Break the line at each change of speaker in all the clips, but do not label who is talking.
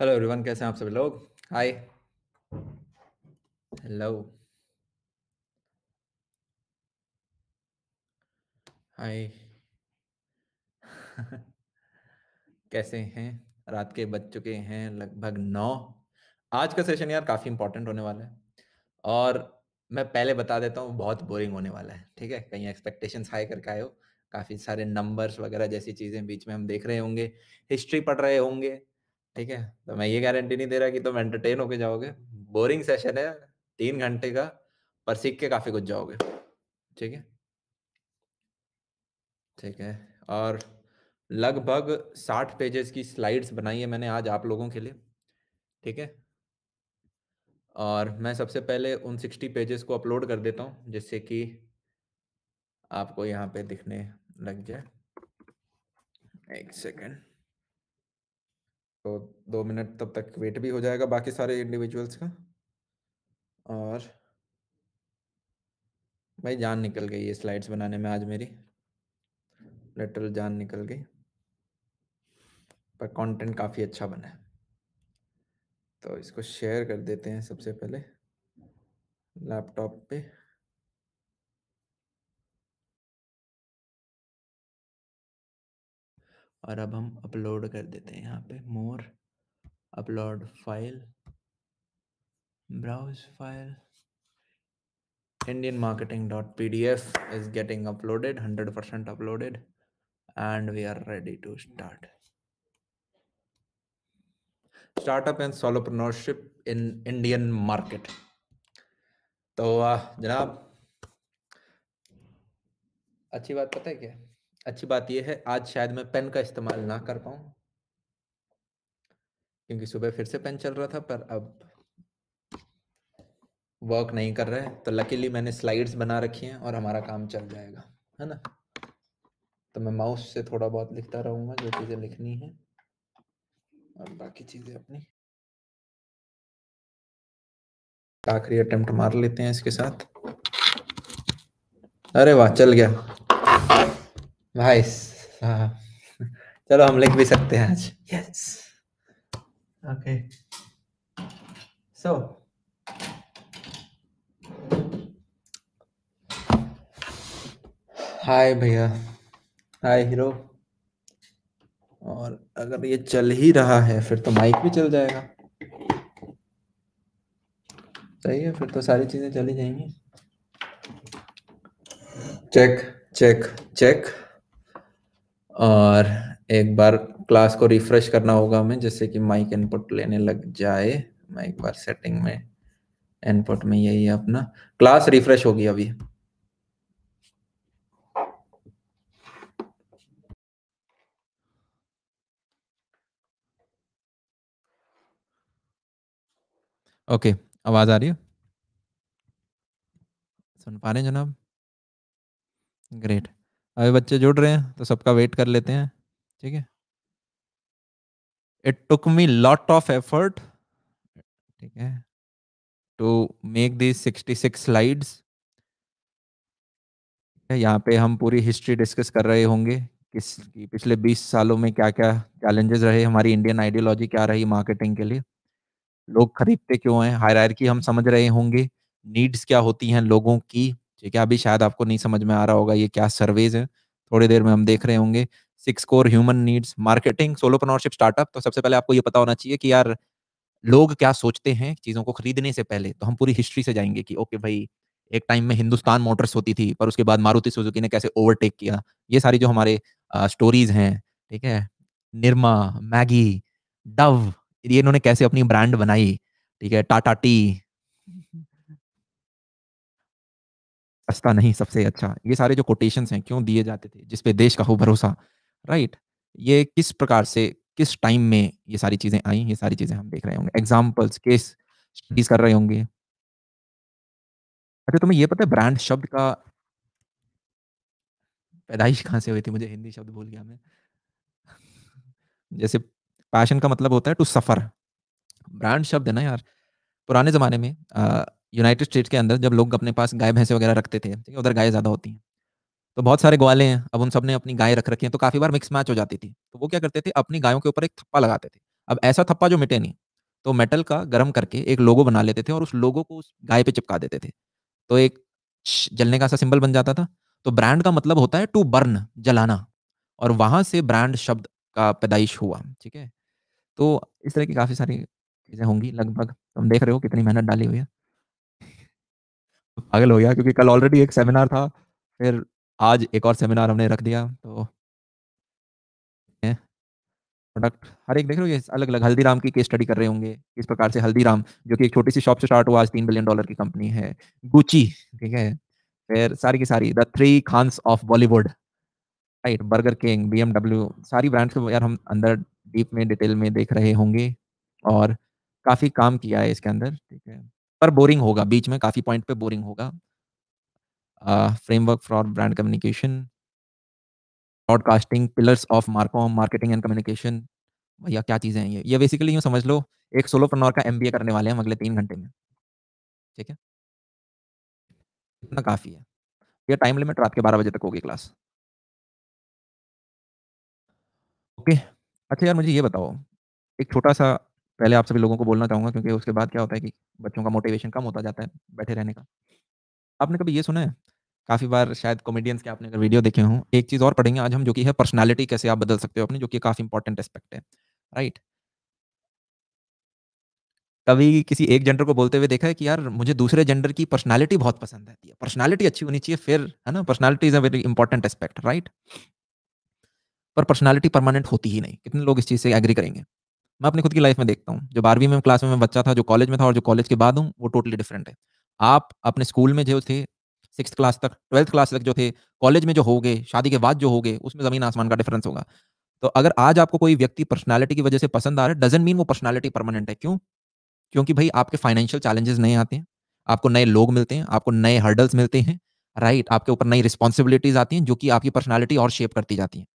Hello everyone कैसे हैं आप सभी लोग हाय हेलो हाय कैसे हैं रात के बज चुके हैं लगभग नौ आज का सेशन यार काफ़ी इंपॉर्टेंट होने वाला है और मैं पहले बता देता हूँ बहुत बोरिंग होने वाला है ठीक है कहीं एक्सपेक्टेशंस हाई करके आए हो काफ़ी सारे नंबर्स वगैरह जैसी चीज़ें बीच में हम देख रहे होंगे हिस्ट्री पढ़ रहे होंगे ठीक है तो मैं ये गारंटी नहीं दे रहा कि तुम तो एंटरटेन होके जाओगे बोरिंग सेशन है तीन घंटे का पर सीख के काफी कुछ जाओगे ठीक है ठीक है और लगभग साठ पेजेस की स्लाइड्स बनाई है मैंने आज आप लोगों के लिए ठीक है और मैं सबसे पहले उन सिक्सटी पेजेस को अपलोड कर देता हूँ जिससे कि आपको यहाँ पे दिखने लग जाए एक सेकेंड तो दो मिनट तब तक वेट भी हो जाएगा बाकी सारे इंडिविजुअल्स का और भाई जान निकल गई ये स्लाइड्स बनाने में आज मेरी लिटरल जान निकल गई पर कंटेंट काफ़ी अच्छा बना है तो इसको शेयर कर देते हैं सबसे पहले लैपटॉप पे
और अब हम अपलोड कर देते हैं यहाँ
पे more upload file browse file Indian marketing dot P D F is getting uploaded hundred percent uploaded and we are ready to start startup and solopreneurship in Indian market तो uh, जनाब अच्छी बात पता है क्या अच्छी बात यह है आज शायद मैं पेन का इस्तेमाल ना कर पाऊं क्योंकि सुबह फिर से पेन चल रहा था पर अब वर्क नहीं कर रहा है तो लकीली मैंने स्लाइड्स बना रखी हैं और हमारा काम चल जाएगा है ना तो मैं माउस से थोड़ा बहुत लिखता रहूंगा जो चीज़ें लिखनी है
और बाकी चीज़ें अपनी
आखिरी अटेम्प्ट मार लेते हैं इसके साथ अरे वाह चल गया भाई चलो हम लिख भी सकते हैं आज
यस ओके सो
हाय भैया हाय हीरो और अगर ये चल ही रहा है फिर तो माइक भी चल जाएगा सही है फिर तो सारी चीजें चली जाएंगी चेक चेक चेक और एक बार क्लास को रिफ्रेश करना होगा हमें जैसे कि माइक इनपुट लेने लग जाए मैं एक बार सेटिंग में इनपुट में यही है अपना क्लास रिफ्रेश होगी अभी ओके okay, आवाज आ रही है सुन पा रहे हैं जनाब ग्रेट अभी बच्चे जुड़ रहे हैं तो सबका वेट कर लेते हैं ठीक है it took me lot of effort ठीक है to make this sixty six slides यहाँ पे हम पूरी हिस्ट्री डिस्कस कर रहे होंगे किस पिछले 20 सालों में क्या क्या चैलेंजेस रहे हमारी इंडियन आइडियोलॉजी क्या रही मार्केटिंग के लिए लोग खरीदते क्यों हैं की हम समझ रहे होंगे नीड्स क्या होती हैं लोगों की ठीक है अभी शायद आपको नहीं समझ में आ रहा होगा ये क्या सर्वेज है थोड़ी देर में हम देख रहे होंगे six core human needs marketing solopreneurship startup तो सबसे पहले आपको ये पता होना चाहिए कि यार लोग क्या सोचते हैं चीज़ों को खरीदने से पहले तो हम पूरी हिस्ट्री से जाएंगे कि ओके भाई एक टाइम में हिंदुस्तान मोटर्स होती थी पर उसके बाद मारुति सुजुकी ने कैसे ओवरटेक किया ये सारी जो हमारे स्टोरीज हैं ठीक है निर्मा मैगी डव ये इन्होंने कैसे अपनी ब्रांड बनाई ठीक है टाटा टी हम्म, हम्म। सस्ता नहीं सबसे अच्छा ये सारे जो कोटेशंस हैं क्यों दिए जाते थे जिसपे देश का हो भरोसा राइट ये किस प्रकार से किस टाइम में ये सारी चीजें आई ये सारी चीजें हम देख रहे होंगे एग्जाम्पल्स केस स्टडीज कर रहे होंगे अच्छा तुम्हें ये पता है ब्रांड शब्द का पैदाइश कहाँ से हुई थी मुझे हिंदी शब्द भूल गया मैं जैसे पैशन का मतलब होता है टू सफर ब्रांड शब्द है ना यार पुराने जमाने में आ, यूनाइटेड स्टेट्स के अंदर जब लोग अपने पास गाय भैंसे वगैरह रखते थे ठीक है उधर गाय ज़्यादा होती हैं तो बहुत सारे ग्वाले हैं अब उन सब ने अपनी गाय रख रखी है तो काफ़ी बार मिक्स मैच हो जाती थी तो वो क्या करते थे अपनी गायों के ऊपर एक थप्पा लगाते थे अब ऐसा थप्पा जो मिटे नहीं तो मेटल का गर्म करके एक लोगो बना लेते थे और उस लोगो को उस गाय पे चिपका देते थे तो एक जलने का सा सिंबल बन जाता था तो ब्रांड का मतलब होता है टू बर्न जलाना और वहां से ब्रांड शब्द का पैदाइश हुआ ठीक है तो इस तरह की काफ़ी सारी चीज़ें होंगी लगभग तुम तो देख रहे हो कितनी मेहनत डाली हुई है पागल हो गया क्योंकि कल ऑलरेडी एक सेमिनार था फिर आज एक और सेमिनार हमने रख दिया तो प्रोडक्ट हर एक देख रहे हो ये अलग अलग हल्दीराम की केस स्टडी कर रहे होंगे किस प्रकार से हल्दीराम जो कि एक छोटी सी शॉप से स्टार्ट हुआ आज तीन बिलियन डॉलर की कंपनी है गुची ठीक है फिर सारी की सारी the three Khans of Bollywood right Burger King बी सारी ब्रांड्स को यार हम अंदर डीप में डिटेल में देख रहे होंगे और काफ़ी काम किया है इसके अंदर ठीक है पर बोरिंग होगा बीच में काफी पॉइंट पे बोरिंग होगा framework for brand communication broadcasting pillars of marcom marketing and communication भैया क्या चीज़ें हैं ये ये बेसिकली यूँ समझ लो एक सोलो प्रनौर का एम करने वाले हैं अगले तीन घंटे में ठीक है इतना काफ़ी है ये टाइम लिमिट रात के बारह बजे तक होगी क्लास ओके अच्छा यार मुझे ये बताओ एक छोटा सा पहले आप सभी लोगों को बोलना चाहूँगा क्योंकि उसके बाद क्या होता है कि बच्चों का मोटिवेशन कम होता जाता है बैठे रहने का आपने कभी ये सुना है काफ़ी बार शायद कॉमेडियंस के आपने अगर वीडियो देखे हों एक चीज़ और पढ़ेंगे आज हम जो कि है पर्सनैलिटी कैसे आप बदल सकते हो अपनी जो कि काफ़ी इंपॉर्टेंट एस्पेक्ट है राइट कभी किसी एक जेंडर को बोलते हुए देखा है कि यार मुझे दूसरे जेंडर की पर्सनालिटी बहुत पसंद आती है पर्सनालिटी अच्छी होनी चाहिए फिर है ना personality is a very important aspect right पर पर्सनालिटी परमानेंट होती ही नहीं कितने लोग इस चीज़ से एग्री करेंगे मैं अपनी खुद की लाइफ में देखता हूँ जो बारहवीं में क्लास में मैं बच्चा था जो कॉलेज में था और जो कॉलेज के बाद हूँ वो टोटली डिफरेंट है आप अपने स्कूल में जो थे सिक्स क्लास तक ट्वेल्थ क्लास तक जो थे कॉलेज में जो हो गए शादी के बाद जो हो गए उसमें ज़मीन आसमान का डिफरेंस होगा तो अगर आज आपको कोई व्यक्ति पर्सनैलिटी की वजह से पसंद आ रहा है डजन मीन वो पर्सनैलिटी परमानेंट है क्यों क्योंकि भाई आपके फाइनेंशियल चैलेंजेस नए आते हैं आपको नए लोग मिलते हैं आपको नए हर्डल्स मिलते हैं राइट आपके ऊपर नई रिस्पॉन्सिबिलिटीज आती हैं जो कि आपकी पर्सनैलिटी और शेप करती जाती हैं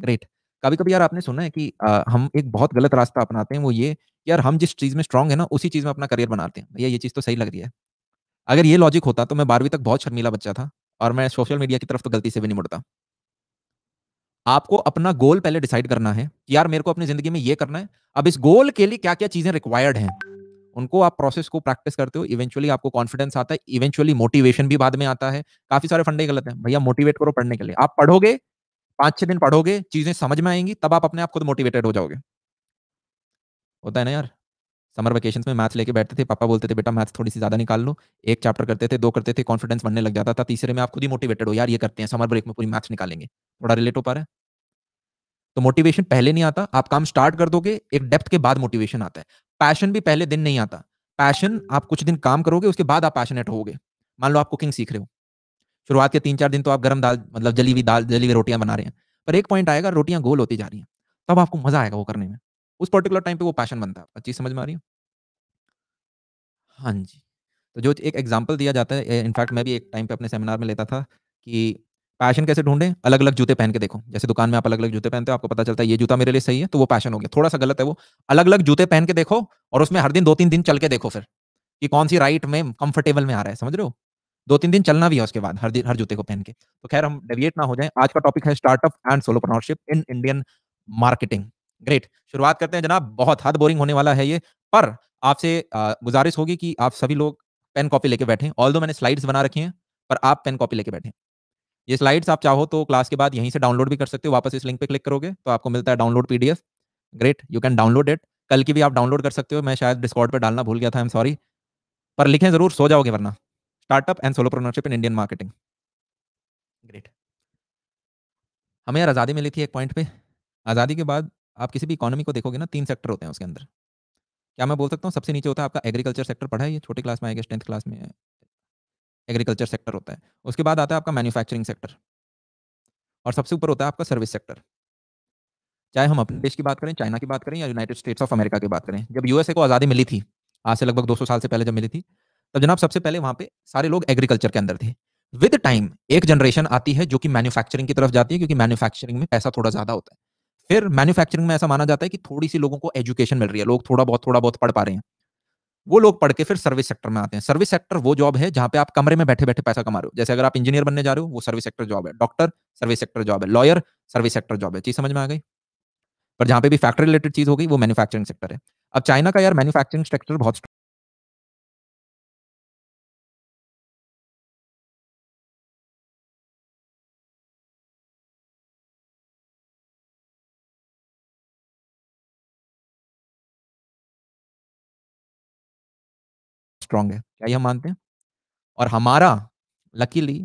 ग्रेट कभी कभी यार आपने सुना है कि आ, हम एक बहुत गलत रास्ता अपनाते हैं वो ये यार हम जिस चीज़ में स्ट्रांग है ना उसी चीज़ में अपना करियर बनाते हैं भैया ये चीज़ तो सही लग रही है अगर ये लॉजिक होता तो मैं बारहवीं तक बहुत शर्मिला बच्चा था और मैं सोशल मीडिया की तरफ तो गलती से भी नहीं मुड़ता आपको अपना गोल पहले डिसाइड करना है कि यार मेरे को अपनी जिंदगी में ये करना है अब इस गोल के लिए क्या क्या चीज़ें रिक्वायर्ड हैं उनको आप प्रोसेस को प्रैक्टिस करते हो इवेंचुअली आपको कॉन्फिडेंस आता है इवेंचुअली मोटिवेशन भी बाद में आता है काफी सारे फंडे गलत हैं भैया मोटिवेट करो पढ़ने के लिए आप पढ़ोगे पांच छह दिन पढ़ोगे चीजें समझ में आएंगी तब आप अपने आप खुद मोटिवेटेड हो जाओगे होता है ना यार समर वेकेशन में मैथ्स लेके बैठते थे पापा बोलते थे बेटा मैथ्स थोड़ी सी ज्यादा निकाल लो एक चैप्टर करते थे दो करते थे कॉन्फिडेंस बनने लग जाता था तीसरे में आप खुद ही मोटिवेटेड हो यार ये करते हैं समर ब्रेक में पूरी मैथ्स निकालेंगे थोड़ा रिलेट हो पा रहा है तो मोटिवेशन पहले नहीं आता आप काम स्टार्ट कर दोगे एक डेप्थ के बाद मोटिवेशन आता है पैशन भी पहले दिन नहीं आता पैशन आप कुछ दिन काम करोगे उसके बाद आप पैशनेट होगे मान लो आप कुकिंग सीख रहे हो शुरुआत के तीन चार दिन तो आप गर्म दाल मतलब जली हुई दाल जली हुई रोटियां बना रहे हैं पर एक पॉइंट आएगा रोटियां गोल होती जा रही हैं तब आपको मजा आएगा वो करने में उस पर्टिकुलर टाइम पे वो पैशन बनता है अच्छी समझ में आ रही हो हाँ जी तो जो एक एग्जाम्पल दिया जाता है इनफैक्ट मैं भी एक टाइम पे अपने सेमिनार में लेता था कि पैशन कैसे ढूंढें अलग अलग जूते पहन के देखो जैसे दुकान में आप अलग अलग जूते पहनते हो आपको पता चलता है ये जूता मेरे लिए सही है तो वो पैशन हो गया थोड़ा सा गलत है वो अलग अलग जूते पहन के देखो और उसमें हर दिन दो तीन दिन चल के देखो फिर कि कौन सी राइट में कंफर्टेबल में आ रहा है समझ रहे हो दो तीन दिन चलना भी है उसके बाद हर दिन हर जूते को पहन के तो खैर हम डेविएट ना हो जाए आज का टॉपिक है startup and solopreneurship in Indian marketing great शुरुआत करते हैं जनाब बहुत हद बोरिंग होने वाला है ये पर आपसे गुजारिश होगी कि आप सभी लोग पेन कॉपी लेके बैठे ऑल दो मैंने स्लाइड्स बना रखी हैं पर आप पेन कॉपी लेके बैठे ये स्लाइड्स आप चाहो तो क्लास के बाद यहीं से डाउनलोड भी कर सकते हो वापस इस लिंक पे क्लिक करोगे तो आपको मिलता है download PDF great you can download it कल की भी आप डाउनलोड कर सकते हो मैं शायद डिस्कॉर्ड पर डालना भूल गया था आई एम सॉरी पर लिखें जरूर सो जाओगे वरना startup and preneurship in Indian marketing great हमें यार आज़ादी मिली थी एक पॉइंट पे आज़ादी के बाद आप किसी भी इकोनॉमी को देखोगे ना तीन सेक्टर होते हैं उसके अंदर क्या मैं बोल सकता हूँ सबसे नीचे होता है आपका एग्रीकल्चर सेक्टर पढ़ा है ये छोटे क्लास में आएगा टेंथ क्लास में एग्रीकल्चर सेक्टर होता है उसके बाद आता है आपका मैन्युफैक्चरिंग सेक्टर और सबसे ऊपर होता है आपका सर्विस सेक्टर चाहे हम अपने देश की बात करें चाइना की बात करें या यूनाइटेड स्टेट्स ऑफ अमेरिका की बात करें जब यूएसए को आज़ादी मिली थी आज से लगभग दो साल से पहले जब मिली थी तो जनाब सबसे पहले वहां पे सारे लोग एग्रीकल्चर के अंदर थे विद टाइम एक जनरेशन आती है जो कि मैन्युफैक्चरिंग की तरफ जाती है क्योंकि मैन्युफैक्चरिंग में पैसा थोड़ा ज्यादा होता है फिर मैन्युफैक्चरिंग में ऐसा माना जाता है कि थोड़ी सी लोगों को एजुकेशन मिल रही है लोग थोड़ा बहुत थोड़ा बहुत पढ़ पा रहे हैं वो लोग पढ़ के फिर सर्विस सेक्टर में आते हैं सर्विस सेक्टर वो जॉब है जहां पे आप कमरे में बैठे बैठे पैसा कमा रहे हो जैसे अगर आप इंजीनियर बनने जा रहे हो वो सर्विस सेक्टर जॉब है डॉक्टर सर्विस सेक्टर जॉब है लॉयर सर्विस सेक्टर जॉब है चीज समझ में आ गई पर जहां पे भी फैक्ट्री रिलेटेड चीज हो गई वो मैन्युफैक्चरिंग सेक्टर है अब चाइना का यार मैन्युफैक्चरिंग सेक्टर बहुत
स्ट्रांग है क्या यह मानते
हैं और हमारा लकीली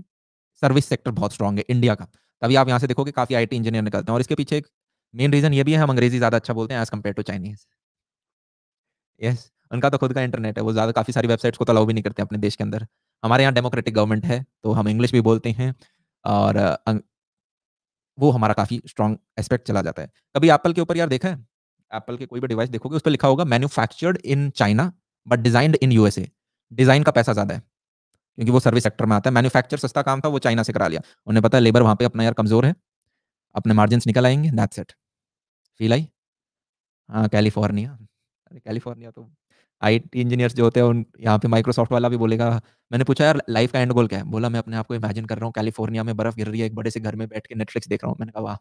सर्विस सेक्टर बहुत स्ट्रांग है इंडिया का तभी आप यहाँ से देखोगे काफी आई इंजीनियर निकलते हैं और इसके पीछे एक मेन रीजन ये भी है हम अंग्रेजी ज्यादा अच्छा बोलते हैं as compare to Chinese yes उनका तो खुद का इंटरनेट है वो ज्यादा काफी सारी वेबसाइट्स को तो अलाउ भी नहीं करते अपने देश के अंदर हमारे यहाँ डेमोक्रेटिक गवर्नमेंट है तो हम इंग्लिश भी बोलते हैं और अं, वो हमारा काफी स्ट्रॉन्ग एस्पेक्ट चला जाता है कभी एप्पल के ऊपर यार देखा है एप्पल के कोई भी डिवाइस देखोगे उस पर लिखा होगा manufactured in China but designed in USA design का पैसा ज्यादा है क्योंकि वो सर्विस सेक्टर में आता है मैन्युफैक्चर सस्ता काम था वो चाइना से करा लिया उन्हें पता है लेबर वहां पे अपना यार कमजोर है अपने मार्जिन निकल आएंगे दैट्स इट फील आई हाँ कैलिफोर्निया अरे कैलिफोर्निया तो आई टी इंजीनियर्स जो होते हैं उन यहाँ पे माइक्रोसॉफ्ट वाला भी बोलेगा मैंने पूछा यार लाइफ का एंड गोल क्या है बोला मैं अपने आप को इमेजिन कर रहा हूँ कैलिफोर्निया में बर्फ गिर रही है एक बड़े से घर में बैठ के नेटफ्लिक्स देख रहा हूँ मैंने कहा वाह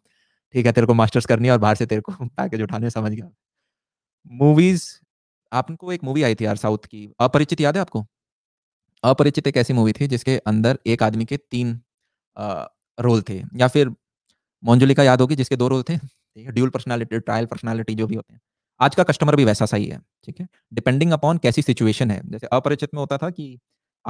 ठीक है तेरे को मास्टर्स करनी है और बाहर से तेरे को पैकेज उठाने समझ गया मूवीज आपको एक मूवी आई थी यार साउथ की अपरिचित याद है आपको अपरिचित एक ऐसी मूवी थी जिसके अंदर एक आदमी के तीन आ, रोल थे या फिर मोन्जुलिका याद होगी जिसके दो रोल थे ठीक है ड्यूल पर्सनालिटी ट्रायल पर्सनालिटी जो भी होते हैं आज का कस्टमर भी वैसा सही है ठीक है डिपेंडिंग अपॉन कैसी सिचुएशन है जैसे अपरिचित में होता था कि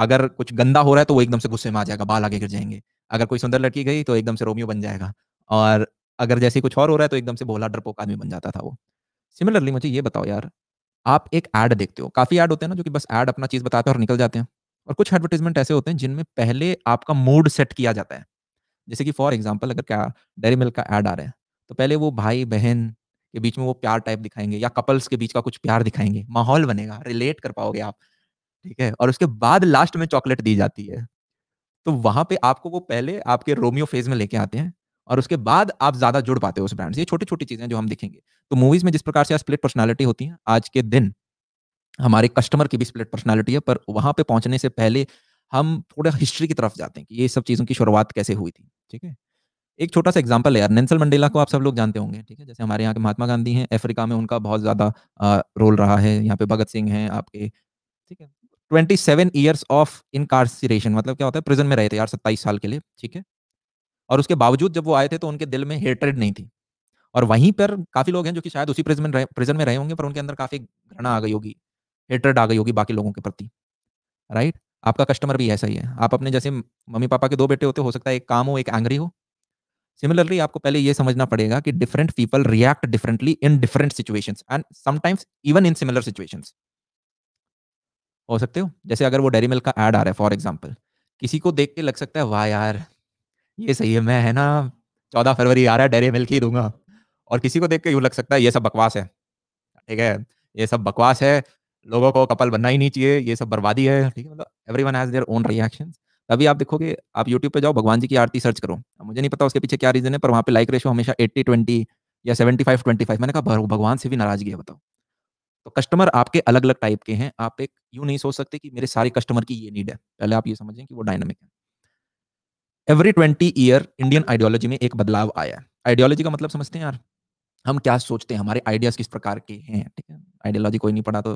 अगर कुछ गंदा हो रहा है तो वो एकदम से गुस्से में आ जाएगा बाल आगे गिर जाएंगे अगर कोई सुंदर लड़की गई तो एकदम से रोमियो बन जाएगा और अगर जैसे कुछ और हो रहा है तो एकदम से भोला डरपोक आदमी बन जाता था वो सिमिलरली मुझे ये बताओ यार आप एक ऐड देखते हो काफी ऐड होते हैं ना जो कि बस ऐड अपना चीज बताते हैं और निकल जाते हैं और कुछ एडवर्टीजमेंट ऐसे होते हैं जिनमें पहले आपका मूड सेट किया जाता है जैसे कि फॉर एग्जाम्पल अगर क्या डेरी मिल्क का ऐड आ रहा है तो पहले वो भाई बहन के बीच में वो प्यार टाइप दिखाएंगे या कपल्स के बीच का कुछ प्यार दिखाएंगे माहौल बनेगा रिलेट कर पाओगे आप ठीक है और उसके बाद लास्ट में चॉकलेट दी जाती है तो वहां पे आपको वो पहले आपके रोमियो फेज में लेके आते हैं और उसके बाद आप ज्यादा जुड़ पाते हो उस ब्रांड से ये छोटी छोटी चीजें जो हम देखेंगे तो मूवीज में जिस प्रकार से स्प्लिट पर्सनैलिटी होती है आज के दिन हमारे कस्टमर की भी स्प्लिट पर्सनैलिटी है पर वहां पे पहुंचने से पहले हम थोड़ा हिस्ट्री की तरफ जाते हैं कि ये सब चीज़ों की शुरुआत कैसे हुई थी ठीक है एक छोटा सा एग्जाम्पल है यार नेंसल मंडेला को आप सब लोग जानते होंगे ठीक है जैसे हमारे यहाँ के महात्मा गांधी हैं अफ्रीका में उनका बहुत ज़्यादा रोल रहा है यहाँ पे भगत सिंह हैं आपके ठीक है twenty seven years of incarceration मतलब क्या होता है प्रिजन में रहे थे यार सत्ताईस साल के लिए ठीक है और उसके बावजूद जब वो आए थे तो उनके दिल में हेटरेड नहीं थी और वहीं पर काफी लोग हैं जो कि शायद उसी प्रिजन में रहे प्रिजन में रहे होंगे पर उनके अंदर काफी घृणा आ गई होगी हेटरेड आ गई होगी बाकी लोगों के प्रति राइट आपका कस्टमर भी ऐसा ही है आप अपने जैसे मम्मी पापा के दो बेटे होते हो सकता है एक काम हो एक एंग्री हो सिमिलरली आपको पहले ये समझना पड़ेगा कि different people react differently in different situations and sometimes even in similar situations हो सकते हो जैसे अगर वो डेरी मिल्क का एड आ रहा है फॉर एग्जाम्पल किसी को देख के लग सकता है वाह यार ये सही है मैं है ना चौदह फरवरी आ रहा है डेरे मिल्क ही दूंगा और किसी को देख के यूँ लग सकता है ये सब बकवास है ठीक है ये सब बकवास है लोगों को कपल बनना ही नहीं चाहिए ये सब बर्बादी है ठीक है मतलब everyone has their own reaction तभी आप देखोगे आप यूट्यूब पे जाओ भगवान जी की आरती सर्च करो मुझे नहीं पता उसके पीछे क्या रीजन है पर वहाँ पे लाइक रेशो हमेशा एट्टी ट्वेंटी या सेवेंटी फाइव ट्वेंटी फाइव मैंने कहा भगवान से भी नाराजगी है बताओ तो कस्टमर आपके अलग अलग टाइप के हैं आप एक यूँ नहीं सोच सकते कि मेरे सारे कस्टमर की ये नीड है पहले आप ये समझें कि वो डायनामिक है every twenty year Indian ideology में एक बदलाव आया है आइडियोलॉजी का मतलब समझते हैं यार हम क्या सोचते हैं हमारे आइडियाज किस प्रकार के हैं ठीक है आइडियोलॉजी कोई नहीं पढ़ा तो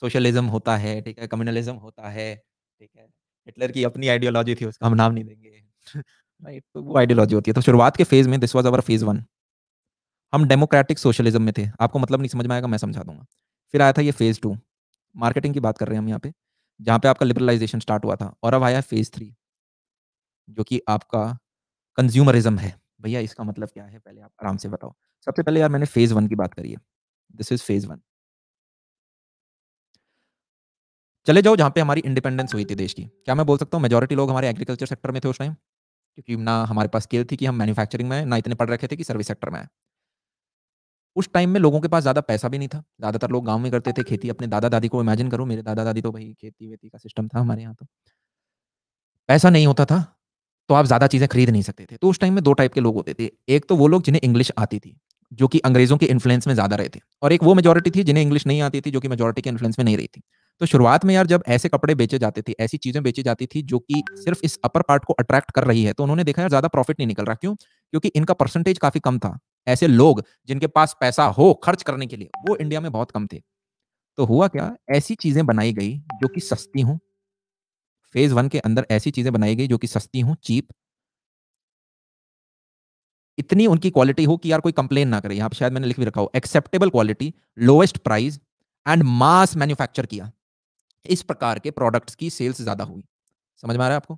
सोशलिज्म होता है ठीक है कम्युनलिज्म होता है ठीक है हिटलर की अपनी आइडियोलॉजी थी उसका हम नाम नहीं देंगे राइट तो वो आइडियोलॉजी होती है तो शुरुआत के फेज में this was our phase one हम डेमोक्रेटिक सोशलिज्म में थे आपको मतलब नहीं समझ में आएगा मैं समझा दूंगा फिर आया था ये फेज टू मार्केटिंग की बात कर रहे हैं हम यहाँ पे जहाँ पे आपका लिबरलाइजेशन स्टार्ट हुआ था और अब आया फेज थ्री जो कि आपका कंज्यूमरिज्म है भैया इसका मतलब क्या है पहले आप आराम से बताओ सबसे पहले यार मैंने फेज वन की बात करी है दिस इज फेज वन चले जाओ जहाँ पे हमारी इंडिपेंडेंस हुई थी देश की क्या मैं बोल सकता हूँ मेजोरिटी लोग हमारे एग्रीकल्चर सेक्टर में थे उस टाइम क्योंकि ना हमारे पास स्किल थी कि हम मैन्युफैक्चरिंग में ना इतने पढ़ रखे थे कि सर्विस सेक्टर में उस टाइम में लोगों के पास ज़्यादा पैसा भी नहीं था ज़्यादातर लोग गाँव में करते थे खेती अपने दादा दादी को इमेजिन करो मेरे दादा दादी तो भाई खेती वेती का सिस्टम था हमारे यहाँ तो पैसा नहीं होता था तो आप ज़्यादा चीज़ें खरीद नहीं सकते थे तो उस टाइम में दो टाइप के लोग होते थे एक तो वो लोग जिन्हें इंग्लिश आती थी जो कि अंग्रेज़ों के इन्फ्लुएंस में ज़्यादा रहे थे और एक वो मेजोरिटी थी जिन्हें इंग्लिश नहीं आती थी जो कि मेजोरिटी के इन्फ्लुएंस में नहीं रही थी तो शुरुआत में यार जब ऐसे कपड़े बेचे जाते थे ऐसी चीज़ें बेची जाती थी जो कि सिर्फ इस अपर पार्ट को अट्रैक्ट कर रही है तो उन्होंने देखा यार ज़्यादा प्रॉफिट नहीं निकल रहा क्यों क्योंकि इनका परसेंटेज काफ़ी कम था ऐसे लोग जिनके पास पैसा हो खर्च करने के लिए वो इंडिया में बहुत कम थे तो हुआ क्या ऐसी चीज़ें बनाई गई जो कि सस्ती हों फेज वन के अंदर ऐसी चीजें बनाई गई जो कि सस्ती हों चीप इतनी उनकी क्वालिटी हो कि यार कोई कंप्लेन ना करे यहाँ पर शायद मैंने लिख भी रखा हो acceptable quality lowest price and mass manufacture किया इस प्रकार के प्रोडक्ट्स की सेल्स ज़्यादा हुई समझ में आ रहा है आपको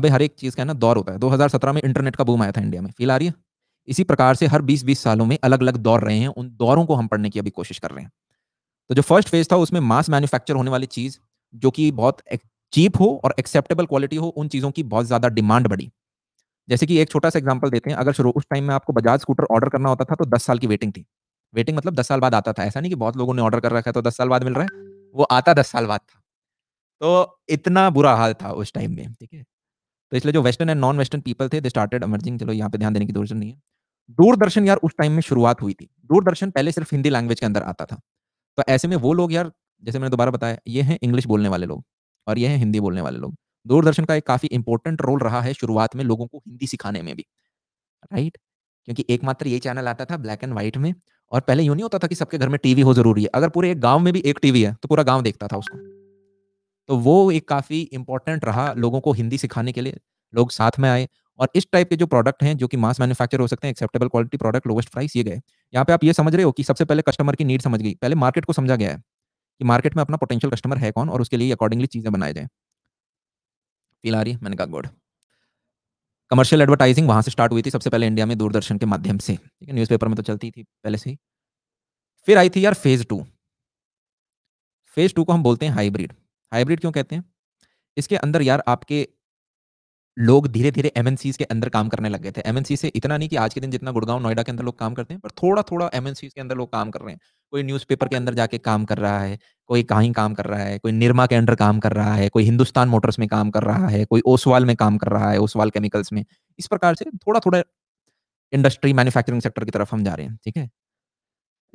अबे हर एक चीज़ का ना दौर होता है 2017 में इंटरनेट का बूम आया था इंडिया में फील आ रही है इसी प्रकार से हर 20-20 सालों में अलग अलग दौर रहे हैं उन दौरों को हम पढ़ने की अभी कोशिश कर रहे हैं तो जो फर्स्ट फेज था उसमें मास मैन्युफैक्चर होने वाली चीज़ जो कि बहुत चीप हो और एक्सेप्टेबल क्वालिटी हो उन चीज़ों की बहुत ज़्यादा डिमांड बढ़ी जैसे कि एक छोटा सा एग्जाम्पल देते हैं अगर शुरू उस टाइम में आपको बजाज स्कूटर ऑर्डर करना होता था तो दस साल की वेटिंग थी वेटिंग मतलब दस साल बाद आता था ऐसा नहीं कि बहुत लोगों ने ऑर्डर कर रखा है तो दस साल बाद मिल रहा है वो आता दस साल बाद था तो इतना बुरा हाल था उस टाइम में ठीक है तो इसलिए जो western and non western people थे दे स्टार्टेड अमर्जिंग चलो यहाँ पे ध्यान देने की जरूरत नहीं है दूरदर्शन यार उस टाइम में शुरुआत हुई थी दूरदर्शन पहले सिर्फ हिंदी लैंग्वेज के अंदर आता था तो ऐसे में वो लोग यार जैसे मैंने दोबारा बताया ये हैं इंग्लिश बोलने वाले लोग और ये है हिंदी बोलने वाले लोग दूरदर्शन का एक काफ़ी इंपॉर्टेंट रोल रहा है शुरुआत में लोगों को हिंदी सिखाने में भी राइट क्योंकि एकमात्र ये चैनल आता था ब्लैक एंड व्हाइट में और पहले यूँ नहीं होता था कि सबके घर में टीवी हो जरूरी है अगर पूरे एक गाँव में भी एक टीवी है तो पूरा गाँव देखता था उसको तो वो एक काफ़ी इंपॉर्टेंट रहा लोगों को हिंदी सिखाने के लिए लोग साथ में आए और इस टाइप के जो प्रोडक्ट हैं जो कि मास मैन्युफैक्चर हो सकते हैं acceptable quality product lowest price ये गए यहाँ पे आप ये समझ रहे हो कि सबसे पहले कस्टमर की नीड समझ गई पहले मार्केट को समझा गया है कि मार्केट में अपना पोटेंशियल कस्टमर है कौन और उसके लिए अकॉर्डिंगली चीज़ें बनाए जाएँ फील आ रही है मैंने कहा गुड कमर्शियल एडवर्टाइजिंग वहाँ से स्टार्ट हुई थी सबसे पहले इंडिया में दूरदर्शन के माध्यम से ठीक है न्यूज़पेपर में तो चलती थी पहले से ही फिर आई थी यार फेज़ टू फेज़ टू को हम बोलते हैं हाइब्रिड हाइब्रिड क्यों कहते हैं इसके अंदर यार आपके लोग धीरे धीरे एमएनसीज के अंदर काम करने लग गए थे एमएनसी से इतना नहीं कि आज के दिन जितना गुड़गांव नोएडा के अंदर लोग काम करते हैं पर थोड़ा थोड़ा एमएनसीज के अंदर लोग काम कर रहे हैं कोई न्यूज़पेपर के अंदर जाके काम कर रहा है कोई कहीं काम कर रहा है कोई निर्मा के अंदर काम कर रहा है कोई हिंदुस्तान मोटर्स में काम कर रहा है कोई ओसवाल में काम कर रहा है ओसवाल केमिकल्स में इस प्रकार से थोड़ा थोड़ा इंडस्ट्री मैन्युफैक्चरिंग सेक्टर की तरफ हम जा रहे हैं ठीक है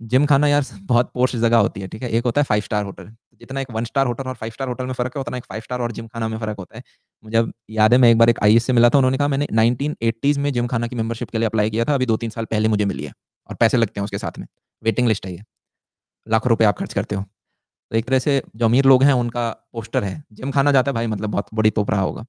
जिम खाना यार बहुत पोस्ट जगह होती है ठीक है एक होता है फाइव स्टार होटल जितना एक वन स्टार होटल और फाइव स्टार होटल में फर्क है उतना एक फाइव स्टार और जिम खाना में फर्क होता है मुझे याद है मैं एक बार एक आई से मिला था उन्होंने कहा मैंने नाइनटीन में जिम खाना की मेंबरशिप के लिए अप्लाई किया था अभी दो तीन साल पहले मुझे मिली है और पैसे लगते हैं उसके साथ में वेटिंग लिस्ट है ये लाखों रुपये आप खर्च करते हो तो एक तरह से जो अमीर लोग हैं उनका पोस्टर है जिम खाना जाता है भाई मतलब बहुत बड़ी तोप रहा होगा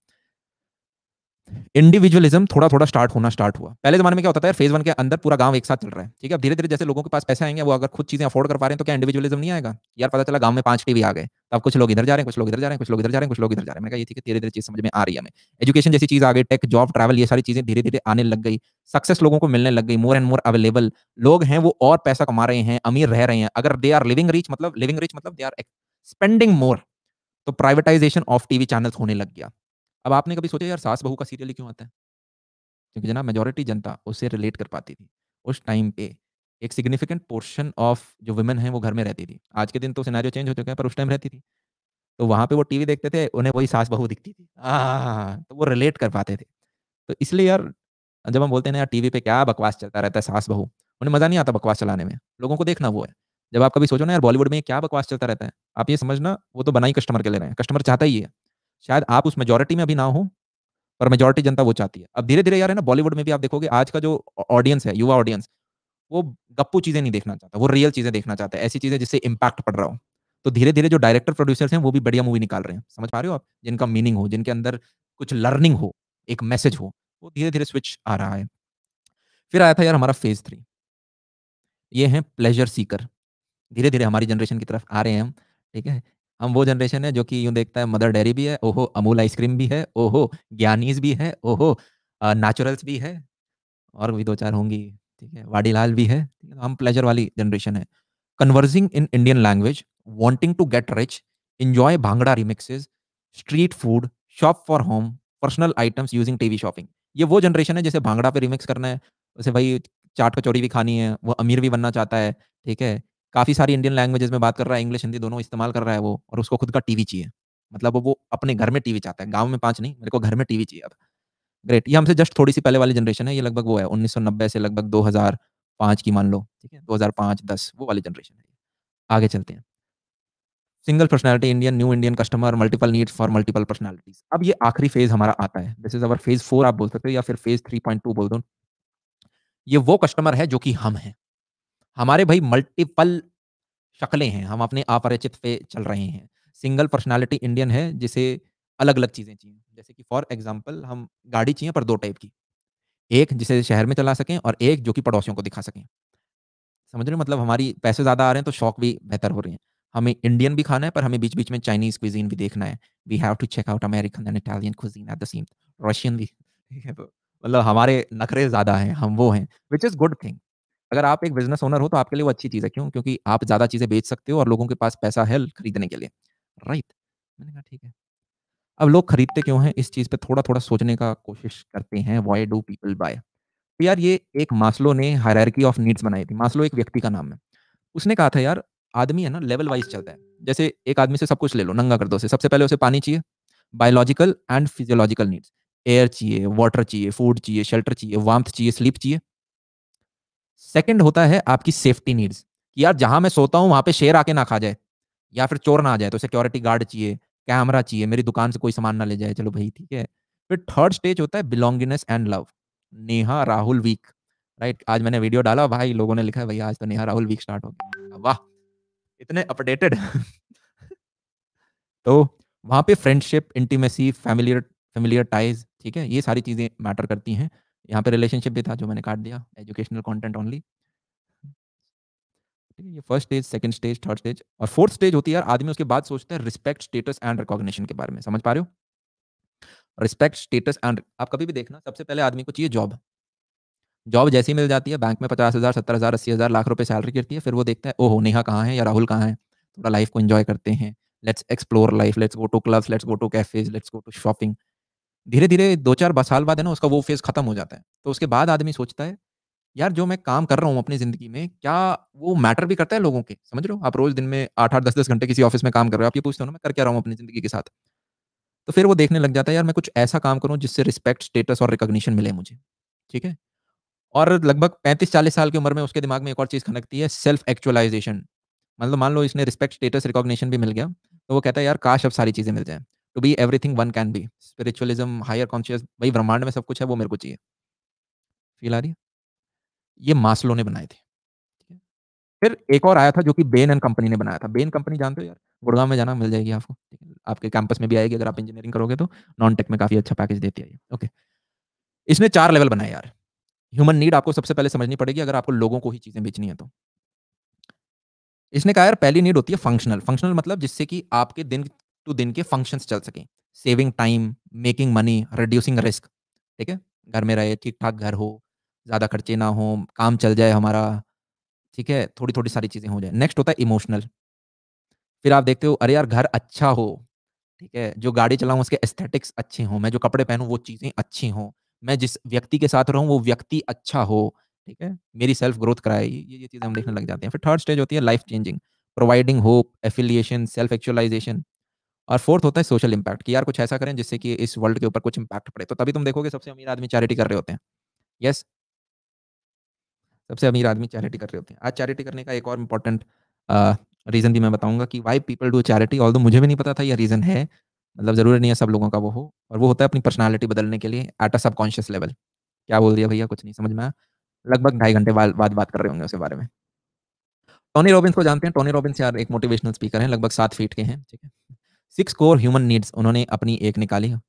इंडिविजुअलिज्म थोड़ा थोड़ा स्टार्ट होना स्टार्ट हुआ पहले जमाने में क्या होता था यार फेज वन के अंदर पूरा गांव एक साथ चल रहा है ठीक है धीरे धीरे जैसे लोगों के पास पैसे आएंगे वो अगर खुद चीजें अफोर्ड कर पा रहे हैं तो क्या इंडिविजुअलिज्म नहीं आएगा यार पता चला गांव में पांच टीवी आ गए तो अब कुछ लोग इधर जा रहे हैं कुछ लोग इधर जा रहे हैं कुछ लोग इधर जा रहे हैं कुछ लोग इधर जा रहे हैं मैं ये ठीक है धीरे धीरे चीज समझ में आ रही है हमें एजुकेशन जैसी चीज आ गई टेक जॉब ट्रैवल ये सारी चीजें धीरे धीरे आने लग गई सक्सेस लोगों को मिलने लग गई मोर एंड मोर अवेलेबल लोग हैं वो और पैसा कमा रहे हैं अमीर रह रहे हैं अगर दे आर लिविंग रिच मतलब लिविंग रिच मतलब दे आर स्पेंडिंग मोर तो प्राइवेटाइजेशन ऑफ टीवी चैनल्स होने लग गया अब आपने कभी सोचा यार सास बहू का सीरियल क्यों आता है क्योंकि जना मेजोरिटी जनता उससे रिलेट कर पाती थी उस टाइम पे एक सिग्निफिकेंट पोर्शन ऑफ जो वुमेन हैं वो घर में रहती थी आज के दिन तो सिनेरियो चेंज हो चुका है पर उस टाइम रहती थी तो वहाँ पे वो टीवी देखते थे उन्हें वही सास बहू दिखती थी तो वो रिलेट कर पाते थे तो इसलिए यार जब हम बोलते हैं ना यार टीवी पे क्या बकवास चलता रहता है सास बहू उन्हें मज़ा नहीं आता बकवास चलाने में लोगों को देखना वो है जब आप कभी सोचो ना यार बॉलीवुड में क्या बकवास चलता रहता है आप ये समझना वो तो बनाई कस्टमर के ले रहे हैं कस्टमर चाहता ही है शायद आप उस मेजोरिटी में भी ना हो पर मेजोरिटी जनता वो चाहती है अब धीरे धीरे यार है ना बॉलीवुड में भी आप देखोगे आज का जो ऑडियंस है युवा ऑडियंस वो गप्पू चीजें नहीं देखना चाहता वो रियल चीजें देखना चाहता है ऐसी चीजें जिससे इम्पैक्ट पड़ रहा हो तो धीरे धीरे जो डायरेक्टर प्रोड्यूसर्स हैं वो भी बढ़िया मूवी निकाल रहे हैं समझ पा रहे हो आप जिनका मीनिंग हो जिनके अंदर कुछ लर्निंग हो एक मैसेज हो वो धीरे धीरे स्विच आ रहा है फिर आया था यार हमारा फेज थ्री ये है प्लेजर सीकर धीरे धीरे हमारी जनरेशन की तरफ आ रहे हैं हम ठीक है हम वो जनरेशन है जो कि यूं देखता है मदर डेयरी भी है ओहो अमूल आइसक्रीम भी है ओहो ज्ञानीज भी है ओहो नेचुरल्स भी है और भी दो चार होंगी ठीक है वाडीलाल भी है तो हम प्लेजर वाली जनरेशन है converging in Indian language wanting to get rich enjoy bhangra remixes street food shop for home personal items using TV shopping ये वो जनरेशन है जैसे भांगड़ा पे रिमिक्स करना है उसे भाई चाट कचौड़ी भी खानी है वो अमीर भी बनना चाहता है ठीक है काफ़ी सारी इंडियन लैंग्वेजेस में बात कर रहा है इंग्लिश हिंदी दोनों इस्तेमाल कर रहा है वो और उसको खुद का टीवी चाहिए मतलब वो अपने घर में टीवी चाहता है गांव में पांच नहीं मेरे को घर में टीवी चाहिए अब ग्रेट ये हमसे जस्ट थोड़ी सी पहले वाली जनरेशन है ये लगभग वो है उन्नीस से लगभग दो की मान लो ठीक है दो हजार वो वाली जनरेशन है आगे चलते हैं single personality Indian new Indian customer multiple needs for multiple personalities अब ये आखिरी फेज हमारा आता है this is our phase four आप बोल सकते हो या फिर फेज थ्री पॉइंट टू बोल दो ये वो कस्टमर है जो कि हम हैं हमारे भाई मल्टीपल शक्लें हैं हम अपने अपरिचित पे चल रहे हैं सिंगल पर्सनालिटी इंडियन है जिसे अलग अलग चीज़ें चाहिए जैसे कि फॉर एग्जाम्पल हम गाड़ी चाहिए पर दो टाइप की एक जिसे शहर में चला सकें और एक जो कि पड़ोसियों को दिखा सकें समझ रहे मतलब हमारी पैसे ज़्यादा आ रहे हैं तो शौक भी बेहतर हो रहे हैं हमें इंडियन भी खाना है पर हमें बीच बीच में चाइनीज क्विजीन भी देखना है we have to check out American and Italian cuisine at the same Russian भी मतलब हमारे नखरे ज़्यादा हैं हम वो हैं विच इज़ गुड थिंग अगर आप एक बिजनेस ओनर हो तो आपके लिए वो अच्छी चीज़ है क्यों क्योंकि आप ज़्यादा चीज़ें बेच सकते हो और लोगों के पास पैसा है खरीदने के लिए राइट मैंने कहा ठीक है अब लोग खरीदते क्यों हैं इस चीज़ पे थोड़ा थोड़ा सोचने का कोशिश करते हैं वाई डू पीपल बाय तो यार ये एक मासलो ने हायरकी ऑफ नीड्स बनाई थी मासलो एक व्यक्ति का नाम है उसने कहा था यार आदमी है ना लेवल वाइज चलता है जैसे एक आदमी से सब कुछ ले लो नंगा कर दो उसे सबसे पहले उसे पानी चाहिए biological and physiological needs air चाहिए वाटर चाहिए फूड चाहिए शेल्टर चाहिए वार्म चाहिए स्लीप चाहिए सेकंड होता है आपकी सेफ्टी नीड्स कि यार जहां मैं सोता हूँ वहां पे शेर आके ना खा जाए या फिर चोर ना आ जाए तो सिक्योरिटी गार्ड चाहिए कैमरा चाहिए मेरी दुकान से कोई सामान ना ले जाए चलो भाई ठीक है फिर थर्ड स्टेज होता है belongingness and love Neha Rahul week right आज मैंने वीडियो डाला भाई लोगों ने लिखा है भैया आज तो नेहा राहुल वीक स्टार्ट हो गया वाह इतने अपडेटेड तो वहाँ पे friendship intimacy familiar familiar ties ठीक है ये सारी चीज़ें मैटर करती हैं यहाँ पे रिलेशनशिप भी था जो मैंने काट दिया एजुकेशनल कंटेंट ओनली ये first stage second stage third stage और फोर्थ स्टेज होती है यार आदमी उसके बाद सोचते हैं रिस्पेक्ट स्टेटस एंड रिकॉग्निशन के बारे में समझ पा रहे हो रिस्पेक्ट स्टेटस एंड आप कभी भी देखना सबसे पहले आदमी को चाहिए जॉब जॉब जैसी मिल जाती है बैंक में पचास हज़ार सत्तर हज़ार अस्सी हज़ार लाख रुपए सैलरी करती है फिर वो देखता है ओहो नेहा कहाँ है या राहुल कहाँ है थोड़ा लाइफ को इन्जॉय करते हैं let's explore life let's go to clubs let's go to cafes let's go to shopping धीरे धीरे दो चार साल बाद है ना उसका वो फेज खत्म हो जाता है तो उसके बाद आदमी सोचता है यार जो मैं काम कर रहा हूँ अपनी जिंदगी में क्या वो मैटर भी करता है लोगों के समझ रहे हो आप रोज दिन में आठ आठ दस दस घंटे किसी ऑफिस में काम कर रहे हो आप ये पूछते हो ना मैं कर क्या रहा हूँ अपनी जिंदगी के साथ तो फिर वो देखने लग जाता है यार मैं कुछ ऐसा काम करूँ जिससे रिस्पेक्ट स्टेटस और रिकोगनीशन मिले मुझे ठीक है और लगभग पैंतीस चालीस साल की उम्र में उसके दिमाग में एक और चीज़ खनकती है सेल्फ एक्चुअलाइजेशन मतलब मान लो इसने रिस्पेक्ट स्टेटस रिकॉग्निशन भी मिल गया तो वो कहता है यार काश अब सारी चीज़ें मिल जाएं to be thing one can be spiritualism higher conscious भाई ब्रह्मांड में सब कुछ है वो मेरे को चाहिए फील आ रही है ये मासलो ने बनाए थे फिर एक और आया था जो कि बेन एंड कंपनी ने बनाया था बेन कंपनी जानते हो यार गुड़गांव में जाना मिल जाएगी आपको आपके कैंपस में भी आएगी अगर आप इंजीनियरिंग करोगे तो नॉन टेक में काफी अच्छा पैकेज देती है ओके इसने चार लेवल बनाए यार ह्यूमन नीड आपको सबसे पहले समझनी पड़ेगी अगर आपको लोगों को ही चीजें बेचनी है तो इसने कहा यार पहली नीड होती है फंक्शनल फंक्शनल मतलब जिससे कि आपके दिन टू दिन के फंक्शंस चल सकें saving time making money reducing risk ठीक है घर में रहे ठीक ठाक घर हो ज़्यादा खर्चे ना हो काम चल जाए हमारा ठीक है थोड़ी थोड़ी सारी चीज़ें हो जाए नेक्स्ट होता है इमोशनल फिर आप देखते हो अरे यार घर अच्छा हो ठीक है जो गाड़ी चलाऊँ उसके एस्थेटिक्स अच्छे हों मैं जो कपड़े पहनूँ वो चीज़ें अच्छी हों मैं जिस व्यक्ति के साथ रहूँ वो व्यक्ति अच्छा हो ठीक है मेरी सेल्फ ग्रोथ कराए ये ये चीज़ें हम देखने लग जाते हैं फिर थर्ड स्टेज होती है life changing providing hope affiliation self actualization और फोर्थ होता है सोशल इम्पैक्ट कि यार कुछ ऐसा करें जिससे कि इस वर्ल्ड के ऊपर कुछ इम्पैक्ट पड़े तो तभी तुम देखोगे सबसे अमीर आदमी चैरिटी कर रहे होते हैं यस सबसे अमीर आदमी चैरिटी कर रहे होते हैं आज चैरिटी करने का एक और इम्पॉर्टेंट रीज़न भी मैं बताऊंगा कि why people do charity all मुझे भी नहीं पता था यह रीज़न है मतलब ज़रूरी नहीं है सब लोगों का वो हो और वो होता है अपनी पर्सनैलिटी बदलने के लिए एट अ सबकॉन्शियस लेवल क्या बोल दिया भैया कुछ नहीं समझ में आया लगभग ढाई घंटे बाद बात कर रहे होंगे उसके बारे में टोनी रॉबिन्स को जानते हैं टोनी रॉबिन्स यार एक मोटिवेशनल स्पीकर हैं लगभग सात फीट के हैं ठीक है सिक्स कोर ह्यूमन नीड्स उन्होंने अपनी एक निकाली है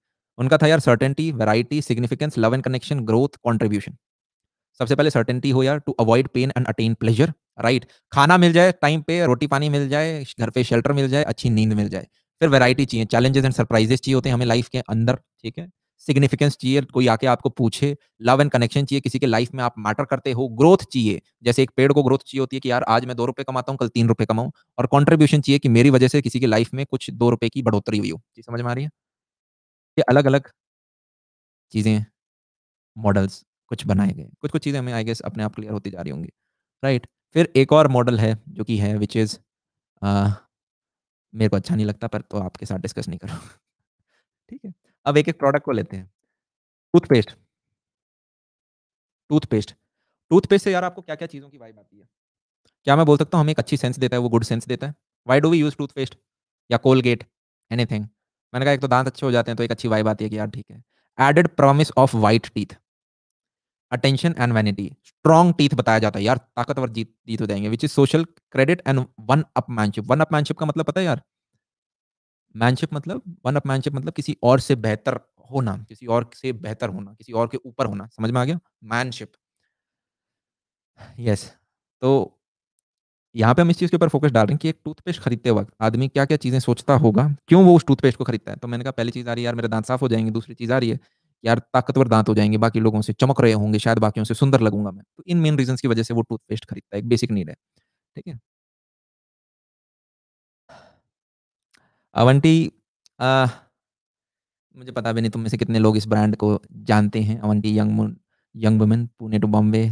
उनका था यार certainty variety significance love and connection growth contribution सबसे पहले सर्टेनिटी हो यार to avoid pain and attain pleasure right खाना मिल जाए टाइम पे रोटी पानी मिल जाए घर पे शेल्टर मिल जाए अच्छी नींद मिल जाए फिर वैरायटी चाहिए चैलेंजेस एंड सरप्राइजेस चाहिए होते हैं हमें लाइफ के अंदर ठीक है सिग्निफिकेंस चाहिए कोई आके आपको पूछे लव एंड कनेक्शन चाहिए किसी के लाइफ में आप मैटर करते हो ग्रोथ चाहिए जैसे एक पेड़ को ग्रोथ चाहिए होती है कि यार आज मैं दो रुपए कमाता हूँ कल तीन रुपए कमाऊँ और कॉन्ट्रीब्यूशन चाहिए कि मेरी वजह से किसी के लाइफ में कुछ दो रुपए की बढ़ोतरी हुई हो जी समझ में आ रही है ये अलग अलग चीज़ें मॉडल्स कुछ बनाए गए कुछ कुछ चीज़ें हमें आई गेस अपने आप क्लियर होती जा रही होंगी राइट फिर एक और मॉडल है जो कि है विच इज़ मेरे को अच्छा नहीं लगता पर तो आपके साथ डिस्कस नहीं करो ठीक है अब एक एक प्रोडक्ट को लेते हैं टूथपेस्ट टूथपेस्ट टूथपेस्ट से यार आपको क्या क्या चीज़ों की वाइब आती है क्या मैं बोल सकता हूँ हमें एक अच्छी सेंस देता है वो गुड सेंस देता है why do we use toothpaste या कोलगेट एनीथिंग मैंने कहा एक तो दांत अच्छे हो जाते हैं तो एक अच्छी वाइब आती है कि यार ठीक है added promise of white teeth attention and vanity strong teeth बताया जाता है यार ताकतवर जीत जीत हो जाएंगे which is social credit and one upmanship one upmanship का मतलब पता है यार मैनशिप मतलब वन अप मैनशिप मतलब किसी और से बेहतर होना किसी और से बेहतर होना किसी और के ऊपर होना समझ में आ गया मैनशिप यस yes. तो यहाँ पे हम इस चीज़ के ऊपर फोकस डाल रहे हैं कि एक टूथपेस्ट खरीदते वक्त आदमी क्या क्या चीज़ें सोचता होगा क्यों वो उस टूथपेस्ट को खरीदता है तो मैंने कहा पहली चीज़ आ रही है यार मेरे दांत साफ हो जाएंगे दूसरी चीज़ आ रही है यार ताकतवर दांत हो जाएंगे बाकी लोगों से चमक रहे होंगे शायद बाकी से सुंदर लगूंगा मैं तो इन मेन रीजन की वजह से वो टूथपेस्ट खरीदता है एक बेसिक नीड है ठीक है अवंटी आ, मुझे पता भी नहीं तुम में से कितने लोग इस ब्रांड को जानते हैं Avanti young young women Pune to Bombay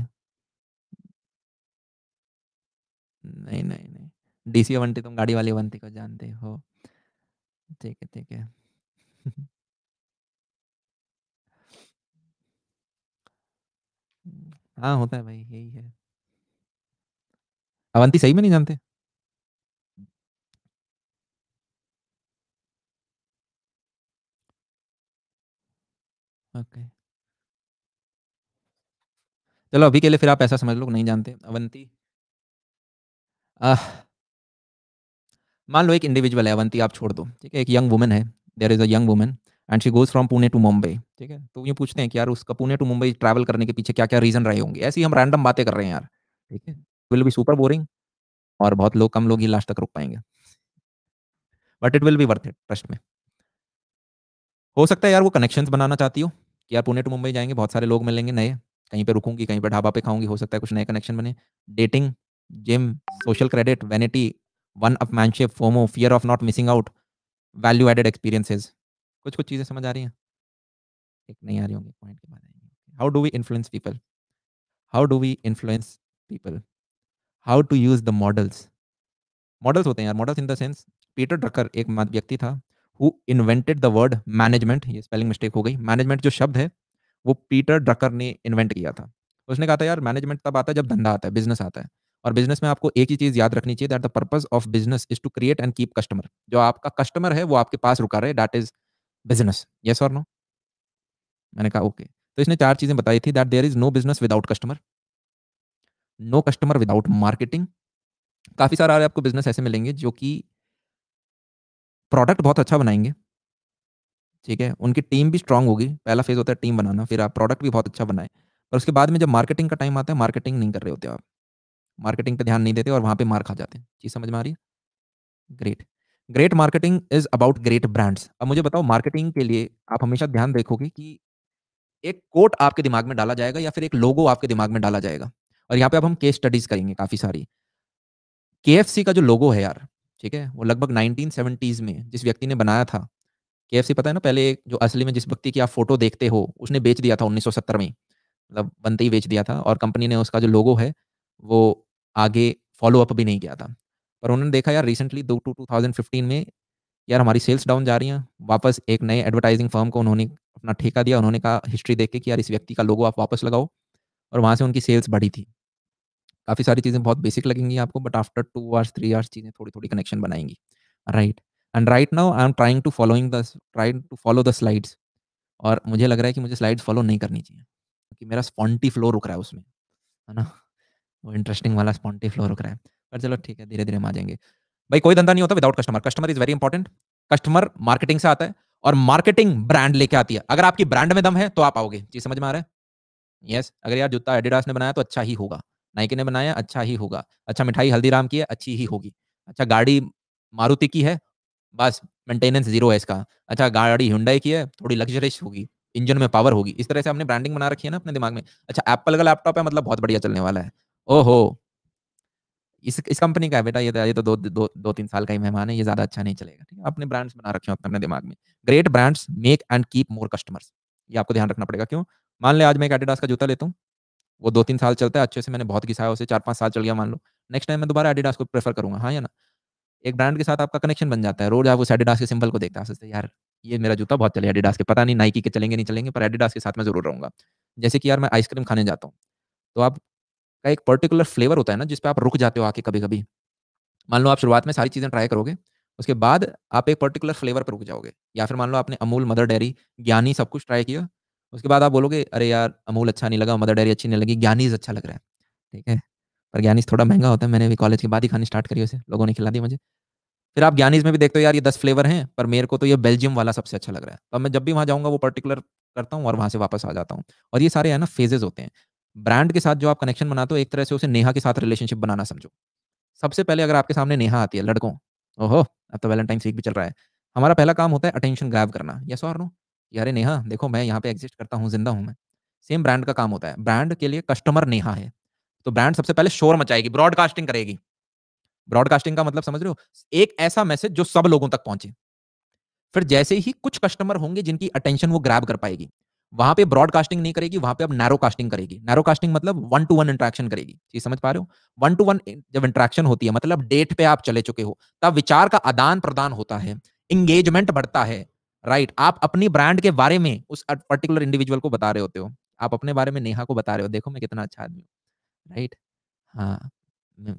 नहीं नहीं नहीं डीसी अवंती तुम गाड़ी वाली अवंती को जानते हो ठीक है ठीक है हाँ होता है भाई यही है अवंती सही में नहीं जानते ओके चलो अभी के लिए फिर आप ऐसा समझ लो नहीं जानते अवंती मान लो एक इंडिविजुअल है अवंती आप छोड़ दो ठीक है एक यंग वुमन है there is a young woman and she goes from Pune to Mumbai ठीक है तो ये पूछते हैं कि यार उसका पुणे टू मुंबई ट्रैवल करने के पीछे क्या क्या रीज़न रहे होंगे ऐसी हम रैंडम बातें कर रहे हैं यार ठीक है विल बी सुपर बोरिंग और बहुत लोग कम लोग ही लास्ट तक रुक पाएंगे but it will be worth it trust में हो सकता है यार वो कनेक्शन बनाना चाहती हो कि यार पुणे टू मुंबई जाएंगे बहुत सारे लोग मिलेंगे नए कहीं पर रुकूंगी कहीं पर ढाबा पे खाऊंगी हो सकता है कुछ नए कनेक्शन बने dating gym social credit vanity one of manship FOMO fear of not missing out value added experiences कुछ कुछ चीज़ें समझ आ रही हैं एक नहीं आ रही होंगी पॉइंट के बाद how do we influence people how do we influence people how to use the models models होते हैं यार models in the sense Peter Drucker एक व्यक्ति था who invented the word management ये स्पेलिंग मिस्टेक हो गई मैनेजमेंट जो शब्द है वो पीटर ड्रकर ने इन्वेंट किया था उसने कहा था यार मैनेजमेंट तब आता है जब धंधा आता है बिजनेस आता है और बिजनेस में आपको एक ही चीज याद रखनी चाहिए that the purpose of business is to create and keep customer जो आपका कस्टमर है वो आपके पास रुका रहे दैट इज बिजनेस यस और नो मैंने कहा ओके okay. तो इसने चार चीजें बताई थी that there is no business without customer no customer without marketing काफी सारे आपको बिजनेस ऐसे मिलेंगे जो कि प्रोडक्ट बहुत अच्छा बनाएंगे ठीक है उनकी टीम भी स्ट्रांग होगी पहला फेज होता है टीम बनाना फिर आप प्रोडक्ट भी बहुत अच्छा बनाए पर उसके बाद में जब मार्केटिंग का टाइम आता है मार्केटिंग नहीं कर रहे होते आप मार्केटिंग पर ध्यान नहीं देते और वहाँ पर मार खा जाते हैं चीज़ समझ में आ रही है great great marketing is about great brands अब मुझे बताओ मार्केटिंग के लिए आप हमेशा ध्यान देखोगे कि एक कोट आपके दिमाग में डाला जाएगा या फिर एक लोगो आपके दिमाग में डाला जाएगा और यहाँ पे अब हम केस स्टडीज करेंगे काफ़ी सारी के का जो लोगो है यार ठीक है वो लगभग नाइनटीन सेवेंटीज़ में जिस व्यक्ति ने बनाया था के पता है ना पहले जो असली में जिस व्यक्ति की आप फोटो देखते हो उसने बेच दिया था उन्नीस में मतलब बनते ही बेच दिया था और कंपनी ने उसका जो लोगो है वो आगे फॉलोअप भी नहीं किया था पर उन्होंने देखा यार रिसेंटली दो टू टू में यार हमारी सेल्स डाउन जा रही हैं वापस एक नए एडवर्टाइजिंग फर्म को उन्होंने अपना ठेका दिया उन्होंने कहा हिस्ट्री देख के कि यार इस व्यक्ति का लोगो आप वापस लगाओ और वहाँ से उनकी सेल्स बढ़ी थी काफ़ी सारी चीज़ें बहुत बेसिक लगेंगी आपको but after two hours three hours चीज़ें थोड़ी थोड़ी कनेक्शन बनाएंगी right and right now I am trying to following the trying to follow the slides और मुझे लग रहा है कि मुझे स्लाइड्स फॉलो नहीं करनी चाहिए क्योंकि मेरा स्पॉन्टी फ्लो रुक रहा है उसमें है ना वो इंटरेस्टिंग वाला स्पॉन्टी फ्लो रुक रहा है पर चलो ठीक है धीरे धीरे हम आ जाएंगे भाई कोई धंधा नहीं होता without customer customer is very important customer marketing से आता है और मार्केटिंग ब्रांड लेके आती है अगर आपकी ब्रांड में दम है तो आप आओगे चीज समझ में आ रहा है यस yes, अगर यार जूता एडिडास ने बनाया तो अच्छा ही होगा नाइके ने बनाया अच्छा ही होगा अच्छा मिठाई हल्दीराम की है अच्छी ही होगी अच्छा गाड़ी मारुति की है बस मेंटेनेंस जीरो है इसका अच्छा गाड़ी हुंडई की है थोड़ी लग्जरियस होगी इंजन में पावर होगी इस तरह से हमने ब्रांडिंग बना रखी है ना अपने दिमाग में अच्छा एप्पल का लैपटॉप है मतलब बहुत बढ़िया चलने वाला है ओहो इस इस कंपनी का है बेटा ये तो, ये तो दो दो दो तीन साल का ही मेहमान है ये ज्यादा अच्छा नहीं चलेगा ठीक है अपने ब्रांड्स बना रखे हैं अपने दिमाग में great brands make and keep more customers ये आपको ध्यान रखना पड़ेगा क्यों मान ले आज मैं एक एडिडास का जूता लेता हूँ वो दो तीन साल चलता है अच्छे से मैंने बहुत घिसाया उसे चार पाँच साल चल गया मान लो नेक्स्ट टाइम मैं दोबारा एडिडास को प्रेफर करूंगा हाँ या ना एक ब्रांड के साथ आपका कनेक्शन बन जाता है रोज आप उस एडिडास के सिंबल को देखते हैं सोचते यार ये मेरा जूता बहुत चले एडिडास के पता नहीं नाइकी के चलेंगे नहीं चलेंगे पर एडिडास के साथ मैं जरूर रहूंगा जैसे कि यार मैं आइसक्रीम खाने जाता हूँ तो आप का एक पर्टिकुलर फ्लेवर होता है ना जिस पर आप रुक जाते हो आके कभी कभी मान लो आप शुरुआत में सारी चीज़ें ट्राई करोगे उसके बाद आप एक पर्टिकुलर फ्लेवर पर रुक जाओगे या फिर मान लो आपने अमूल मदर डेयरी ज्ञानी सब कुछ ट्राई किया उसके बाद आप बोलोगे अरे यार अमूल अच्छा नहीं लगा मदर डेयरी अच्छी नहीं लगी ज्ञानीज अच्छा लग रहा है ठीक है पर ज्ञानीज थोड़ा महंगा होता है मैंने भी कॉलेज के बाद ही खानी स्टार्ट करी उसे लोगों ने खिला दी मुझे फिर आप ज्ञानीज में भी देखते हो यार ये दस फ्लेवर हैं पर मेरे को तो ये बेल्जियम वाला सबसे अच्छा लग रहा है तो मैं जब भी वहाँ जाऊँगा वो पर्टिकुलर करता हूँ और वहाँ से वापस आ जाता हूँ और ये सारे है ना फेजेज होते हैं ब्रांड के साथ जो आप कनेक्शन बनाते हो एक तरह से उसे नेहा के साथ रिलेशनशिप बनाना समझो सबसे पहले अगर आपके सामने नेहा आती है लड़कों ओहो अब तो वैलेंटाइन वीक भी चल रहा है हमारा पहला काम होता है अटेंशन ग्रैब करना यस और नो यारे नेहा देखो मैं यहाँ पे एग्जिस्ट करता हूँ जिंदा हूँ मैं सेम ब्रांड का काम होता है ब्रांड के लिए कस्टमर नेहा है तो ब्रांड सबसे पहले शोर मचाएगी ब्रॉडकास्टिंग करेगी ब्रॉडकास्टिंग का मतलब समझ रहे हो एक ऐसा मैसेज जो सब लोगों तक पहुंचे फिर जैसे ही कुछ कस्टमर होंगे जिनकी अटेंशन वो ग्रैब कर पाएगी वहां पे ब्रॉडकास्टिंग नहीं करेगी वहां पे अब नैरो कास्टिंग करेगी नैरो कास्टिंग मतलब वन टू वन इंट्रैक्शन करेगी चीज समझ पा रहे हो वन टू वन जब इंट्रैक्शन होती है मतलब डेट पे आप चले चुके हो तब विचार का आदान प्रदान होता है इंगेजमेंट बढ़ता है राइट आप अपनी ब्रांड के बारे में उस पर्टिकुलर इंडिविजुअल को बता रहे होते हो आप अपने बारे में नेहा को बता रहे हो देखो मैं कितना अच्छा आदमी हूँ राइट हाँ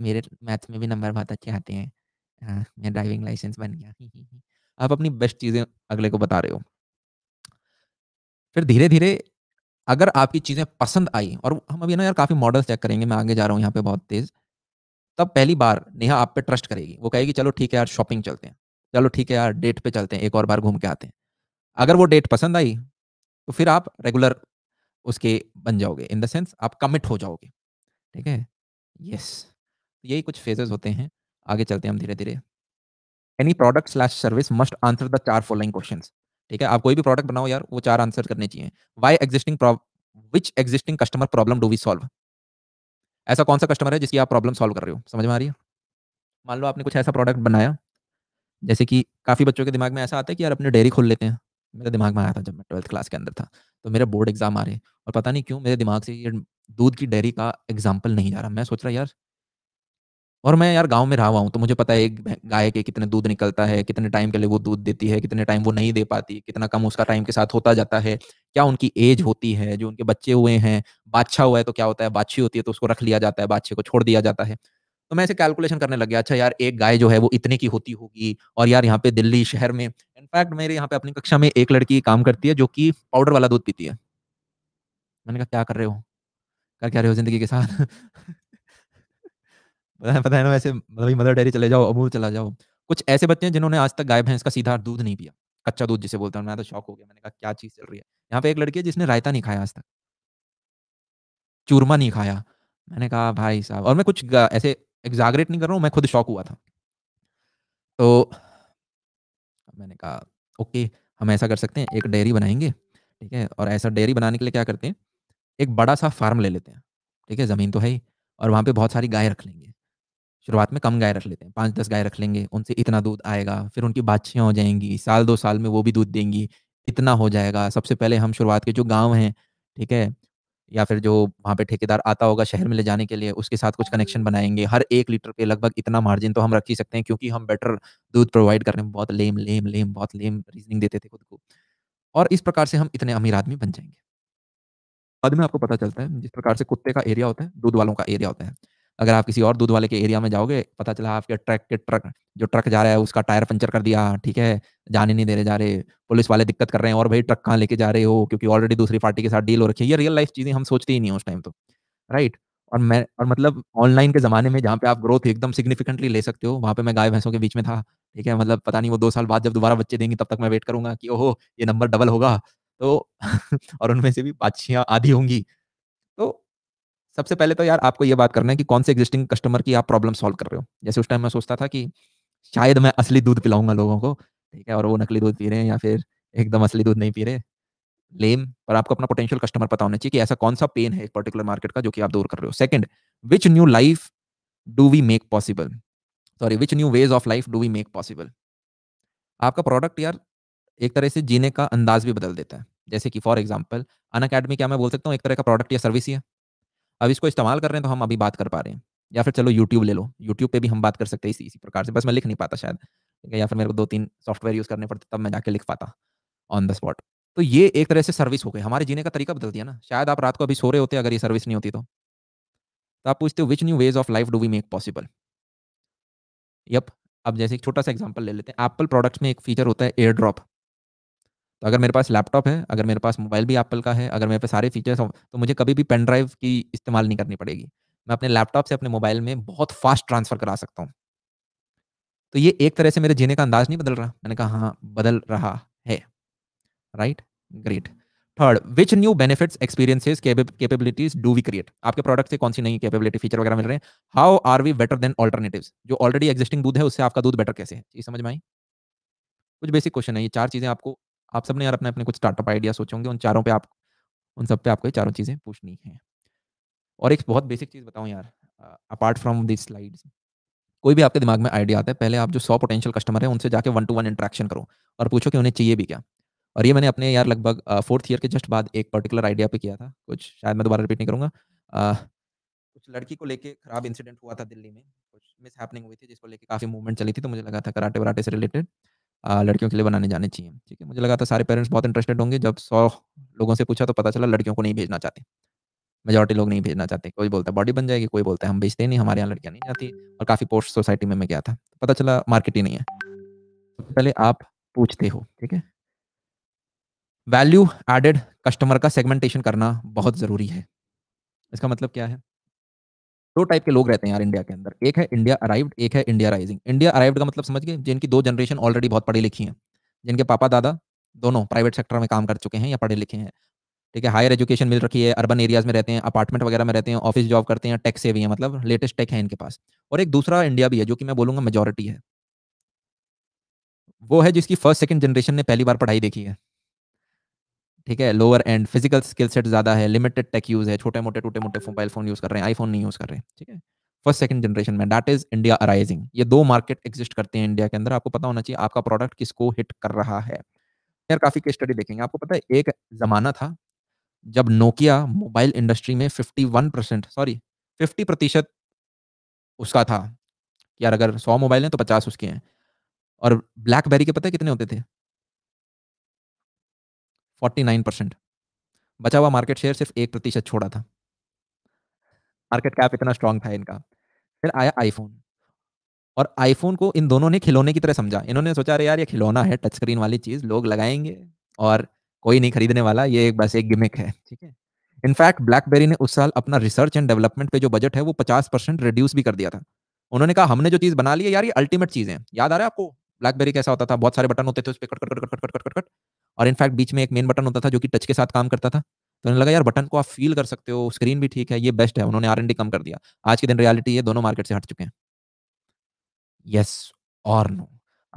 मेरे मैथ्स में भी नंबर बहुत अच्छे आते हैं हाँ मेरा ड्राइविंग लाइसेंस बन गया आप अपनी बेस्ट चीज़ें अगले को बता रहे हो फिर धीरे धीरे अगर आपकी चीज़ें पसंद आई और हम अभी ना यार काफ़ी मॉडल्स चेक करेंगे मैं आगे जा रहा हूँ यहाँ पे बहुत तेज़ तब पहली बार नेहा आप पे ट्रस्ट करेगी वो कहेगी चलो ठीक है यार शॉपिंग चलते हैं चलो ठीक है यार डेट पे चलते हैं एक और बार घूम के आते हैं अगर वो डेट पसंद आई तो फिर आप रेगुलर उसके बन जाओगे इन द सेंस आप कमिट हो जाओगे ठीक है यस यही कुछ फेजेस होते हैं आगे चलते हैं हम धीरे धीरे any product slash service must answer the चार फॉलोइंग क्वेश्चन ठीक है आप कोई भी प्रोडक्ट बनाओ यार वो चार आंसर करने चाहिए why existing which existing customer problem do we solve ऐसा कौन सा कस्टमर है जिसकी आप प्रॉब्लम सॉल्व कर रहे हो समझ में आ रही है मान लो आपने कुछ ऐसा प्रोडक्ट बनाया जैसे कि काफ़ी बच्चों के दिमाग में ऐसा आता है कि यार अपने डेयरी खोल लेते हैं मेरे दिमाग में आया था जब मैं ट्वेल्थ क्लास के अंदर था तो मेरे बोर्ड एग्जाम आ रहे और पता नहीं क्यों मेरे दिमाग से ये दूध की डेयरी का एग्जाम्पल नहीं जा रहा मैं सोच रहा यार और मैं यार गांव में रहा हुआ हूँ तो मुझे पता है एक गाय के कितने दूध निकलता है कितने टाइम के लिए वो दूध देती है कितने टाइम वो नहीं दे पाती कितना कम उसका टाइम के साथ होता जाता है क्या उनकी एज होती है जो उनके बच्चे हुए हैं बादशाह हुआ है तो क्या होता है बादशी होती है तो उसको रख लिया जाता है बादशे को छोड़ दिया जाता है तो मैं ऐसे कैलकुलेशन करने लग गया अच्छा यार एक गाय जो है वो इतने की होती होगी और यार यहाँ पे दिल्ली शहर में इनफैक्ट मेरे यहाँ पे अपनी कक्षा में एक लड़की काम करती है जो कि पाउडर वाला दूध पीती है मैंने कहा क्या कर रहे हो कर क्या रहे हो जिंदगी के साथ पता है पता है ना वैसे मतलब मदर डेयरी चले जाओ अमूल चला जाओ कुछ ऐसे बच्चे हैं जिन्होंने आज तक गाय भैंस का सीधा दूध नहीं पिया कच्चा दूध जिसे बोलता हूँ मैं तो शौक हो गया मैंने कहा क्या चीज़ चल रही है यहाँ पे एक लड़की है जिसने रायता नहीं खाया आज तक चूरमा नहीं खाया मैंने कहा भाई साहब और मैं कुछ ऐसे एग्जागरेट नहीं कर रहा हूँ मैं खुद शौक हुआ था तो मैंने कहा ओके हम ऐसा कर सकते हैं एक डेयरी बनाएंगे ठीक है और ऐसा डेयरी बनाने के लिए क्या करते हैं एक बड़ा सा फार्म ले लेते हैं ठीक है ज़मीन तो है ही और वहाँ पे बहुत सारी गाय रख लेंगे शुरुआत में कम गाय रख लेते हैं पाँच दस गाय रख लेंगे उनसे इतना दूध आएगा फिर उनकी बादशियाँ हो जाएंगी साल दो साल में वो भी दूध देंगी इतना हो जाएगा सबसे पहले हम शुरुआत के जो गाँव हैं ठीक है या फिर जो वहाँ पे ठेकेदार आता होगा शहर में ले जाने के लिए उसके साथ कुछ कनेक्शन बनाएंगे हर एक लीटर पे लगभग इतना मार्जिन तो हम रख ही सकते हैं क्योंकि हम बेटर दूध प्रोवाइड करने में बहुत लेम लेम लेम बहुत लेम रीजनिंग देते थे खुद को और इस प्रकार से हम इतने अमीर आदमी बन जाएंगे बाद में आपको पता चलता है जिस प्रकार से कुत्ते का एरिया होता है दूध वालों का एरिया होता है अगर आप किसी और दूध वाले के एरिया में जाओगे पता चला आपके ट्रक के ट्रक जो ट्रक जा रहा है उसका टायर पंचर कर दिया ठीक है जाने नहीं देने जा रहे पुलिस वाले दिक्कत कर रहे हैं और भाई ट्रक कहाँ लेके जा रहे हो क्योंकि ऑलरेडी दूसरी पार्टी के साथ डील हो रखी है ये रियल लाइफ चीज़ें हम सोचते ही नहीं उस टाइम तो राइट और मैं और मतलब ऑनलाइन के ज़माने में जहाँ पे आप ग्रोथ एकदम सिग्निफिकेंटली ले सकते हो वहाँ पे मैं गाय भैंसों के बीच में था ठीक है मतलब पता नहीं वो दो साल बाद जब दोबारा बच्चे देंगे तब तक मैं वेट करूंगा कि ओहो ये नंबर डबल होगा तो और उनमें से भी बादशियाँ आधी होंगी सबसे पहले तो यार आपको ये बात करना है कि कौन से एग्जिस्टिंग कस्टमर की आप प्रॉब्लम सॉल्व कर रहे हो जैसे उस टाइम मैं सोचता था कि शायद मैं असली दूध पिलाऊंगा लोगों को ठीक है और वो नकली दूध पी रहे हैं या फिर एकदम असली दूध नहीं पी रहे लेम पर आपको अपना पोटेंशियल कस्टमर पता होना चाहिए कि ऐसा कौन सा पेन है एक पर्टिकुलर मार्केट का जो कि आप दूर कर रहे हो second which new life do we make possible sorry which new ways of life do we make possible आपका प्रोडक्ट यार एक तरह से जीने का अंदाज भी बदल देता है जैसे कि फॉर एग्जाम्पल अन अकेडमी क्या मैं बोल सकता हूँ एक तरह का प्रोडक्ट या सर्विस ही है अब इसको इस्तेमाल कर रहे हैं तो हम अभी बात कर पा रहे हैं या फिर चलो यूट्यूब ले लो यूट्यूब पे भी हम बात कर सकते हैं इसी इसी प्रकार से बस मैं लिख नहीं पाता शायद ठीक है या फिर मेरे को दो तीन सॉफ्टवेयर यूज़ करने पड़ते तब मैं जाके लिख पाता ऑन द स्पॉट तो ये एक तरह से सर्विस हो गई हमारे जीने का तरीका बदल दिया ना शायद आप रात को अभी सो रहे होते अगर ये सर्विस नहीं होती तो तो आप पूछते हो which new ways of life do we make possible yup अब जैसे एक छोटा सा एग्जाम्पल ले लेते हैं एप्पल प्रोडक्ट्स में एक फीचर होता है एयर ड्रॉप तो अगर मेरे पास लैपटॉप है अगर मेरे पास मोबाइल भी एप्पल का है अगर मेरे पास सारे फीचर्स हो तो मुझे कभी भी पेन ड्राइव की इस्तेमाल नहीं करनी पड़ेगी मैं अपने लैपटॉप से अपने मोबाइल में बहुत फास्ट ट्रांसफर करा सकता हूँ तो ये एक तरह से मेरे जीने का अंदाज नहीं बदल रहा मैंने कहा हाँ बदल रहा है right great third which new benefits experiences capabilities do we create आपके प्रोडक्ट से कौन सी नई कैपेबिलिटी फीचर वगैरह मिल रहे हैं how are we better than alternative जो ऑलरेडी एग्जिस्टिंग दूध है उससे आपका दूध बेटर कैसे है ये समझ में आई कुछ बेसिक क्वेश्चन है ये चार चीजें आपको आप सबने यार अपने अपने कुछ स्टार्टअप आइडिया सोचे होंगे उन चारों पे आप उन सब पे आपको ये चारों चीज़ें पूछनी है और एक बहुत बेसिक चीज़ बताऊँ यार अपार्ट फ्रॉम दिस स्लाइड्स कोई भी आपके दिमाग में आइडिया आता है पहले आप जो सौ पोटेंशियल कस्टमर है उनसे जाके वन टू वन इंट्रैक्शन करो और पूछो कि उन्हें चाहिए भी क्या और ये मैंने अपने यार लगभग फोर्थ ईयर के जस्ट बाद एक पर्टिकुलर आइडिया पे किया था कुछ शायद मैं दोबारा रिपीट नहीं करूँगा कुछ लड़की को लेके खराब इंसिडेंट हुआ था दिल्ली में कुछ मिस हैपनिंग हुई थी जिसको लेके काफ़ी मूवमेंट चली थी तो मुझे लगा था कराटे वराटे से रिलेटेड लड़कियों के लिए बनाने जाने चाहिए ठीक है मुझे लगा था सारे पेरेंट्स बहुत इंटरेस्टेड होंगे जब सौ लोगों से पूछा तो पता चला लड़कियों को नहीं भेजना चाहते मेजोरिटी लोग नहीं भेजना चाहते कोई बोलता है बॉडी बन जाएगी कोई बोलता है हम भेजते नहीं हमारे यहाँ लड़कियाँ नहीं जाती और काफ़ी पोस्ट सोसाइटी में मैं गया था तो पता चला मार्केट ही नहीं है सबसे पहले आप पूछते हो ठीक है वैल्यू एडेड कस्टमर का सेगमेंटेशन करना बहुत ज़रूरी है इसका मतलब क्या है दो टाइप के लोग रहते हैं यार इंडिया के अंदर एक है इंडिया अराइव्ड एक है इंडिया राइजिंग इंडिया अराइव्ड का मतलब समझ गए जिनकी दो जनरेशन ऑलरेडी बहुत पढ़ी लिखी हैं जिनके पापा दादा दोनों प्राइवेट सेक्टर में काम कर चुके हैं या पढ़े लिखे हैं ठीक है हायर एजुकेशन मिल रखी है अर्बन एरियाज में रहते हैं अपार्टमेंट वगैरह में रहते हैं ऑफिस जॉब करते हैं टेक सेवी है मतलब लेटेस्ट टेक है इनके पास और एक दूसरा इंडिया भी है जो कि मैं बोलूंगा मेजोरिटी है वो है जिसकी फर्स्ट सेकंड जनरेशन ने पहली बार पढ़ाई देखी है ठीक है lower end physical skill set ज़्यादा है लिमिटेड टेक यूज़ है छोटे मोटे टूटे मोटे मोबाइल फ़ोन यूज़ कर रहे हैं आईफोन नहीं यूज़ कर रहे हैं ठीक है फर्स्ट सेकंड जनरेशन में डैट इज इंडिया अराइजिंग ये दो मार्केट एग्जिस्ट करते हैं इंडिया के अंदर आपको पता होना चाहिए आपका प्रोडक्ट किसको हिट कर रहा है यार काफ़ी के स्टडी देखेंगे आपको पता है एक ज़माना था जब नोकिया मोबाइल इंडस्ट्री में 51 परसेंट सॉरी 50 प्रतिशत उसका था यार अगर 100 मोबाइल हैं तो 50 उसके हैं और ब्लैकबेरी के पता है कितने होते थे फोर्टी नाइन परसेंट बचा हुआ मार्केट शेयर सिर्फ एक प्रतिशत छोड़ा था मार्केट कैप इतना स्ट्रांग था इनका फिर आया आईफोन और आईफोन को इन दोनों ने खिलौने की तरह समझा इन्होंने सोचा अरे यार ये खिलौना है टच स्क्रीन वाली चीज़ लोग लगाएंगे और कोई नहीं खरीदने वाला ये एक बस एक गिमिक है ठीक है इनफैक्ट ब्लैकबेरी ने उस साल अपना रिसर्च एंड डेवलपमेंट पे जो बजट है वो पचास परसेंट रिड्यूस भी कर दिया था उन्होंने कहा हमने जो चीज़ बना ली है यार ये अल्टीमेट चीज़ है याद आ रहा है आपको ब्लैकबेरी कैसा होता था बहुत सारे बटन होते थे उस पर cut cut cut cut cut cut cut और इनफैक्ट बीच में एक मेन बटन होता था जो कि टच के साथ काम करता था तो उन्हें लगा यार बटन को आप फील कर सकते हो स्क्रीन भी ठीक है ये बेस्ट है उन्होंने आर कम कर दिया आज के दिन रियलिटी ये दोनों मार्केट से हट चुके हैं यस और नो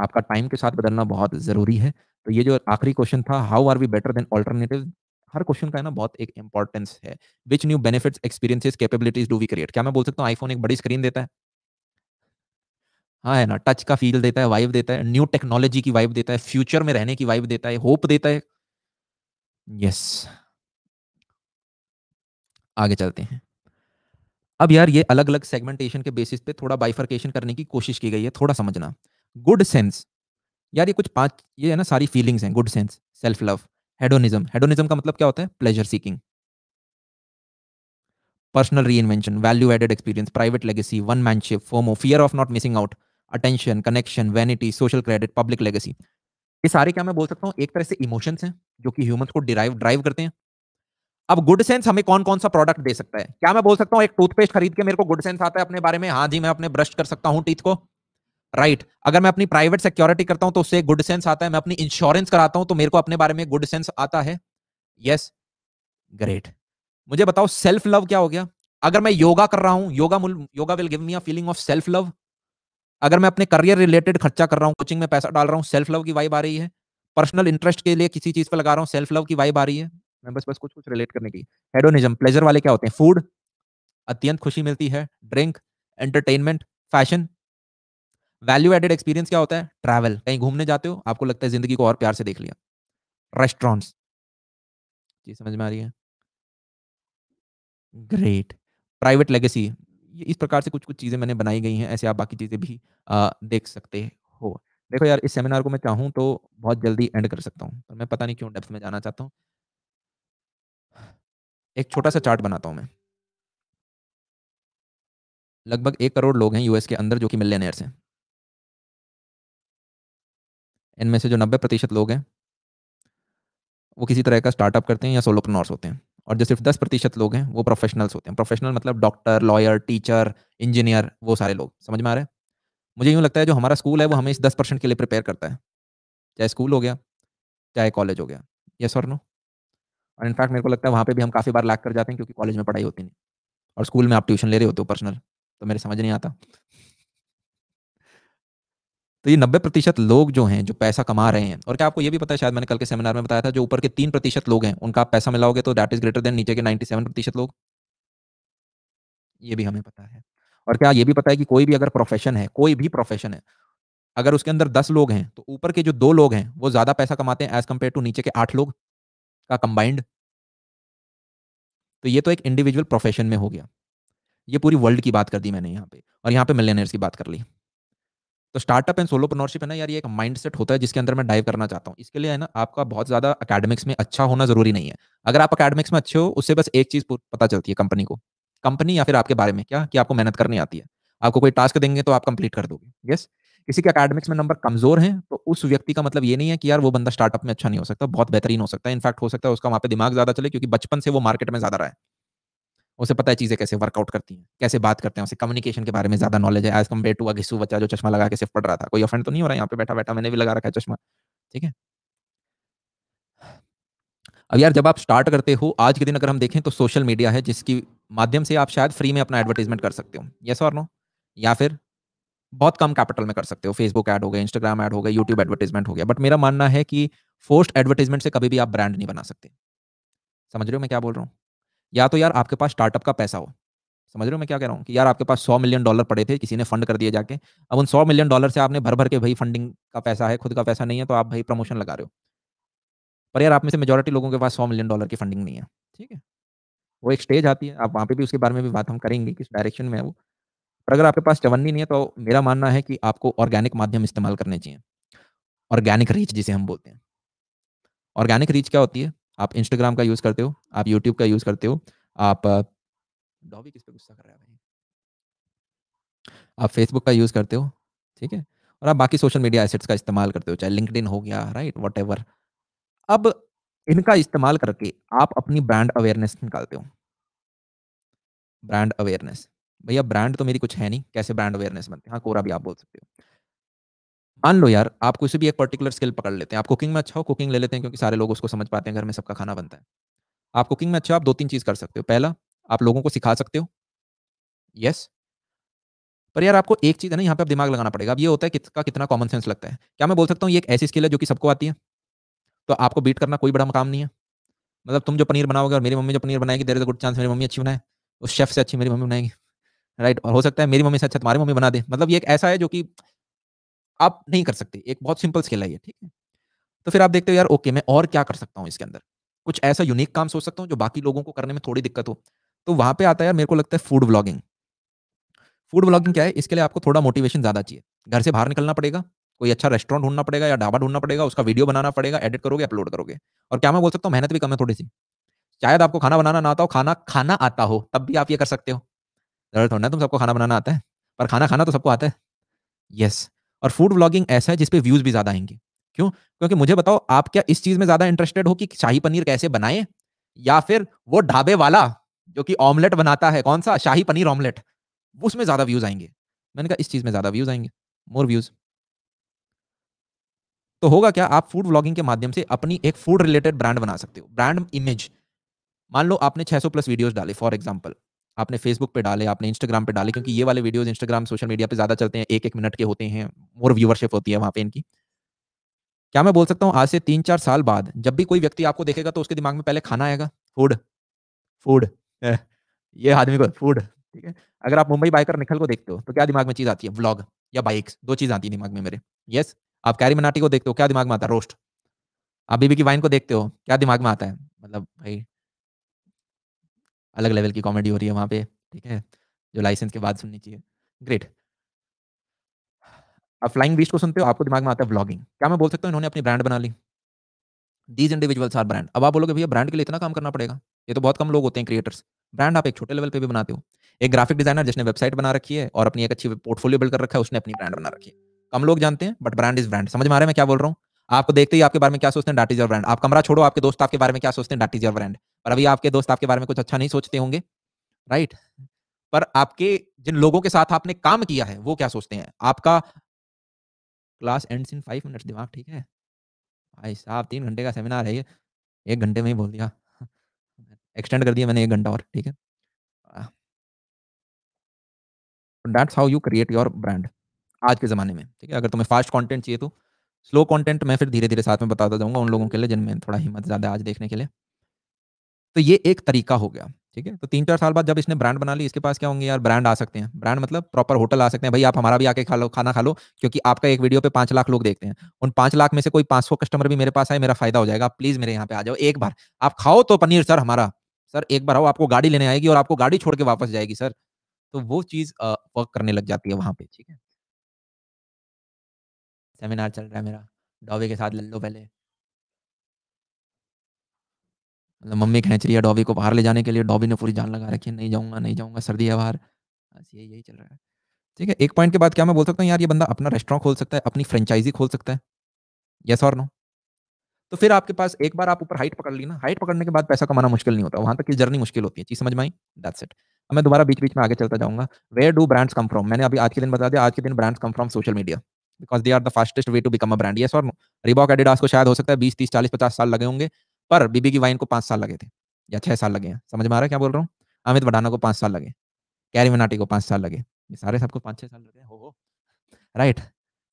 आपका टाइम के साथ बदलना बहुत जरूरी है तो ये जो आखिरी क्वेश्चन था how are we better than alternative हर क्वेश्चन का है ना बहुत एक इंपॉर्टेंस है which new benefits experiences capabilities do we create क्या मैं बोल सकता हूँ आईफोन एक बड़ी स्क्रीन देता है हाँ है ना टच का फील देता है वाइब देता है न्यू टेक्नोलॉजी की वाइब देता है फ्यूचर में रहने की वाइब देता है होप देता है यस आगे चलते हैं अब यार ये अलग अलग सेगमेंटेशन के बेसिस पे थोड़ा बाइफर्केशन करने की कोशिश की गई है थोड़ा समझना गुड सेंस यार ये कुछ पांच ये है ना सारी फीलिंग्स हैं good sense self love hedonism hedonism का मतलब क्या होता है pleasure seeking personal reinvention value added experience private legacy oneupmanship FOMO fear of not missing out attention connection vanity social credit public legacy ये सारे क्या मैं बोल सकता हूँ एक तरह से इमोशंस हैं जो कि ह्यूमंस को डिराइव ड्राइव करते हैं अब गुड सेंस हमें कौन कौन सा प्रोडक्ट दे सकता है क्या मैं बोल सकता हूँ एक टूथपेस्ट खरीद के मेरे को गुड सेंस आता है अपने बारे में हाँ जी मैं अपने ब्रश कर सकता हूँ टीथ को राइट right. अगर मैं अपनी प्राइवेट सिक्योरिटी करता हूँ तो उससे गुड सेंस आता है मैं अपनी इंश्योरेंस कराता हूँ तो मेरे को अपने बारे में गुड सेंस आता है यस ग्रेट मुझे बताओ सेल्फ लव क्या हो गया अगर मैं योगा कर रहा हूँ yoga yoga will give me a feeling of self love अगर मैं अपने करियर रिलेटेड खर्चा कर रहा हूँ कोचिंग में पैसा डाल रहा हूँ सेल्फ लव की वाइब आ रही है पर्सनल इंटरेस्ट के लिए किसी चीज पर लगा रहा हूँ सेल्फ लव की वाइब आ रही है मैं बस बस कुछ कुछ रिलेट करने की हेडोनिज्म प्लेजर वाले क्या होते हैं फूड अत्यंत खुशी मिलती है drink entertainment fashion value added experience क्या होता है ट्रैवल कहीं घूमने जाते हो आपको लगता है जिंदगी को और प्यार से देख लिया रेस्टोरेंट्स जी समझ में आ रही है ग्रेट प्राइवेट लेगेसी इस प्रकार से कुछ कुछ चीज़ें मैंने बनाई गई हैं ऐसे आप बाकी चीज़ें भी आ, देख सकते हो देखो यार इस सेमिनार को मैं चाहूँ तो बहुत जल्दी एंड कर सकता हूँ पर मैं पता नहीं क्यों डेप्थ में जाना चाहता हूँ एक छोटा सा चार्ट बनाता हूँ मैं लगभग एक करोड़ लोग हैं यूएस के अंदर जो कि मिलियनर्स हैं इनमें से जो नब्बे प्रतिशत लोग हैं वो किसी तरह का स्टार्टअप करते हैं या सोलोप्रनोर्स होते हैं और जो सिर्फ दस प्रतिशत लोग हैं वो प्रोफेशनल्स होते हैं प्रोफेशनल मतलब डॉक्टर लॉयर टीचर इंजीनियर वो सारे लोग समझ में आ रहे हैं मुझे यूँ लगता है जो हमारा स्कूल है वो हमें इस दस परसेंट के लिए प्रिपेयर करता है चाहे स्कूल हो गया चाहे कॉलेज हो गया यस और नो और इनफैक्ट मेरे को लगता है वहाँ पे भी हम काफ़ी बार लैक कर जाते हैं क्योंकि कॉलेज में पढ़ाई होती नहीं और स्कूल में आप ट्यूशन ले रहे होते हो पर्सनल तो, तो मेरे समझ नहीं आता तो ये नब्बे प्रतिशत लोग जो हैं जो पैसा कमा रहे हैं और क्या आपको ये भी पता है शायद मैंने कल के सेमिनार में बताया था जो ऊपर के तीन प्रतिशत लोग हैं उनका आप पैसा मिलाओगे तो डैट इज ग्रेटर देन नीचे के नाइन्टी सेवन प्रतिशत लोग ये भी हमें पता है और क्या ये भी पता है कि कोई भी अगर प्रोफेशन है कोई भी प्रोफेशन है अगर उसके अंदर दस लोग हैं तो ऊपर के जो दो लोग हैं वो ज्यादा पैसा कमाते हैं एज कम्पेयर टू नीचे के आठ लोग का कंबाइंड तो ये तो एक इंडिविजुअल प्रोफेशन में हो गया ये पूरी वर्ल्ड की बात कर दी मैंने यहाँ पे और यहाँ पे मिलेनियर्स की बात कर ली तो स्टार्टअप एंड सोलोप्रनोरशिप है ना यार ये एक माइंडसेट होता है जिसके अंदर मैं डाइव करना चाहता हूँ इसके लिए है ना आपका बहुत ज्यादा अकेडमिक्स में अच्छा होना जरूरी नहीं है अगर आप अकेडमिक्स में अच्छे हो उससे बस एक चीज पता चलती है कंपनी को कंपनी या फिर आपके बारे में क्या कि आपको मेहनत करनी आती है आपको कोई टास्क देंगे तो आप कंप्लीट कर दोगे यस किसी के अकेडमिक्स में नंबर कमजोर है तो उस व्यक्ति का मतलब ये नहीं है कि यार वो बंदा स्टार्टअप में अच्छा नहीं हो सकता बहुत बेहतरीन हो सकता है इनफैक्ट हो सकता है उसका वहाँ पे दिमाग ज्यादा चले क्योंकि बचपन से वो मार्केट में ज्यादा रहा है उसे पता है चीज़ें कैसे वर्कआउट करती हैं कैसे बात करते हैं उसे कम्युनिकेशन के बारे में ज़्यादा नॉलेज है एज कम्पेयर टू अघिसू बच्चा जो चश्मा लगा के सिर्फ पढ़ रहा था कोई ऑफेंड तो नहीं हो रहा यहाँ पे बैठा बैठा मैंने भी लगा रखा है चश्मा ठीक है अब यार जब आप स्टार्ट करते हो आज के दिन अगर हम देखें तो सोशल मीडिया है जिसकी माध्यम से आप शायद फ्री में अपना एडवर्टीजमेंट कर सकते हो यस और नो या फिर बहुत कम कैपिटल में कर सकते हो फेसबुक ऐड हो गया इंस्टाग्राम ऐड हो गया यूट्यूब एडवर्टीजमेंट हो गया बट मेरा मानना है कि फोर्स्ट एडवर्टीजमेंट से कभी भी आप ब्रांड नहीं बना सकते समझ रहे हो मैं क्या बोल रहा हूँ या तो यार आपके पास स्टार्टअप का पैसा हो समझ रहे हो मैं क्या कह रहा हूँ कि यार आपके पास सौ मिलियन डॉलर पड़े थे किसी ने फंड कर दिए जाके अब उन सौ मिलियन डॉलर से आपने भर भर के भाई फंडिंग का पैसा है खुद का पैसा नहीं है तो आप भाई प्रमोशन लगा रहे हो पर यार आप में से मेजोरिटी लोगों के पास सौ मिलियन डॉलर की फंडिंग नहीं है ठीक है वो एक स्टेज आती है आप वहाँ पे भी उसके बारे में भी बात हम करेंगे किस डायरेक्शन में है वो पर अगर आपके पास चवन्नी नहीं है तो मेरा मानना है कि आपको ऑर्गेनिक माध्यम इस्तेमाल करने चाहिए ऑर्गेनिक रीच जिसे हम बोलते हैं ऑर्गेनिक रीच क्या होती है आप इंस्टाग्राम का यूज़ करते हो आप यूट्यूब का यूज़ करते हो आप डॉबी किस पे गुस्सा कर रहे हैं आप फेसबुक का यूज़ करते हो ठीक है और आप बाकी सोशल मीडिया एसेट्स का इस्तेमाल करते हो चाहे लिंकड हो गया राइट वट अब इनका इस्तेमाल करके आप अपनी ब्रांड अवेयरनेस निकालते हो ब्रांड अवेयरनेस भैया ब्रांड तो मेरी कुछ है नहीं कैसे ब्रांड अवेयरनेस बनते हैं हाँ कोरा भी आप बोल सकते हो मान लो यार आप कोई भी एक पर्टिकुलर स्किल पकड़ लेते हैं आप कुकिंग में अच्छा हो कुकिंग ले लेते हैं क्योंकि सारे लोग उसको समझ पाते हैं घर में सबका खाना बनता है आप कुकिंग में अच्छा हो आप दो तीन चीज़ कर सकते हो पहला आप लोगों को सिखा सकते हो यस पर यार आपको एक चीज़ है ना यहाँ पे आप दिमाग लगाना पड़ेगा अब ये होता है किसका कितना कॉमन सेंस लगता है क्या मैं बोल सकता हूँ ये एक ऐसी स्किल है जो कि सबको आती है तो आपको बीट करना कोई बड़ा मकाम नहीं है मतलब तुम जो पनीर बनाओगे और मेरी मम्मी जो पनीर बनाएगी देर इज गुड चांस मेरी मम्मी अच्छी बनाए उस शेफ से अच्छी मेरी मम्मी बनाएगी राइट और हो सकता है मेरी मम्मी से अच्छा तुम्हारी मम्मी बना दे मतलब ये एक ऐसा है जो कि आप नहीं कर सकते एक बहुत सिंपल स्किल है ये ठीक है तो फिर आप देखते हो यार ओके मैं और क्या कर सकता हूँ इसके अंदर कुछ ऐसा यूनिक काम सोच सकता हूँ जो बाकी लोगों को करने में थोड़ी दिक्कत हो तो वहाँ पे आता है यार मेरे को लगता है फूड व्लॉगिंग फूड व्लॉगिंग क्या है इसके लिए आपको थोड़ा मोटिवेशन ज़्यादा चाहिए घर से बाहर निकलना पड़ेगा कोई अच्छा रेस्टोरेंट ढूंढना पड़ेगा या ढाबा ढूंढना पड़ेगा उसका वीडियो बनाना पड़ेगा एडिट करोगे अपलोड करोगे और क्या मैं बोल सकता हूँ मेहनत भी कम है थोड़ी सी शायद आपको खाना बनाना ना आता हो खाना खाना आता हो तब भी आप ये कर सकते हो जरूरत होना तुम सबको खाना बनाना आता है पर खाना खाना तो सबको आता है यस और फूड व्लॉगिंग ऐसा है जिसपे व्यूज भी ज्यादा आएंगे क्यों क्योंकि मुझे बताओ आप क्या इस चीज में ज्यादा इंटरेस्टेड हो कि शाही पनीर कैसे बनाए या फिर वो ढाबे वाला जो कि ऑमलेट बनाता है कौन सा शाही पनीर ऑमलेट उसमें ज्यादा व्यूज आएंगे मैंने कहा इस चीज में ज्यादा व्यूज आएंगे मोर व्यूज तो होगा क्या आप फूड व्लॉगिंग के माध्यम से अपनी एक फूड रिलेटेड ब्रांड बना सकते हो ब्रांड इमेज मान लो आपने 600 प्लस वीडियोस डाले फॉर एग्जांपल आपने फेसबुक पे डाले आपने इंस्टाग्राम पे डाले क्योंकि ये वाले वीडियोस इंस्टाग्राम सोशल मीडिया पे ज्यादा चलते हैं एक एक मिनट के होते हैं मोर व्यूवरशिप होती है वहां पे इनकी क्या मैं बोल सकता हूँ आज से तीन चार साल बाद जब भी कोई व्यक्ति आपको देखेगा तो उसके दिमाग में पहले खाना आएगा फूड फूड ये आदमी को फूड ठीक है अगर आप मुंबई बाइकर निखल को देखते हो तो क्या दिमाग में चीज आती है व्लॉग या बाइक्स दो चीज आती है दिमाग में मेरे यस आप कैरी मनाटी को देखते हो क्या दिमाग में आता है रोस्ट आप बीबी की वाइन को देखते हो क्या दिमाग में आता है मतलब भाई अलग लेवल की कॉमेडी हो रही है वहाँ पे ठीक है जो लाइसेंस के बाद सुननी चाहिए ग्रेट अब फ्लाइंग बीस्ट को सुनते हो आपको दिमाग में आता है ब्लॉगिंग क्या मैं बोल सकता हूँ इन्होंने अपनी ब्रांड बना ली दीज इंडिविजुअल्स आर ब्रांड अब आप बोलोगे भैया ब्रांड के लिए इतना काम करना पड़ेगा ये तो बहुत कम लोग होते हैं क्रिएटर्स ब्रांड आप एक छोटे लेवल पे भी बनाते हो एक ग्राफिक डिजाइनर जिसने वेबसाइट बना रखी है और अपनी एक अच्छी पोर्टफोलियो बिल्ड कर रखा है उसने अपनी ब्रांड बना रखी है कम लोग जानते हैं बट ब्रांड इज ब्रांड समझ में आ रहा है मैं क्या बोल रहा हूँ आपको देखते ही आपके बारे में क्या सोचते हैं डाट इज ब्रांड आप कमरा छोड़ो आपके दोस्त आपके बारे में क्या सोचते हैं डाट इज ब्रांड पर अभी आपके दोस्त आपके बारे में कुछ अच्छा नहीं सोचते होंगे राइट पर आपके जिन लोगों के साथ आपने काम किया है वो क्या सोचते हैं आपका class ends in five minutes दिमाग ठीक है भाई साहब तीन घंटे का सेमिनार है ये एक घंटे में ही बोल दिया एक्सटेंड कर दिया मैंने एक घंटा और ठीक है that's how you create your brand आज के ज़माने में ठीक है अगर तुम्हें फास्ट कॉन्टेंट चाहिए तो स्लो कंटेंट मैं फिर धीरे धीरे साथ में बताता जाऊंगा उन लोगों के लिए जिनमें थोड़ा हिम्मत ज़्यादा आज देखने के लिए तो ये एक तरीका हो गया ठीक है तो तीन चार साल बाद जब इसने ब्रांड बना ली इसके पास क्या होंगे यार ब्रांड आ सकते हैं ब्रांड मतलब प्रॉपर होटल आ सकते हैं भाई आप हमारा भी आके खा लो खाना खा लो क्योंकि आपका एक वीडियो पे पांच लाख लोग देखते हैं उन पांच लाख में से कोई पांच सौ कस्टमर भी मेरे पास आए मेरा फायदा हो जाएगा प्लीज मेरे यहाँ पे आ जाओ एक बार आप खाओ तो पनीर सर हमारा सर एक बार आओ आपको गाड़ी लेने आएगी और आपको गाड़ी छोड़ के वापस जाएगी सर तो वो चीज़ वर्क करने लग जाती है वहाँ पे ठीक है सेमिनार चल रहा है मेरा डॉबी के साथ लल्लो पहले मतलब मम्मी खेच रही है डॉबी को बाहर ले जाने के लिए डॉबी ने पूरी जान लगा रखी है नहीं जाऊँगा नहीं जाऊँगा सर्दी है बाहर बस यही यही चल रहा है ठीक है एक पॉइंट के बाद क्या मैं बोल सकता हूँ यार ये बंदा अपना रेस्टोरेंट खोल सकता है अपनी फ्रेंचाइजी खोल सकता है यस और नो तो फिर आपके पास एक बार आप ऊपर हाइट पकड़ ली ना हाइट पकड़ने के बाद पैसा कमाना मुश्किल नहीं होता वहां तक की जर्नी मुश्किल होती है चीज समझ में आई दैट्स इट मैं दोबारा बीच बीच में आगे चलता जाऊंगा where do brands come from मैंने अभी आज के दिन बता दिया आज के दिन brands come from social media because they are the fastest way to become a brand yes और नो रिबॉक एडिडास को शायद हो सकता है बीस तीस चालीस पचास साल लगे होंगे पर बीबी की वाइन को पाँच साल लगे थे या छः साल लगे हैं समझ में आ रहा है क्या बोल रहा हूँ अमित वडाना को पाँच साल लगे कैरी मनाटी को पाँच साल लगे ये सारे सबको पाँच छः साल लगे हो राइट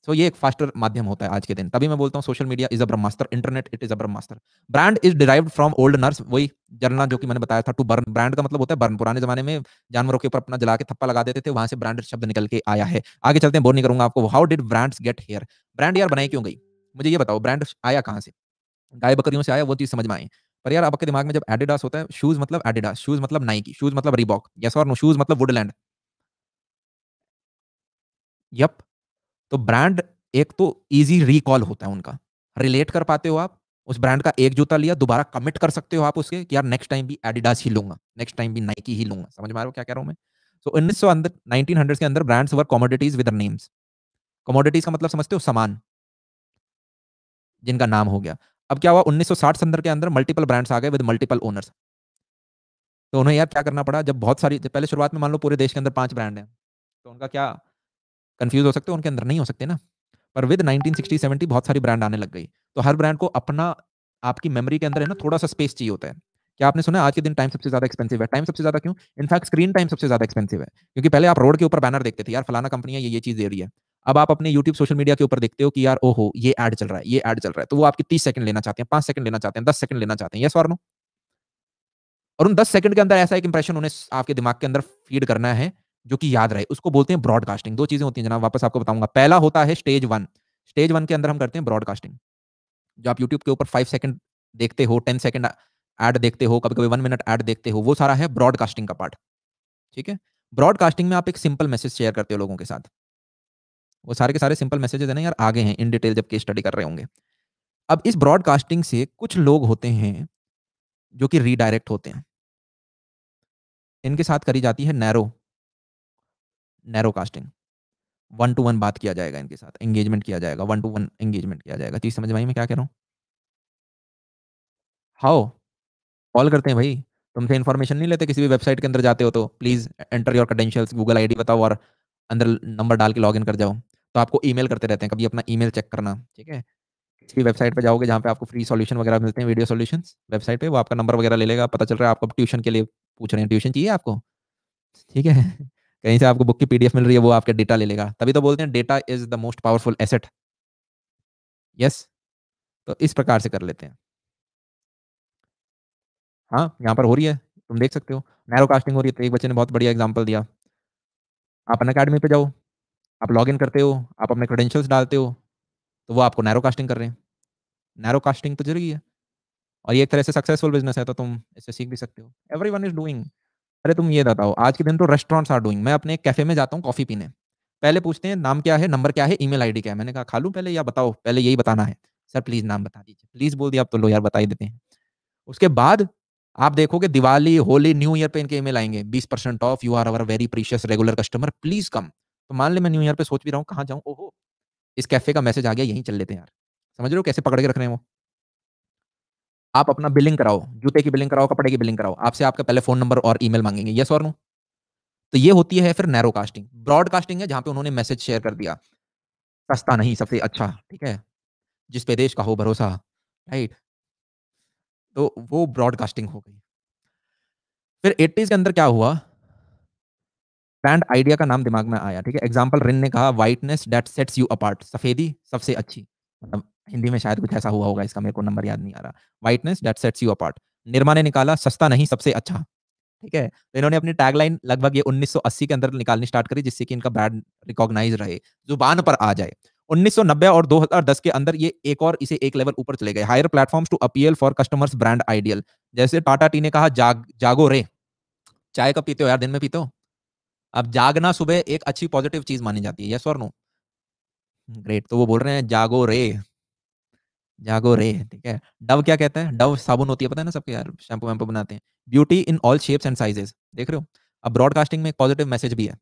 सो ये एक फास्टर माध्यम होता है आज के दिन तभी मैं बोलता हूँ social media is a Brahmastra internet it is a Brahmastra brand is derive from old Norse वही जरना जो कि मैंने बताया था टू बर्न ब्रांड का मतलब होता है बर्न पुराने जमाने में जानवरों के ऊपर अपना जला के थप्पा लगा देते थे वहां से ब्रांड शब्द निकल के आया है आगे चलते हैं बोर नहीं करूंगा आपको how did brands get here brand यार बनाई क्यों गई मुझे ये बताओ ब्रांड आया कहाँ से गाय बकरियों से आया वो चीज समझ में आई पर यार आपके दिमाग में जब एडिडास होता है शूज मतलब एडिडास शूज मतलब नाइकी शूज मतलब रिबॉक यस और नो शूज मतलब वुडलैंड यप तो ब्रांड एक तो ईजी रिकॉल होता है उनका रिलेट कर पाते हो आप उस ब्रांड का एक जूता लिया दोबारा कमिट कर सकते हो आप उसके कि यार नेक्स्ट टाइम भी एडिडास ही लूंगा नेक्स्ट टाइम भी नाइकी ही लूंगा समझ में आ रहा क्या कह रहा हूँ मैं सो उन्नीस सौ अंदर नाइनटीन हंड्रेड के अंदर brands were commodities with names commodities का मतलब समझते हो सामान जिनका नाम हो गया अब क्या हुआ उन्नीस सौ साठ अंदर के अंदर मल्टीपल ब्रांड्स आ गए विद मल्टीपल ओनर्स तो उन्हें यार क्या करना पड़ा जब बहुत सारी पहले शुरुआत में मान लो पूरे देश के अंदर पांच ब्रांड हैं तो उनका क्या कंफ्यूज हो सकते हो उनके अंदर नहीं हो सकते ना पर विद 1960 70 बहुत सारी ब्रांड आने लग गई तो हर ब्रांड को अपना आपकी मेमोरी के अंदर है ना थोड़ा सा स्पेस चाहिए होता है क्या आपने सुना आज के दिन टाइम सबसे ज्यादा एक्सपेंसिव है टाइम सबसे ज्यादा क्यों इनफैक्ट स्क्रीन टाइम सबसे ज्यादा एक्सपेंसिव है क्योंकि पहले आप रोड के ऊपर बैनर देखते थे यार फलाना कंपनी है ये ये चीज दे रही है अब आप अपने यूट्यूब सोशल मीडिया के ऊपर देखते हो कि यार ओहो ये एड चल रहा है ये एड चल रहा है तो वो आपकी तीस सेकंड लेना चाहते हैं पांच सेकंड लेना चाहते हैं दस सेकंड लेना चाहते हैं यस और नो और उन दस सेकंड के अंदर ऐसा एक इंप्रेशन उन्हें आपके दिमाग के अंदर फीड करना है जो कि याद रहे उसको बोलते हैं ब्रॉडकास्टिंग दो चीजें होती हैं जनाब वापस आपको बताऊंगा पहला होता है स्टेज वन स्टेज वन के अंदर हम करते हैं ब्रॉडकास्टिंग जो आप यूट्यूब के ऊपर फाइव सेकंड देखते हो टेन सेकंड एड देखते हो कभी कभी वन मिनट एड देखते हो वो सारा है ब्रॉडकास्टिंग का पार्ट ठीक है ब्रॉडकास्टिंग में आप एक सिंपल मैसेज शेयर करते हो लोगों के साथ वो सारे के सारे सिंपल मैसेजेस है ना यार आगे हैं इन डिटेल जबकि स्टडी कर रहे होंगे अब इस ब्रॉडकास्टिंग से कुछ लोग होते हैं जो कि रीडायरेक्ट होते हैं इनके साथ करी जाती है narrow narrow casting one to one बात किया जाएगा इनके साथ एंगेजमेंट किया जाएगा वन टू वन एंगेजमेंट किया जाएगा चीज तो समझ में आई मैं क्या कह रहा हूँ हाओ कॉल करते हैं भाई तुमसे इन्फॉर्मेशन नहीं लेते किसी भी वेबसाइट के अंदर जाते हो तो please enter your credentials Google ID बताओ और अंदर नंबर डाल के लॉगिन कर जाओ तो आपको ईमेल करते रहते हैं कभी अपना ईमेल चेक करना ठीक है किसी भी वेबसाइट पे जाओगे जहाँ पे आपको फ्री सॉल्यूशन वगैरह मिलते हैं वीडियो सॉल्यूशन वेबसाइट पे वो आपका नंबर वगैरह ले लेगा पता चल रहा है आपको ट्यूशन के लिए पूछ रहे हैं ट्यूशन चाहिए आपको ठीक है कहीं से आपको बुक की पीडीएफ मिल रही है वो आपका डेटा ले लेगा तभी तो बोलते हैं data is the most powerful asset yes तो इस प्रकार से कर लेते हैं हाँ यहाँ पर हो रही है तुम देख सकते हो नैरो कास्टिंग हो रही है तो एक बच्चे ने बहुत बढ़िया एग्जाम्पल दिया आप अन अकेडमी पर जाओ आप लॉग इन करते हो आप अपने क्रेडेंशियल्स डालते हो तो वो आपको नैरो कास्टिंग कर रहे हैं नैरो कास्टिंग तो जरूरी है और ये एक तरह से सक्सेसफुल बिजनेस है तो तुम इससे सीख भी सकते हो एवरी वन इज डूइंग अरे तुम ये बताओ आज के दिन तो रेस्टोरेंट्स आर डूइंग मैं अपने एक कैफे में जाता हूँ कॉफी पीने पहले पूछते हैं नाम क्या है नंबर क्या है ईमेल आईडी क्या है मैंने कहा खा लूँ पहले या बताओ पहले यही बताना है सर प्लीज नाम बता दीजिए प्लीज बोल दिया आप तो लो यार बता ही देते हैं उसके बाद आप देखोगे दिवाली होली न्यू ईयर पे इनके ईमेल आएंगे बीस percent off you are our very precious regular customer please come तो मान ले मैं न्यू ईयर पे सोच भी रहा हूँ कहाँ जाऊँ ओहो इस कैफे का मैसेज आ गया यहीं चल लेते हैं यार समझ रहे हो कैसे पकड़ के रख रहे हैं वो आप अपना बिलिंग कराओ जूते की बिलिंग कराओ कपड़े की बिलिंग कराओ आपसे आपका पहले फोन नंबर और ईमेल मांगेंगे यस और नो तो ये होती है फिर नैरो कास्टिंग ब्रॉडकास्टिंग है जहां पे उन्होंने मैसेज शेयर कर दिया सस्ता नहीं सबसे अच्छा ठीक है जिस पे देश का हो भरोसा राइट तो वो ब्रॉडकास्टिंग हो गई फिर एट्टीज के अंदर क्या हुआ ब्रांड आइडिया का नाम दिमाग में आया ठीक है एग्जाम्पल रिन ने कहा whiteness that sets you apart सफेदी सबसे अच्छी मतलब हिंदी में शायद कुछ ऐसा हुआ होगा इसका मेरे को नंबर याद नहीं आ रहा whiteness that sets you apart Nirma ने निकाला सस्ता नहीं सबसे अच्छा ठीक है तो इन्होंने अपनी टैगलाइन लगभग ये 1980 के अंदर निकालनी स्टार्ट करी जिससे कि इनका ब्रांड रिकॉग्नाइज रहे जुबान पर आ जाए 1990 और 2010 के अंदर ये एक और इसे एक लेवल ऊपर चले गए higher platforms to appeal for customers brand ideal जैसे टाटा टी ने कहा जाग जागो रे चाय कब पीते हो यार दिन में पीते हो अब जागना सुबह एक अच्छी पॉजिटिव चीज मानी जाती है यस और नो ग्रेट तो वो बोल रहे हैं जागो रे जागो रे ठीक है डव क्या कहता है डव साबुन होती है पता है ना सबके यार शैम्पू वैम्पू बनाते हैं beauty in all shapes and sizes देख रहे हो अब ब्रॉडकास्टिंग में एक पॉजिटिव मैसेज भी है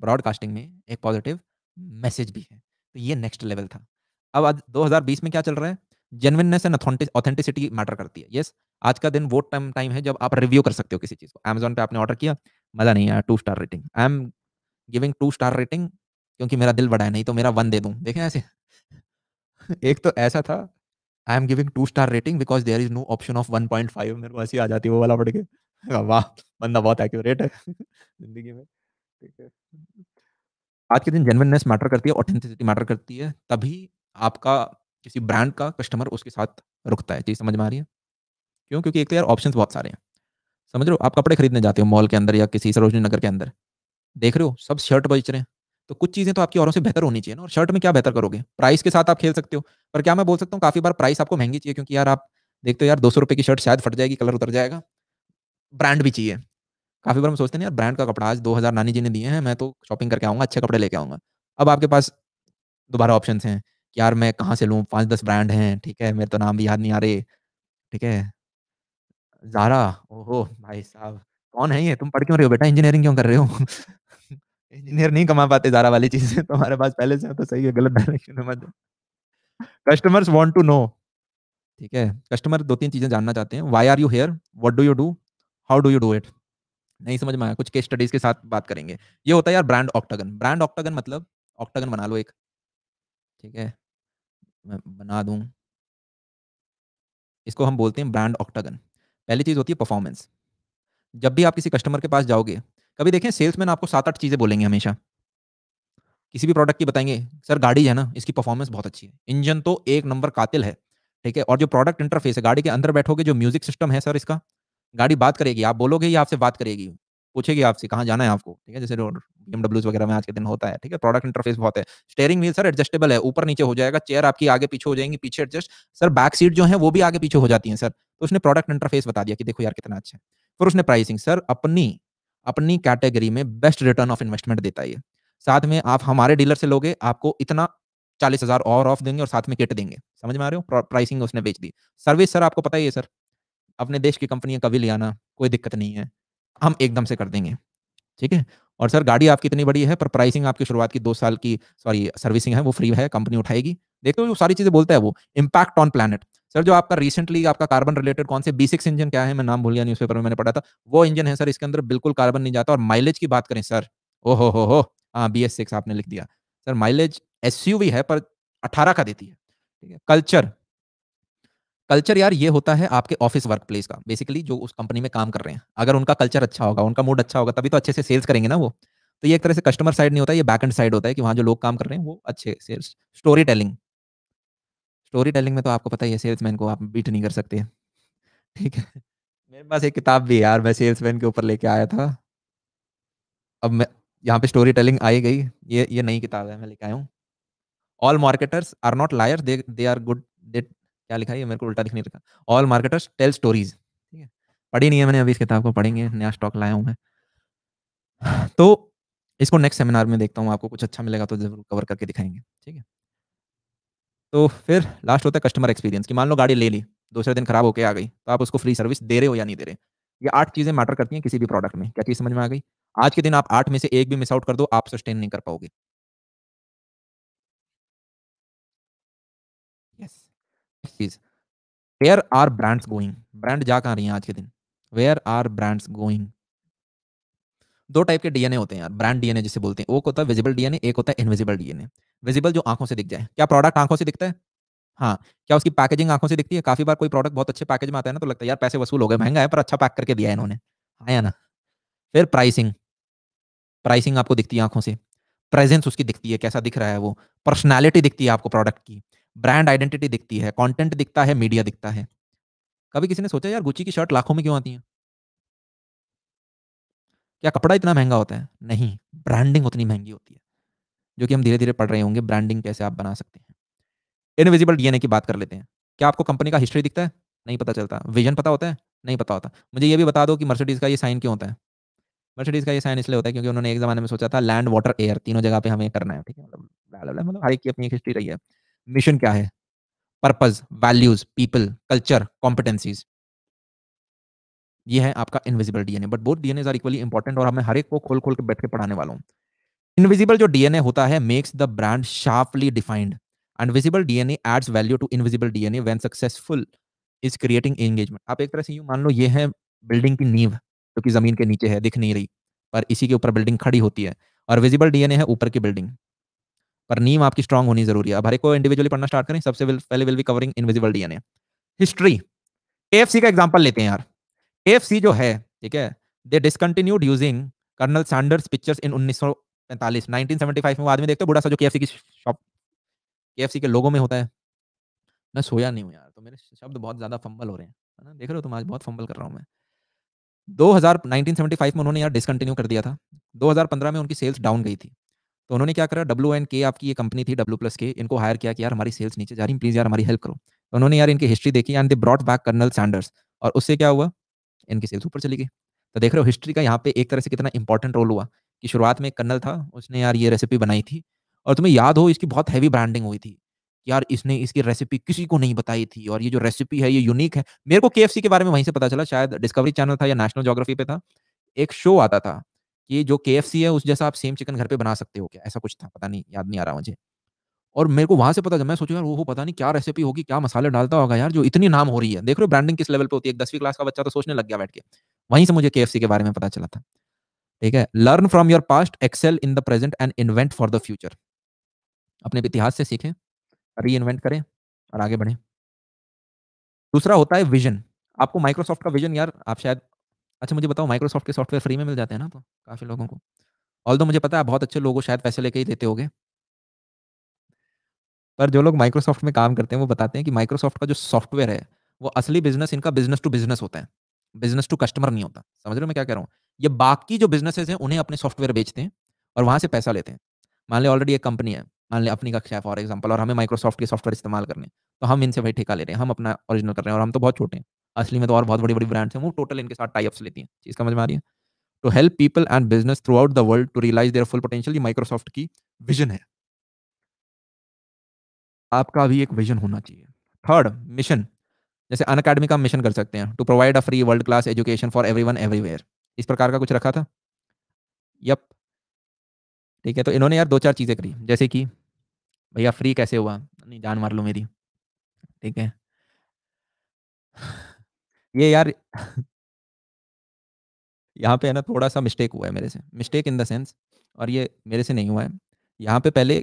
ब्रॉडकास्टिंग में एक पॉजिटिव मैसेज भी है तो ये नेक्स्ट लेवल था अब आज 2020 में क्या चल रहा है जेनविननेस एंड ऑथेंटिसिटी मैटर करती है यस yes, आज का दिन वो टाइम टाइम है जब आप रिव्यू कर सकते हो किसी चीज़ को अमेजोन पे आपने ऑर्डर किया मज़ा नहीं आया two star rating I am giving two star rating क्योंकि मेरा दिल बड़ा है नहीं तो मेरा वन दे दूँ देखें ऐसे एक तो ऐसा था I am giving two star rating because there is no option of one point five मेरे को ऐसी आ जाती है वो वाला पढ़ के वाह बंदा बहुत एक्यूरेट है जिंदगी में ठीक है आज के दिन जेनवननेस मैटर करती है ऑथेंटिसिटी मैटर करती है तभी आपका किसी ब्रांड का कस्टमर उसके साथ रुकता है चीज़ समझ में आ रही है क्यों क्योंकि एक तो यार ऑप्शन बहुत सारे हैं समझ रहे हो आप कपड़े खरीदने जाते हो मॉल के अंदर या किसी सरोजनी नगर के अंदर देख रहे हो सब शर्ट बेच रहे हैं तो कुछ चीज़ें तो आपकी औरों से बेहतर होनी चाहिए ना और शर्ट में क्या बेहतर करोगे प्राइस के साथ आप खेल सकते हो पर क्या मैं बोल सकता हूँ काफ़ी बार प्राइस आपको महंगी चाहिए क्योंकि यार आप देखते हो यार दो सौ की शर्ट शायद फट जाएगी कलर उतर जाएगा ब्रांड भी चाहिए काफ़ी बार हम सोचते हैं यार ब्रांड का कपड़ा आज दो हज़ार नानी जी ने दिए हैं मैं तो शॉपिंग करके आऊँगा अच्छे कपड़े लेके आऊँगा अब आपके पास दोबारा ऑप्शन हैं कि यार मैं कहाँ से लूँ पाँच दस ब्रांड हैं ठीक है मेरे तो नाम भी याद नहीं आ रहे ठीक है जारा ओहो भाई साहब कौन है ये तुम पढ़ क्यों रहे हो बेटा इंजीनियरिंग क्यों कर रहे हो इंजीनियर नहीं कमा पाते जारा वाली चीजें तो हमारे पास पहले से तो सही है गलत डायरेक्शन में मत कस्टमर्स वांट टू नो ठीक है कस्टमर दो तीन चीजें जानना चाहते हैं why are you here what do you do how do you do it नहीं समझ में आया कुछ केस स्टडीज के साथ बात करेंगे ये होता है यार ब्रांड ऑक्टागन ब्रांड ऑक्टागन मतलब ऑक्टागन बना लो एक ठीक है मैं बना दूं इसको हम बोलते हैं ब्रांड ऑक्टागन पहली चीज होती है परफॉर्मेंस जब भी आप किसी कस्टमर के पास जाओगे कभी देखें सेल्समैन आपको सात आठ चीज़ें बोलेंगे हमेशा किसी भी प्रोडक्ट की बताएंगे सर गाड़ी है ना इसकी परफॉर्मेंस बहुत अच्छी है इंजन तो एक नंबर कातिल है ठीक है और जो प्रोडक्ट इंटरफेस है गाड़ी के अंदर बैठोगे जो म्यूजिक सिस्टम है सर इसका गाड़ी बात करेगी आप बोलोगे या आपसे बात करेगी पूछेगी आपसे कहाँ जाना है आपको ठीक है जैसे बी वगैरह में आज के दिन होता है ठीक है प्रोडक्ट इंटरफेस बहुत है स्टेयरिंग व्हील सर एडजस्टेबल है ऊपर नीचे हो जाएगा चेयर आपकी आगे पीछे हो जाएंगी पीछे एडजस्ट सर बैक सीट जो है वो भी आगे पीछे हो जाती है सर तो उसने प्रोडक्ट इंटरफेस बता दिया कि देखो यार कितना अच्छा है फिर उसने प्राइसिंग सर अपनी अपनी कैटेगरी में बेस्ट रिटर्न ऑफ इन्वेस्टमेंट देता है साथ में आप हमारे डीलर से लोगे आपको इतना चालीस हजार और ऑफ देंगे और साथ में किट देंगे समझ में आ रहे हो प्राइसिंग उसने बेच दी सर्विस सर आपको पता ही है सर अपने देश की कंपनी कभी ले आना कोई दिक्कत नहीं है हम एकदम से कर देंगे ठीक है और सर गाड़ी आपकी इतनी बड़ी है पर प्राइसिंग आपकी शुरुआत की दो साल की सॉरी सर्विसिंग है वो फ्री है कंपनी उठाएगी देखते हो सारी चीजें बोलता है वो इम्पैक्ट ऑन प्लानट सर जो आपका रिसेंटली आपका कार्बन रिलेटेड कौन से बी सिक्स इंजन क्या है मैं नाम भूल गया न्यूज़पेपर में मैंने पढ़ा था वो इंजन है सर इसके अंदर बिल्कुल कार्बन नहीं जाता और माइलेज की बात करें सर ओहो हो हो हाँ बी एस सिक्स आपने लिख दिया सर माइलेज एस है पर अठारह का देती है ठीक है कल्चर कल्चर यार ये होता है आपके ऑफिस वर्क प्लेस का बेसिकली जो उस कंपनी में काम कर रहे हैं अगर उनका कल्चर अच्छा होगा उनका मूड अच्छा होगा तभी तो अच्छे से सेल्स करेंगे ना वो तो ये एक तरह से कस्टमर साइड नहीं होता ये बैक एंड साइड होता है कि वहाँ जो लोग काम कर रहे हैं वो अच्छे sales story telling story telling में तो आपको पता ही है सेल्समैन को आप बीट नहीं कर सकते ठीक है मेरे पास एक किताब भी यार मैं सेल्समैन के ऊपर लेके आया था अब मैं यहाँ पे स्टोरी टेलिंग आई गई ये ये नई किताब है मैं लेके आया हूँ all marketers are not liar they they are good they क्या लिखा है ये मेरे को उल्टा नहीं रखा ऑल मार्केटर्स टेल स्टोरीज ठीक है पढ़ी नहीं है मैंने अभी इस किताब को पढ़ेंगे नया स्टॉक लाया हूँ मैं तो इसको नेक्स्ट सेमिनार में देखता हूँ आपको कुछ अच्छा मिलेगा तो जरूर कवर करके दिखाएंगे ठीक है तो फिर लास्ट होता है कस्टमर एक्सपीरियंस कि मान लो गाड़ी ले ली दूसरे दिन खराब होकर आ गई तो आप उसको फ्री सर्विस दे रहे हो या नहीं दे रहे ये आठ चीज़ें मैटर करती हैं किसी भी प्रोडक्ट में क्या चीज़ समझ में आ गई आज के दिन आप आठ में से एक भी मिस आउट कर दो आप सस्टेन नहीं कर पाओगे यस चीज़ where are brands going brand जा कहाँ रही हैं आज के दिन वेयर आर ब्रांड्स गोइंग दो टाइप के डीएनए होते हैं यार ब्रांड डीएनए जिसे बोलते हैं एक होता है विजिबल डीएनए एक होता है इनविजिबल डीएनए विजिबल जो आंखों से दिख जाए क्या प्रोडक्ट आंखों से दिखता है हाँ क्या उसकी पैकेजिंग आंखों से दिखती है काफी बार कोई प्रोडक्ट बहुत अच्छे पैकेज में आता है ना तो लगता है यार पैसे वसूल हो गए महंगा है पर अच्छा पैक करके दिया है इन्होंने आया हाँ ना फिर प्राइसिंग प्राइसिंग आपको दिखती है आंखों से प्रेजेंस उसकी दिखती है कैसा दिख रहा है वो पर्सनैलिटी दिखती है आपको प्रोडक्ट की ब्रांड आइडेंटिटी दिखती है कॉन्टेंट दिखता है मीडिया दिखता है कभी किसी ने सोचा यार गुच्ची की शर्ट लाखों में क्यों आती है क्या कपड़ा इतना महंगा होता है नहीं ब्रांडिंग उतनी महंगी होती है जो कि हम धीरे धीरे पढ़ रहे होंगे ब्रांडिंग कैसे आप बना सकते हैं इनविजिबल डीएनए की बात कर लेते हैं क्या आपको कंपनी का हिस्ट्री दिखता है नहीं पता चलता विजन पता होता है नहीं पता होता मुझे ये भी बता दो कि मर्सिडीज का ये साइन क्यों होता है मर्सिडीज का ये साइन इसलिए होता है क्योंकि उन्होंने एक जमाने में सोचा था लैंड वाटर एयर तीनों जगह पे हमें करना है ठीक है मतलब मतलब हर एक की अपनी हिस्ट्री रही है मिशन क्या है purpose values people culture competencies ये है आपका invisible DNA but both DNA are equally important और मैं हर एक को खोल खोल के बैठ के पढ़ाने वाला हूँ इनविजिबल जो डीएनए होता है makes the brand sharply defined and visible DNA adds value to invisible DNA when successful is creating engagement आप एक तरह से यूं मान लो ये है बिल्डिंग की नींव जो कि जमीन के नीचे है दिख नहीं रही पर इसी के ऊपर बिल्डिंग खड़ी होती है और विजिबल डीएनए है ऊपर की बिल्डिंग पर नीम आपकी स्ट्रांग होनी जरूरी है अब हर एक को इंडिविजुअली पढ़ना स्टार्ट करें सबसे पहले will be covering invisible DNA history AFC का एग्जांपल लेते हैं यार एएफसी जो है ठीक है they discontinued using Colonel Sanders pictures in 1945 1975 में वो आदमी देखते हो सा जो केएफसी की शॉप केएफसी के लोगों में होता है मैं सोया नहीं हूँ यार तो मेरे शब्द बहुत ज़्यादा फंबल हो रहे हैं ना देख रहे हो तुम आज बहुत फंबल कर रहा हूँ मैं 2000 1975 में उन्होंने यार डिसकंटिन्यू कर दिया था 2015 में उनकी सेल्स डाउन गई थी तो उन्होंने क्या करा डब्ल्यू एन के आपकी ये कंपनी थी डब्ल्यू प्लस के इनको हायर किया कि यार हमारी सेल्स नीचे जा रही प्लीज़ यार हमारी हेल्प करो तो उन्होंने यार इनकी हिस्ट्री देखी and they brought back Colonel Sanders और उससे क्या हुआ इनकी सेल्स ऊपर चली गई तो देख रहे हो हिस्ट्री का यहाँ पे एक तरह से कितना इंपॉर्टेंट रोल हुआ कि शुरुआत में एक कर्नल था उसने यार ये रेसिपी बनाई थी और तुम्हें याद हो इसकी बहुत हैवी ब्रांडिंग हुई थी यार इसने इसकी रेसिपी किसी को नहीं बताई थी और ये जो रेसिपी है ये यूनिक है मेरे को के के बारे में वहीं से पता चला शायद डिस्कवरी चैनल था या नेशनल जोग्राफी पे था एक शो आता था कि जो के है उस जैसा आप सेम चिकन घर पे बना सकते हो क्या ऐसा कुछ था पता नहीं याद नहीं आ रहा मुझे और मेरे को वहां से पता जब मैं सोचा यार वो पता नहीं क्या रेसिपी होगी क्या मसाले डालता होगा यार जो इतनी नाम हो रही है देख रहे हो ब्रांडिंग किस लेवल पे होती है दसवीं क्लास का बच्चा तो सोचने लग गया बैठ के वहीं से मुझे के के बारे में पता चला था ठीक है learn from your past excel in the present and invent for the future अपने इतिहास से सीखें री इन्वेंट करें और आगे बढ़ें दूसरा होता है विजन आपको माइक्रोसॉफ्ट का विजन यार आप शायद अच्छा मुझे बताओ माइक्रोसॉफ्ट के सॉफ्टवेयर फ्री में मिल जाते हैं ना तो काफ़ी लोगों को ऑल मुझे पता है बहुत अच्छे लोगों शायद पैसे लेके ही देते होगे पर जो लोग माइक्रोसॉफ्ट में काम करते हैं वो बताते हैं कि माइक्रोसॉफ्ट का जो सॉफ्टवेयर है वो असली बिजनेस इनका बिजनेस टू बिजनेस होता है बिजनेस टू कस्टमर नहीं होता समझ रहे हो मैं क्या कह रहा हूँ ये बाकी जो बिजनेसेस हैं उन्हें अपने सॉफ्टवेयर बेचते हैं और वहाँ से पैसा लेते हैं मान लें ऑलरेडी एक कंपनी है मान लें अपनी कक्षा है फॉर एग्जाम्पल और हमें माइक्रोसॉफ्ट के सॉफ्टवेयर इस्तेमाल करने तो हम इनसे भाई ठेका ले रहे हैं हम अपना ओरिजिनल कर रहे हैं और हम तो बहुत छोटे हैं असली में तो और बहुत बड़ी बड़ी ब्रांड्स हैं वो टोटल इनके साथ टाइप्स लेती हैं चीज़ समझ में आ रही है to help people and business throughout the world to realise their full potential ये माइक्रोसॉफ्ट की विजन है आपका भी एक विजन होना चाहिए थर्ड मिशन जैसे अन अकेडमी का मिशन कर सकते हैं to provide a free world class education for everyone everywhere इस प्रकार का कुछ रखा था यप ठीक है तो इन्होंने यार दो चार चीज़ें करी जैसे कि भैया फ्री कैसे हुआ नहीं जान मार लो मेरी ठीक है ये यार यहाँ पे है ना थोड़ा सा मिस्टेक हुआ है मेरे से मिस्टेक इन द सेंस और ये मेरे से नहीं हुआ है यहाँ पे पहले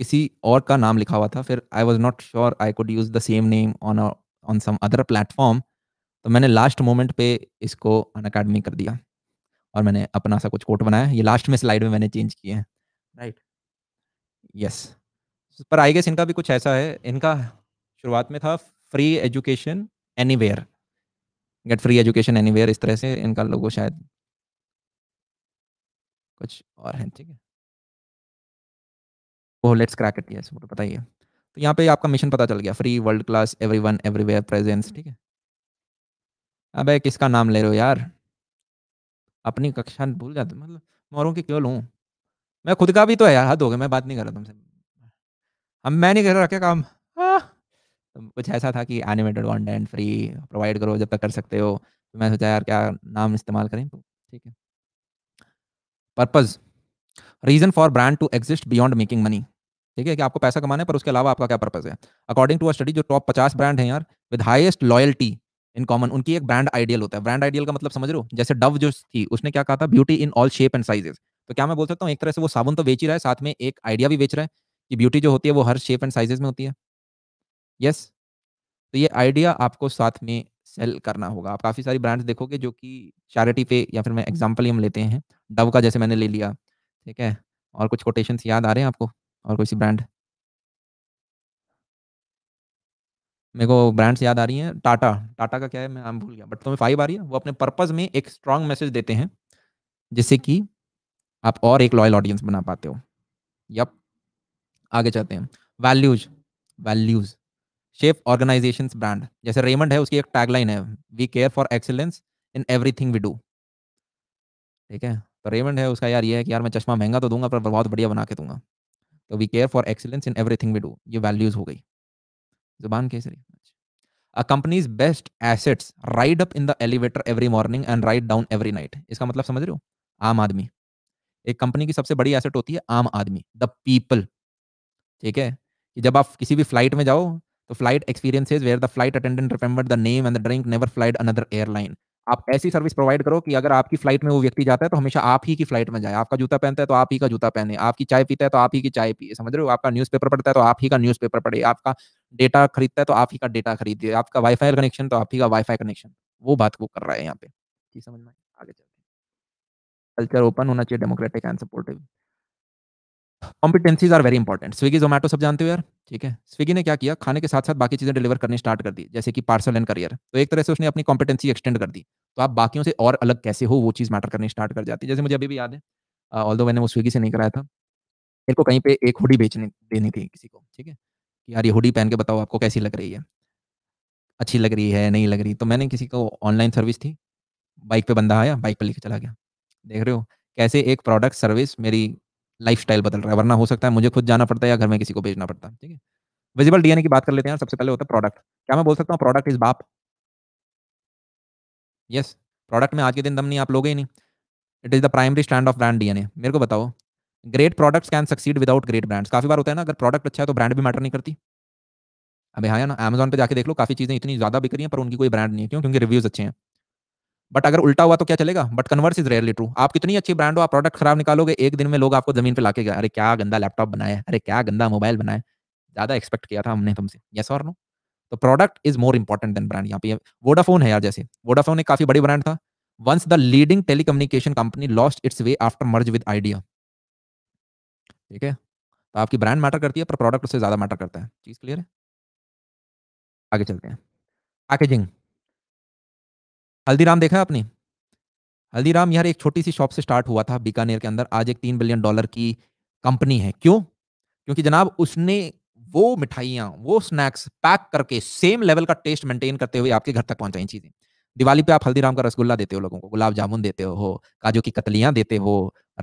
किसी और का नाम लिखा हुआ था फिर I was not sure I could use the same name on on some other platform तो मैंने लास्ट मोमेंट पे इसको अन अकेडमी कर दिया और मैंने अपना सा कुछ कोट बनाया ये लास्ट में स्लाइड में मैंने चेंज किए हैं राइट यस पर आई गेस इनका भी कुछ ऐसा है इनका शुरुआत में था free education anywhere get free education anywhere इस तरह से इनका लोगो शायद कुछ और है ठीक है वो लेट्स क्रैक इट यस ही है तो यहाँ पे आपका मिशन पता चल गया free world class everyone everywhere presence ठीक है अबे किसका नाम ले रहे हो यार अपनी कक्षा भूल जाते मतलब मोरों की क्यों लूँ मैं खुद का भी तो है यार हद हो गया मैं बात नहीं कर रहा तुमसे हम मैं नहीं कर रहा क्या काम तो कुछ ऐसा था कि एनिमेटेड कॉन्टेंट फ्री प्रोवाइड करो जब तक कर सकते हो तो मैं सोचा यार क्या नाम इस्तेमाल करें तो ठीक है purpose reason for brand to exist beyond making money ठीक है कि आपको पैसा कमाना है पर उसके अलावा आपका क्या पर्पज है अकॉर्डिंग टू अ स्टडी जो टॉप पचास ब्रांड है यार with highest loyalty in common उनकी एक ब्रांड आइडियल होता है ब्रांड आइडियल का मतलब समझ रहे हो जैसे डव जो थी उसने क्या कहा था beauty in all shape and sizes तो क्या मैं बोल सकता हूँ एक तरह से वो साबुन तो बेच ही रहा है साथ में एक आइडिया भी बेच रहा है कि ब्यूटी जो होती है वो हर शेप एंड साइजेस में होती है यस yes. तो ये आइडिया आपको साथ में सेल करना होगा आप काफ़ी सारी ब्रांड्स देखोगे जो कि चैरिटी पे या फिर मैं एग्जाम्पल ही हम लेते हैं डव का जैसे मैंने ले लिया ठीक है और कुछ कोटेशन याद आ रहे हैं आपको और कोई सी ब्रांड मेरे को ब्रांड्स याद आ रही हैं टाटा टाटा का क्या है मैं नाम भूल गया बट तुम्हें तो फाइव आ रही है वो अपने पर्पज़ में एक स्ट्रांग मैसेज देते हैं जिससे कि आप और एक लॉयल ऑडियंस बना पाते हो यप आगे चलते हैं values values shape organization brand जैसे रेमंड है उसकी एक टैगलाइन है we care for excellence in thing we do ठीक है तो रेमंड है उसका यार ये है कि यार मैं चश्मा महंगा तो दूंगा पर बहुत बढ़िया बना के दूंगा तो we care for excellence in everything we do ये वैल्यूज हो गई जुबान कैसे रही a company's best assets ride up in the elevator every morning and ride down every night इसका मतलब समझ रहे हो आम आदमी एक कंपनी की सबसे बड़ी एसेट होती है आम आदमी द पीपल ठीक है कि जब आप किसी भी फ्लाइट में जाओ तो flight experience is where the flight attendant remember the name and the drink never flight another airline आप ऐसी सर्विस प्रोवाइड करो कि अगर आपकी फ्लाइट में वो व्यक्ति जाता है तो हमेशा आप ही की फ्लाइट में जाए आपका जूता पहनता है तो आप ही का जूता पहने आपकी चाय पीता है तो आप ही की चाय पिए समझ रहे हो आपका पेपर पढ़ता है तो आप ही का पेपर पढ़े आपका डेटा खरीदता है तो आप ही का डेटा खरीदिए आपका वाईफाई कनेक्शन तो आप ही का वाईफाई कनेक्शन वो बात वो कर रहा है यहाँ पे समझ में आगे चलते हैं कल्चर ओपन होना चाहिए democratic and supportive competencies are very important Swiggy Zomato सब जानते हो यार ठीक है स्विगी ने क्या किया खाने के साथ साथ बाकी चीज़ें डिलीवर करनी स्टार्ट कर दी जैसे कि पार्सल एंड करियर तो एक तरह से उसने अपनी कॉम्पिटेंसी एक्सटेंड कर दी तो आप बाकियों से और अलग कैसे हो वो चीज़ मैटर करनी स्टार्ट कर जाती है जैसे मुझे अभी भी याद है ऑल uh, मैंने वो स्विगी से नहीं कराया था मेरे को कहीं पे एक हुडी बेचने देनी थी किसी को ठीक है कि यार ये हुडी पहन के बताओ आपको कैसी लग रही है अच्छी लग रही है नहीं लग रही तो मैंने किसी को ऑनलाइन सर्विस थी बाइक पे बंदा आया बाइक पे लेके चला गया देख रहे हो कैसे एक प्रोडक्ट सर्विस मेरी लाइफ स्टाइल बदल रहा है वरना हो सकता है मुझे खुद जाना पड़ता है या घर में किसी को भेजना पड़ता है ठीक है विजिबल डीएनए की बात कर लेते हैं सबसे पहले होता है प्रोडक्ट क्या मैं बोल सकता हूँ प्रोडक्ट इज बाप यस प्रोडक्ट में आज के दिन दम नहीं आप लोगे ही नहीं it is the primary stand of brand DNA मेरे को बताओ great products can succeed without great brands काफी बार होता है ना अगर प्रोडक्ट अच्छा है तो ब्रांड भी मैटर नहीं करती अभी हाँ ना अमेजोन पे जाके देख लो काफी चीजें इतनी ज्यादा बिक रही हैं पर उनकी कोई ब्रांड नहीं है क्यों क्योंकि रिव्यूज अच्छे हैं बट अगर उल्टा हुआ तो क्या चलेगा but converse is rarely true आप कितनी अच्छी ब्रांड हो आप प्रोडक्ट खराब निकालोगे एक दिन में लोग आपको जमीन पर लाके गए अरे क्या गंदा लैपटॉप बनाया अरे क्या गंदा मोबाइल बनाया ज्यादा एक्सपेक्ट किया था हमने तुमसे यस और नो तो product is more important than brand यहाँ पे वोडाफोन है यार जैसे वोडाफोन एक काफी बड़ी ब्रांड था once the leading telecommunication company lost its way after merge with Idea ठीक है तो आपकी ब्रांड मैटर करती है पर प्रोडक्ट उससे ज्यादा मैटर करता है चीज क्लियर है आगे चलते हैं पैकेजिंग हल्दीराम देखा आपने हल्दीराम यार एक छोटी सी शॉप से स्टार्ट हुआ था बीकानेर के अंदर आज एक तीन बिलियन डॉलर की कंपनी है क्यों क्योंकि जनाब उसने वो मिठाइयाँ वो स्नैक्स पैक करके सेम लेवल का टेस्ट मेंटेन करते हुए आपके घर तक पहुंचाई चीज़ें दिवाली पे आप हल्दीराम का रसगुल्ला देते हो लोगों को गुलाब जामुन देते हो काजू की कतलियाँ देते हो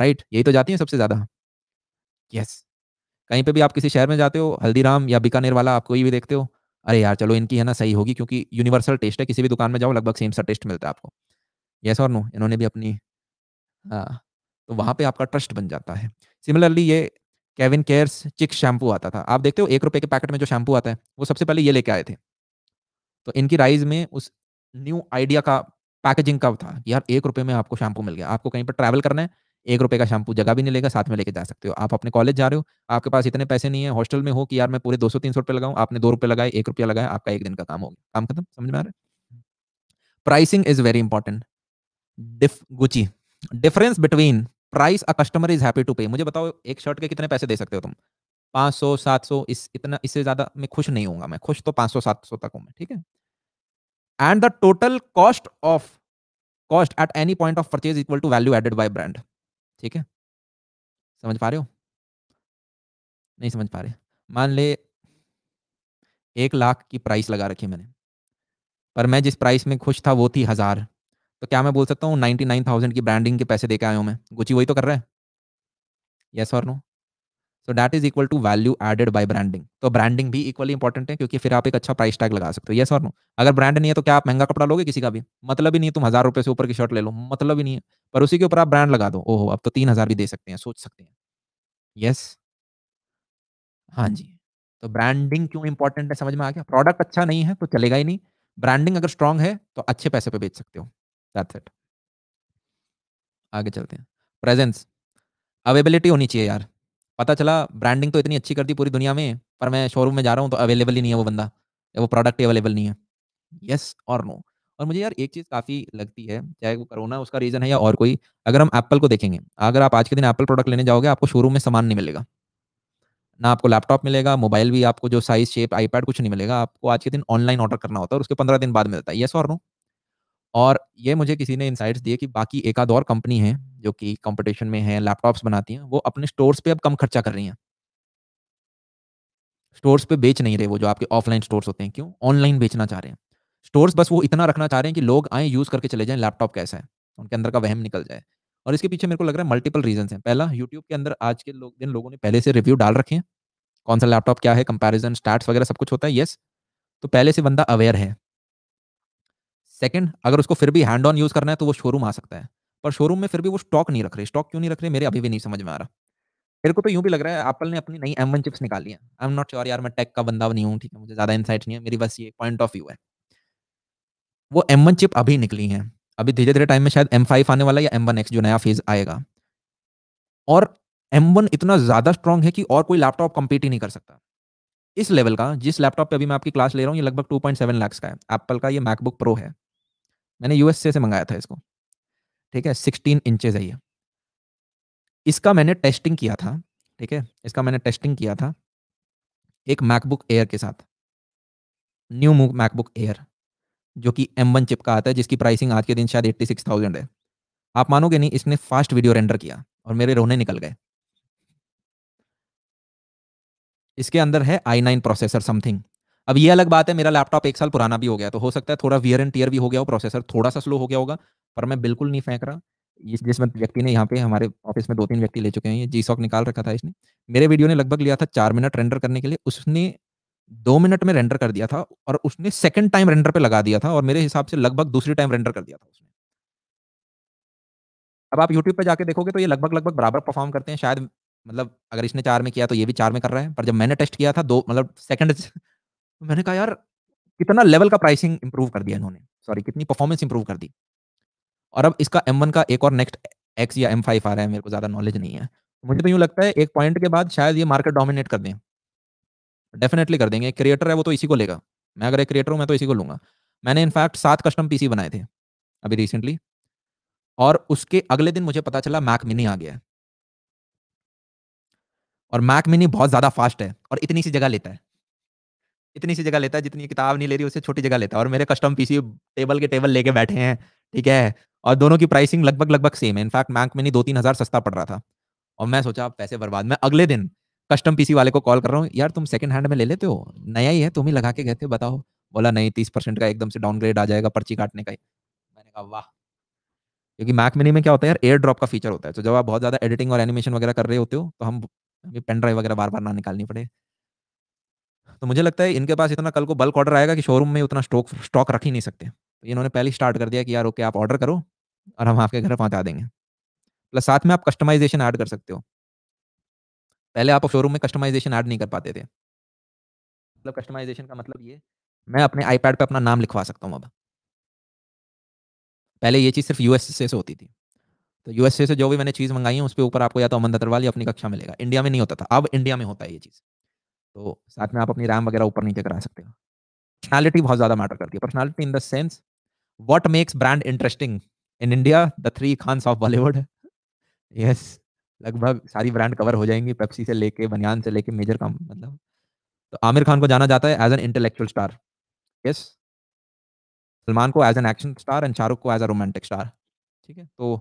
राइट यही तो जाती हैं सबसे ज़्यादा यस कहीं पे भी आप किसी शहर में जाते हो हल्दीराम या बीकानेर वाला आप कोई भी देखते हो अरे यार चलो इनकी है ना सही होगी क्योंकि यूनिवर्सल टेस्ट है किसी भी दुकान में जाओ लगभग सेम सा टेस्ट मिलता है आपको यस और नो इन्होंने भी अपनी हाँ तो वहाँ पे आपका ट्रस्ट बन जाता है सिमिलरली ये केविन केयर्स चिक शैम्पू आता था आप देखते हो एक रुपए के पैकेट में जो शैम्पू आता है वो सबसे पहले ये लेके आए थे तो इनकी राइज में उस न्यू आइडिया का पैकेजिंग का था यार एक रुपये में आपको शैम्पू मिल गया आपको कहीं पर ट्रैवल करना है एक रुपए का शैम्पू जगह भी नहीं लेगा साथ में लेके जा सकते हो आप अपने कॉलेज जा रहे हो आपके पास इतने पैसे नहीं है हॉस्टल में हो कि यार मैं पूरे दो सौ तीन सौ रुपये लगाऊँ आपने दो रुपये लगाए एक रुपया लगाया आपका एक दिन का काम हो गया काम खत्म समझ में आ रहा है प्राइसिंग इज वेरी इंपॉर्टेंट डिफ Gucci difference between price a customer is happy to pay मुझे बताओ एक शर्ट के कितने पैसे दे सकते हो तुम पाँच सौ सात सौ इस इतना इससे ज़्यादा मैं खुश नहीं हूँ मैं खुश तो पाँच सौ सात सौ तक हूँ मैं ठीक है and the total cost of cost at any point of purchase equal to value added by brand ठीक है समझ पा रहे हो नहीं समझ पा रहे मान ले एक लाख की प्राइस लगा रखी मैंने पर मैं जिस प्राइस में खुश था वो थी हज़ार तो क्या मैं बोल सकता हूँ नाइन्टी नाइन थाउजेंड की ब्रांडिंग के पैसे दे के आया हूँ मैं गुची वही तो कर रहा है यस और no so that is equal to value added by branding तो ब्रांडिंग भी इक्वली इंपॉर्टेंट है क्योंकि फिर आप एक अच्छा प्राइस टैग लगा सकते हो येस और नो अगर ब्रांड नहीं है तो क्या आप महंगा कपड़ा लोगे किसी का भी मतलब ही नहीं तुम हजार रुपये से ऊपर की शर्ट ले लो मतलब भी नहीं है पर उसी के ऊपर आप ब्रांड लगा दो ओहो अब तो तीन हजार भी दे सकते हैं सोच सकते हैं यस हाँ जी तो ब्रांडिंग क्यों इंपॉर्टेंट है समझ में आ गया प्रोडक्ट अच्छा नहीं है तो चलेगा ही नहीं ब्रांडिंग अगर स्ट्रांग है तो अच्छे पैसे पे बेच सकते हो दैट्स इट आगे चलते हैं प्रेजेंस अवेबिलिटी होनी चाहिए यार पता चला ब्रांडिंग तो इतनी अच्छी कर दी पूरी दुनिया में पर मैं शोरूम में जा रहा हूँ तो अवेलेबल ही नहीं है वो बंदा वो प्रोडक्ट ही अवेलेबल नहीं है येस और नो और मुझे यार एक चीज़ काफ़ी लगती है चाहे वो करोना उसका रीज़न है या और कोई अगर हम एप्पल को देखेंगे अगर आप आज के दिन एप्पल प्रोडक्ट लेने जाओगे आपको शोरूम में सामान नहीं मिलेगा ना आपको लैपटॉप मिलेगा मोबाइल भी आपको जो साइज शेप आईपैड कुछ नहीं मिलेगा आपको आज के दिन ऑनलाइन ऑर्डर करना होता है और उसके पंद्रह दिन बाद मिलता है येस और नो और ये मुझे किसी ने इंसाइट्स दिए कि बाकी एक आध और कंपनी है जो कि कंपटीशन में है लैपटॉप्स बनाती हैं वो अपने स्टोर्स पे अब कम खर्चा कर रही हैं स्टोर्स पे बेच नहीं रहे वो जो आपके ऑफलाइन स्टोर्स होते हैं क्यों ऑनलाइन बेचना चाह रहे हैं स्टोर्स बस वो इतना रखना चाह रहे हैं कि लोग आए यूज़ करके चले जाएँ लैपटॉप कैसा है उनके अंदर का वहम निकल जाए और इसके पीछे मेरे को लग रहा है मल्टीपल रीजन है पहला यूट्यूब के अंदर आज के लोग जिन लोगों ने पहले से रिव्यू डाल रखे हैं कौन सा लैपटॉप क्या है कंपेरिजन स्टार्ट वगैरह सब कुछ होता है येस तो पहले से बंदा अवेयर है सेकंड अगर उसको फिर भी हैंड ऑन यूज करना है तो वो शोरूम आ सकता है पर शोरूम में फिर भी वो स्टॉक नहीं रख रहे स्टॉक क्यों नहीं रख रहे मेरे अभी भी नहीं समझ में आ रहा मेरे को तो यूं भी लग रहा है एप्पल ने अपनी नई एम वन चिप्स निकाली है आई एम नॉट श्योर यार मैं टेक का बंदा नहीं हूँ ठीक है मुझे ज्यादा इंसाइट नहीं है मेरी बस ये पॉइंट ऑफ व्यू है वो एम वन चिप अभी निकली है अभी धीरे धीरे टाइम में शायद एम फाइव आने वाला है या एम वन एक्स जो नया फेज आएगा और एम वन इतना ज्यादा स्ट्रांग है कि और कोई लैपटॉप कम्पीट ही नहीं कर सकता इस लेवल का जिस लैपटॉप पे अभी मैं आपकी क्लास ले रहा हूँ ये लगभग टू पॉइंट सेवन लैक्स का है एप्पल का ये मैकबुक प्रो है मैंने यूएसए से मंगाया था इसको ठीक है सिक्सटीन इंचेज है ये इसका मैंने टेस्टिंग किया था ठीक है इसका मैंने टेस्टिंग किया था एक मैकबुक एयर के साथ न्यू मैकबुक एयर जो कि एम वन चिप का आता है जिसकी प्राइसिंग आज के दिन शायद एट्टी सिक्स थाउजेंड है आप मानोगे नहीं इसने फास्ट वीडियो रेंडर किया और मेरे रोने निकल गए इसके अंदर है आई नाइन प्रोसेसर समथिंग अब ये अलग बात है मेरा लैपटॉप एक साल पुराना भी हो गया तो हो सकता है थोड़ा वियर एंड टीयर भी हो गया हो प्रोसेसर थोड़ा सा स्लो हो गया होगा पर मैं बिल्कुल नहीं फेंक रहा इस जिस व्यक्ति ने यहाँ पे हमारे ऑफिस में दो तीन व्यक्ति ले चुके हैं जी सॉक निकाल रखा था इसने मेरे वीडियो ने लगभग लिया था चार मिनट रेंडर करने के लिए उसने दो मिनट में रेंडर कर दिया था और उसने सेकंड टाइम रेंडर पे लगा दिया था और मेरे हिसाब से लगभग दूसरी टाइम रेंडर कर दिया था उसने अब आप यूट्यूब पर जाके देखोगे तो ये लगभग लगभग बराबर परफॉर्म करते हैं शायद मतलब अगर इसने चार में किया तो ये भी चार में कर रहा है पर जब मैंने टेस्ट किया था दो मतलब सेकंड मैंने कहा यार कितना लेवल का प्राइसिंग इंप्रूव कर दिया इन्होंने सॉरी कितनी परफॉर्मेंस इंप्रूव कर दी और अब इसका एम का एक और नेक्स्ट एक्स या एम आ रहा है मेरे को ज़्यादा नॉलेज नहीं है मुझे तो यूँ लगता है एक पॉइंट के बाद शायद ये मार्केट डोमिनेट कर दें डेफिनेटली कर देंगे क्रिएटर है वो तो इसी को लेगा मैं अगर एक क्रिएटर हूँ मैं तो इसी को लूँगा मैंने इनफैक्ट सात कस्टम पीसी बनाए थे अभी रिसेंटली और उसके अगले दिन मुझे पता चला मैक मिनी आ गया है और मैक मिनी बहुत ज़्यादा फास्ट है और इतनी सी जगह लेता है इतनी सी जगह लेता है जितनी किताब नहीं ले रही उससे छोटी जगह लेता है और मेरे कस्टम पीसी टेबल के टेबल लेके बैठे हैं ठीक है और दोनों की प्राइसिंग लगभग लगभग सेम है इनफैक्ट मैंक में नहीं दो तीन हज़ार सस्ता पड़ रहा था और मैं सोचा पैसे बर्बाद मैं अगले दिन कस्टम पीसी वाले को कॉल कर रहा हूँ यार तुम सेकंड हैंड में ले लेते हो नया ही है तुम ही लगा के गए थे बताओ बोला नहीं तीस परसेंट का एकदम से डाउनग्रेड आ जाएगा पर्ची काटने का ही मैंने कहा वाह क्योंकि मैक मिनी में क्या होता है यार एयर ड्रॉप का फीचर होता है तो जब आप बहुत ज़्यादा एडिटिंग और एनिमेशन वगैरह कर रहे होते हो तो हम हमें पेन ड्राइव वगैरह बार बार ना निकालनी पड़े तो मुझे लगता है इनके पास इतना कल को बल्क ऑर्डर आएगा कि शोरूम में उतना स्टॉक स्टॉक रख ही नहीं सकते तो इन्होंने पहले स्टार्ट कर दिया कि यार ओके आप ऑर्डर करो और हम आपके घर पहुँचा देंगे प्लस साथ में आप कस्टमाइजेशन ऐड कर सकते हो पहले आप शोरूम में कस्टमाइजेशन ऐड नहीं कर पाते थे मतलब कस्टमाइजेशन का मतलब ये मैं अपने आईपैड पे अपना नाम लिखवा सकता हूँ अब पहले ये चीज़ सिर्फ यू से होती थी तो यूएसए से जो भी मैंने चीज़ मंगाई है उसके ऊपर आपको या तो अमन दत्तरवाल या अपनी कक्षा मिलेगा इंडिया में नहीं होता था अब इंडिया में होता है ये चीज़ तो साथ में आप अपनी रैम वगैरह ऊपर नीचे करा सकते हो पर्सनैलिटी बहुत ज़्यादा मैटर करती है personality in the sense what makes brand interesting in India the three Khans of Bollywood yes लगभग सारी ब्रांड कवर हो जाएंगी पेप्सी से लेके बनियान से लेके मेजर काम मतलब तो आमिर खान को जाना जाता है as an intellectual star yes Salman को as an action star and Shahrukh को एज अ रोमांटिक स्टार ठीक है तो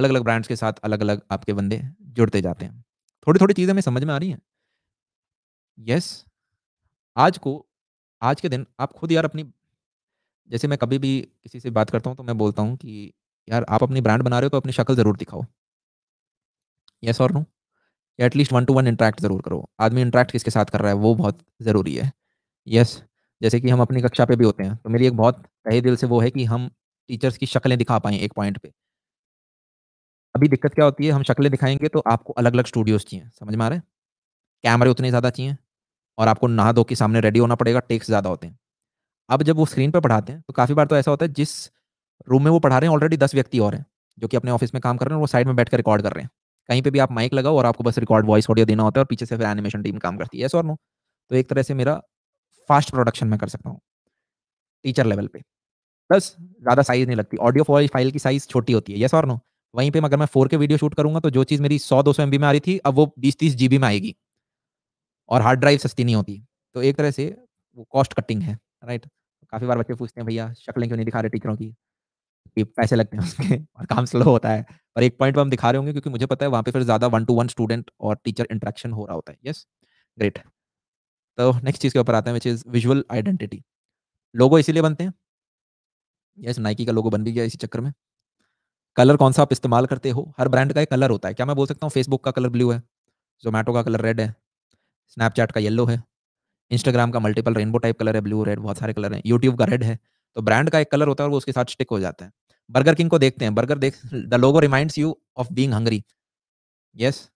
अलग अलग ब्रांड्स के साथ अलग अलग आपके बंदे जुड़ते जाते हैं थोड़ी थोड़ी चीज़ें हमें समझ में आ रही हैं यस आज को आज के दिन आप खुद यार अपनी जैसे मैं कभी भी किसी से बात करता हूँ तो मैं बोलता हूँ कि यार आप अपनी ब्रांड बना रहे हो तो अपनी शक्ल ज़रूर दिखाओ यस और नो या at least one to one interact ज़रूर करो आदमी इंट्रैक्ट किसके साथ कर रहा है वो बहुत ज़रूरी है यस yes, जैसे कि हम अपनी कक्षा पे भी होते हैं तो मेरी एक बहुत तहे दिल से वो है कि हम टीचर्स की शक्लें दिखा पाएँ एक पॉइंट पे अभी दिक्कत क्या होती है हम शक्लें दिखाएंगे तो आपको अलग अलग स्टूडियोज़ चाहिए समझ में आ रहा है कैमरे उतने ज़्यादा चाहिए और आपको नहा धो के सामने रेडी होना पड़ेगा टेक्स ज़्यादा होते हैं अब जब वो स्क्रीन पर पढ़ाते हैं तो काफ़ी बार तो ऐसा होता है जिस रूम में वो पढ़ा रहे हैं ऑलरेडी दस व्यक्ति और हैं जो कि अपने ऑफिस में काम कर रहे हैं और वो साइड में बैठ कर रिकॉर्ड कर रहे हैं कहीं पे भी आप माइक लगाओ और आपको बस रिकॉर्ड वॉइस ऑडियो देना होता है और पीछे से फिर एनिमेशन टीम काम करती है यस और नो तो एक तरह से मेरा फास्ट प्रोडक्शन मैं कर सकता हूँ टीचर लेवल पे प्लस ज़्यादा साइज़ नहीं लगती ऑडियो फाइल की साइज़ छोटी होती है यस और नो वहीं पे अगर मैं फोर के वीडियो शूट करूंगा तो जो चीज़ मेरी सौ दो सौ में आ रही थी अब वो बीस तीस जी में आएगी और हार्ड ड्राइव सस्ती नहीं होती तो एक तरह से वो कॉस्ट कटिंग है राइट काफ़ी बार बच्चे पूछते हैं भैया शक्लें क्यों नहीं दिखा रहे टीचरों की कि पैसे लगते हैं उसके और काम स्लो होता है पर एक पॉइंट पर हम दिखा रहे होंगे क्योंकि मुझे पता है वहाँ पे फिर ज़्यादा वन टू वन स्टूडेंट और टीचर इंट्रैक्शन हो रहा होता है यस ग्रेट तो नेक्स्ट चीज़ के ऊपर आते हैं which is visual identity logo इसीलिए बनते हैं यस नाइकी का लोगो बन भी गया इसी चक्कर में कलर कौन सा आप इस्तेमाल करते हो हर ब्रांड का एक कलर होता है क्या मैं बोल सकता हूँ फेसबुक का कलर ब्लू है जोमेटो का कलर रेड है स्नैपचैट का येलो है इंस्टाग्राम का मल्टीपल रेनबो टाइप कलर है ब्लू रेड बहुत सारे कलर हैं यूट्यूब का रेड है तो ब्रांड का एक कलर होता है और वो उसके साथ स्टिक हो जाता है बर्गर किंग को देखते हैं बर्गर देख the logo reminds you of being hungry yes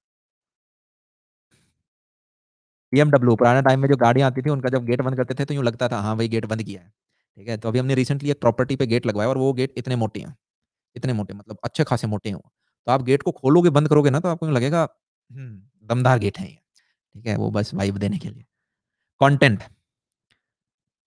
MW पुराने टाइम में जो गाड़ियां आती थी उनका जब गेट बंद करते थे तो यूँ लगता था हाँ भाई गेट बंद किया है ठीक है तो अभी हमने रिसेंटली एक प्रॉपर्टी पे गेट लगवाया और वो गेट इतने मोटे हैं इतने मोटे मतलब अच्छे खासे मोटे हैं तो आप गेट को खोलोगे बंद करोगे ना तो आपको लगेगा हम्म, दमदार गेट है ये ठीक है वो बस वाइब देने के लिए कंटेंट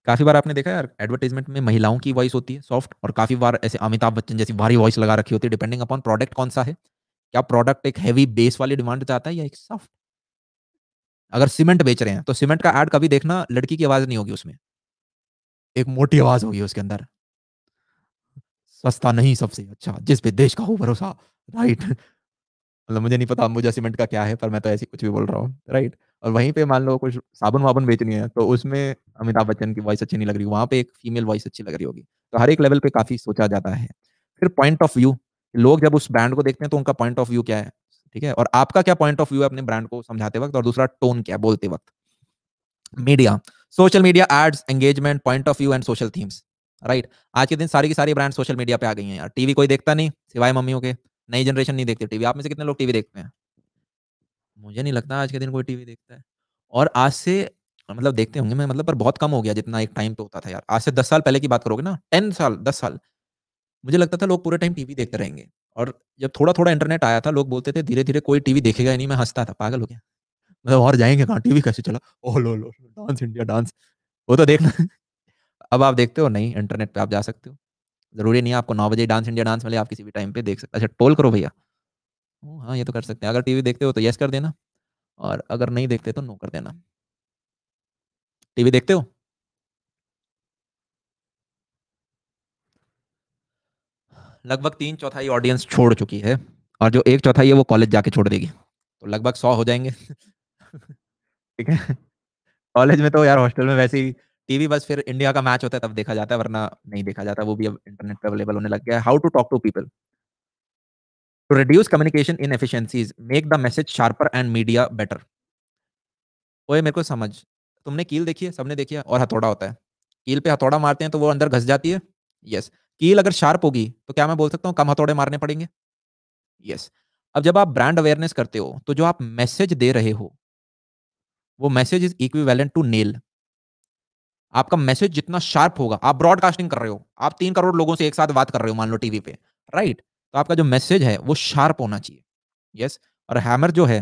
काफी बार आपने देखा यार एडवर्टाइजमेंट में महिलाओं की वॉइस होती है सॉफ्ट और काफी बार ऐसे अमिताभ बच्चन जैसी भारी वॉइस लगा रखी होती है डिपेंडिंग अपॉन प्रोडक्ट कौन सा है क्या प्रोडक्ट एक हैवी बेस वाली डिमांड चाहता है या एक सॉफ्ट अगर सीमेंट बेच रहे हैं तो सीमेंट का एड कभी देखना लड़की की आवाज नहीं होगी उसमें एक मोटी आवाज होगी उसके अंदर सस्ता नहीं सबसे अच्छा जिस पे देश का हो भरोसा राइट मतलब मुझे नहीं पता अंबुजा सीमेंट का क्या है पर मैं तो ऐसी कुछ भी बोल रहा हूँ राइट और वहीं पे मान लो कुछ साबुन वाबुन बेचनी है तो उसमें अमिताभ बच्चन की वॉइस अच्छी नहीं लग रही वहाँ पे एक फीमेल वॉइस अच्छी लग रही होगी तो हर एक लेवल पे काफी सोचा जाता है फिर पॉइंट ऑफ व्यू लोग जब उस ब्रांड को देखते हैं तो उनका पॉइंट ऑफ व्यू क्या है ठीक है और आपका क्या पॉइंट ऑफ व्यू है अपने ब्रांड को समझाते वक्त और दूसरा टोन क्या बोलते वक्त media social media ads engagement point of view and social themes right आज के दिन सारी की सारी ब्रांड सोशल मीडिया पे आ गई हैं यार टीवी कोई देखता नहीं सिवाय मम्मियों के नई जनरेशन नहीं देखती टीवी आप में से कितने लोग टीवी देखते हैं मुझे नहीं लगता आज के दिन कोई टीवी देखता है और आज से मतलब देखते होंगे मैं मतलब पर बहुत कम हो गया जितना एक टाइम तो होता था यार आज से दस साल पहले की बात करोगे ना टेन साल दस साल मुझे लगता था लोग पूरे टाइम टीवी देखते रहेंगे और जब थोड़ा थोड़ा इंटरनेट आया था लोग बोलते थे धीरे धीरे कोई टीवी देखेगा ही नहीं मैं हंसता था पागल हो गया मतलब और जाएंगे कहाँ टीवी कैसे चला ओ लो लो डांस इंडिया डांस वो तो देखना अब आप देखते हो नहीं इंटरनेट पे आप जा सकते हो जरूरी नहीं है आपको नौ बजे डांस इंडिया डांस मिले आप किसी भी टाइम पे देख सकते अच्छा टोल करो भैया हाँ ये तो कर सकते हैं अगर टीवी देखते हो तो यस कर देना और अगर नहीं देखते तो नो कर देना टीवी देखते हो लगभग तीन चौथाई ऑडियंस छोड़ चुकी है और जो एक चौथाई है वो कॉलेज जाके छोड़ देगी तो लगभग सौ हो जाएंगे ठीक है कॉलेज में तो यार हॉस्टल में वैसे ही टीवी बस फिर इंडिया का मैच होता है तब देखा जाता है वरना नहीं देखा जाता वो भी अब इंटरनेट पे अवेलेबल होने लग गया है how to talk to people reduce communication in inefficiencies make the message sharper and media better ओए मेरे को समझ तुमने कील देखी है सबने देखी है और हथौड़ा होता है कील पे हथौड़ा मारते हैं तो वो अंदर घस जाती है यस कील अगर शार्प होगी तो क्या मैं बोल सकता हूँ कम हथौड़े मारने पड़ेंगे यस अब जब आप ब्रांड अवेयरनेस करते हो तो जो आप मैसेज दे रहे हो वो मैसेज इज इक्वी टू नेल आपका मैसेज जितना शार्प होगा आप ब्रॉडकास्टिंग कर रहे हो आप तीन करोड़ लोगों से एक साथ बात कर रहे हो मान लो टीवी पे राइट तो आपका जो मैसेज है वो शार्प होना चाहिए यस और हैमर जो है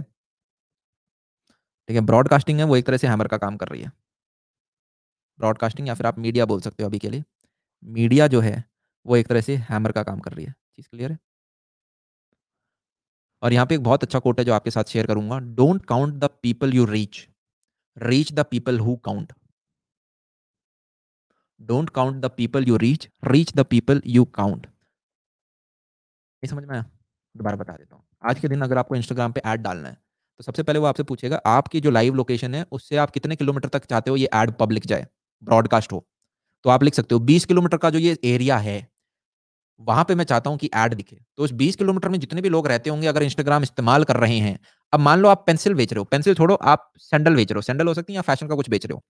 ठीक है ब्रॉडकास्टिंग है वो एक तरह से हैमर का काम कर रही है ब्रॉडकास्टिंग या फिर आप मीडिया बोल सकते हो अभी के लिए मीडिया जो है वो एक तरह से हैमर का काम कर रही है चीज़ क्लियर है और यहाँ पे एक बहुत अच्छा कोट है जो आपके साथ शेयर करूंगा don't count the people you reach reach the people who count don't count the people you reach reach the people you count ये समझ में आया दोबारा बता देता हूँ आज के दिन अगर आपको इंस्टाग्राम पे ऐड डालना है तो सबसे पहले वो आपसे पूछेगा आपकी जो लाइव लोकेशन है उससे आप कितने किलोमीटर तक चाहते हो ये ऐड पब्लिक जाए ब्रॉडकास्ट हो तो आप लिख सकते हो बीस किलोमीटर का जो ये एरिया है वहां पे मैं चाहता हूँ कि ऐड दिखे तो उस 20 किलोमीटर में जितने भी लोग रहते होंगे अगर इंस्टाग्राम इस्तेमाल कर रहे हैं अब मान लो आप पेंसिल बेच रहे हो पेंसिल छोड़ो आप सैंडल बेच रहे हो सैंडल हो सकती है या फैशन का कुछ बेच रहे हो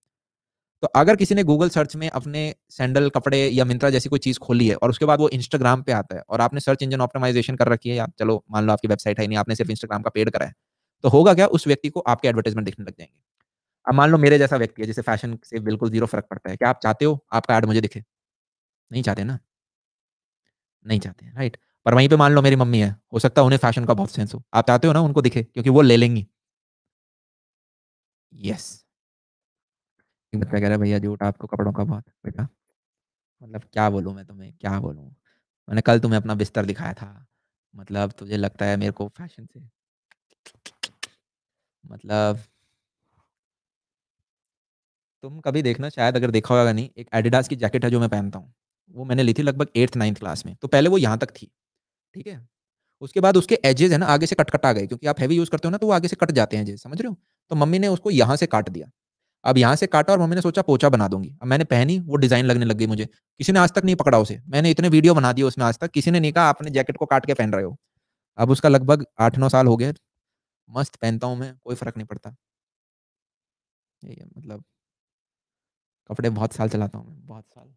तो अगर किसी ने गूगल सर्च में अपने सैंडल कपड़े या मिंत्रा जैसी कोई चीज खोली है और उसके बाद वो इंस्टाग्राम पे आता है और आपने सर्च इंजन ऑप्टिमाइजेशन कर रखी है या चलो मान लो आपकी वेबसाइट है नहीं आपने सिर्फ इंस्टाग्राम का पेड करा है तो होगा क्या उस व्यक्ति को आपके एडवर्टाइजमेंट देखने लग जाएंगे अब मान लो मेरे जैसा व्यक्ति है जैसे फैशन से बिल्कुल जीरो फर्क पड़ता है क्या आप चाहते हो आपका एड मुझे दिखे नहीं चाहते ना नहीं चाहते राइट पर वहीं पे मान लो मेरी मम्मी है हो सकता है उन्हें फैशन का बहुत सेंस हो आप चाहते हो ना उनको दिखे क्योंकि वो ले लेंगी यस कह रहा भैया झूठ आपको कपड़ों का बहुत बेटा मतलब क्या बोलूँ मैं तुम्हें क्या बोलूँ मैंने कल तुम्हें अपना बिस्तर दिखाया था मतलब तुझे लगता है मेरे को फैशन से मतलब तुम कभी देखना शायद अगर देखा होगा नहीं एक एडिडास की जैकेट है जो मैं पहनता हूँ वो मैंने ली थी लगभग एट्थ नाइन्थ क्लास में तो पहले वो यहाँ तक थी ठीक है उसके बाद उसके एजेस है ना आगे से कट कट आ गए क्योंकि आप हैवी यूज़ करते हो ना तो वो आगे से कट जाते हैं एजेस समझ रहे हो तो मम्मी ने उसको यहाँ से काट दिया अब यहाँ से काटा और मम्मी ने सोचा पोचा बना दूंगी अब मैंने पहनी वो डिजाइन लगने लग गई मुझे किसी ने आज तक नहीं पकड़ा उसे मैंने इतने वीडियो बना दिए उसमें आज तक किसी ने नहीं कहा आपने जैकेट को काट के पहन रहे हो अब उसका लगभग आठ नौ साल हो गया मस्त पहनता हूँ मैं कोई फर्क नहीं पड़ता यही है मतलब कपड़े बहुत साल चलाता हूँ मैं बहुत साल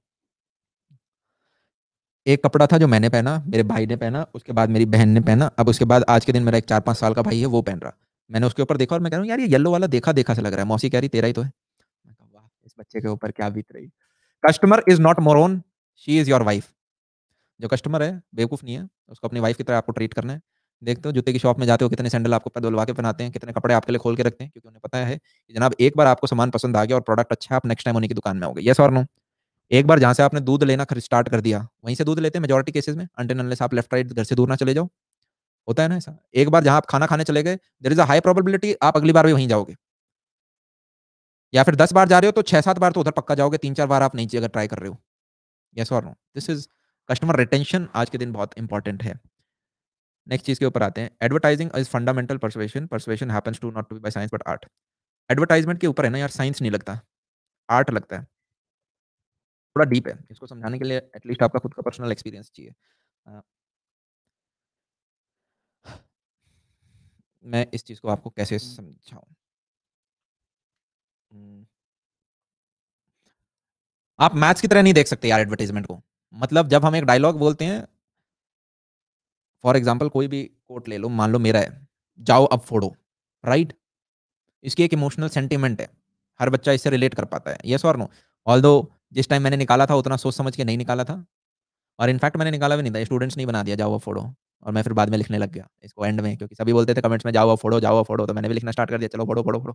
एक कपड़ा था जो मैंने पहना मेरे भाई ने पहना उसके बाद मेरी बहन ने पहना अब उसके बाद आज के दिन मेरा एक चार पाँच साल का भाई है वो पहन रहा मैंने उसके ऊपर देखा और मैं कह रहा हूँ यार ये येलो वाला देखा देखा से लग रहा है मौसी कह रही तेरा ही तो है वाह इस बच्चे के ऊपर क्या बीत रही customer is not moron she is your wife जो कस्टमर है बेवकूफ़ नहीं है उसको अपनी वाइफ की तरह आपको ट्रीट करना है देखते हो जूते की शॉप में जाते हो कितने सैंडल आपको धुलवा के पहनाते हैं कितने कपड़े आपके लिए खोल के रखते हैं क्योंकि उन्हें पता है कि जनाब एक बार आपको सामान पसंद आ गया और प्रोडक्ट अच्छा है आप नेक्स्ट टाइम उन्हीं की दुकान में आओगे यस और नो एक बार जहाँ से आपने दूध लेना स्टार्ट कर दिया वहीं से दूध लेते हैं मेजोरिटी केसेस में अनटिन आप लेफ्ट राइट घर से दूर ना चले जाओ होता है ना ऐसा एक बार जहां आप खाना खाने चले गए there is a high probability आप अगली बार भी वहीं जाओगे या फिर दस बार जा रहे हो तो छह सात बार तो उधर पक्का जाओगे तीन चार बार आप नीचे अगर ट्राई कर रहे हो यस और no this is customer retention आज के दिन बहुत इंपॉर्टेंट है नेक्स्ट चीज के ऊपर आते हैं advertising is fundamental persuasion persuasion happens to not to be by science but art advertisement के ऊपर है ना यार साइंस नहीं लगता आर्ट लगता है थोड़ा डीप है इसको समझाने के लिए एटलीस्ट आपका खुद का पर्सनल एक्सपीरियंस चाहिए मैं इस चीज़ को आपको कैसे समझाऊँ आप मैथ्स की तरह नहीं देख सकते यार एडवर्टीजमेंट को मतलब जब हम एक डायलॉग बोलते हैं फॉर एग्जाम्पल कोई भी कोट ले लो मान लो मेरा है जाओ अब फोड़ो राइट इसकी एक इमोशनल सेंटिमेंट है हर बच्चा इससे रिलेट कर पाता है यस और नो ऑल दो जिस टाइम मैंने निकाला था उतना सोच समझ के नहीं निकाला था और इनफैक्ट मैंने निकाला भी नहीं था स्टूडेंट्स नहीं बना दिया जाओ फोड़ो और मैं फिर बाद में लिखने लग गया इसको एंड में क्योंकि सभी बोलते थे कमेंट्स में जाओ फोड़ो जाओ फोड़ो तो मैंने भी लिखना स्टार्ट कर दिया चलो फोड़ो फोड़ो फोड़ो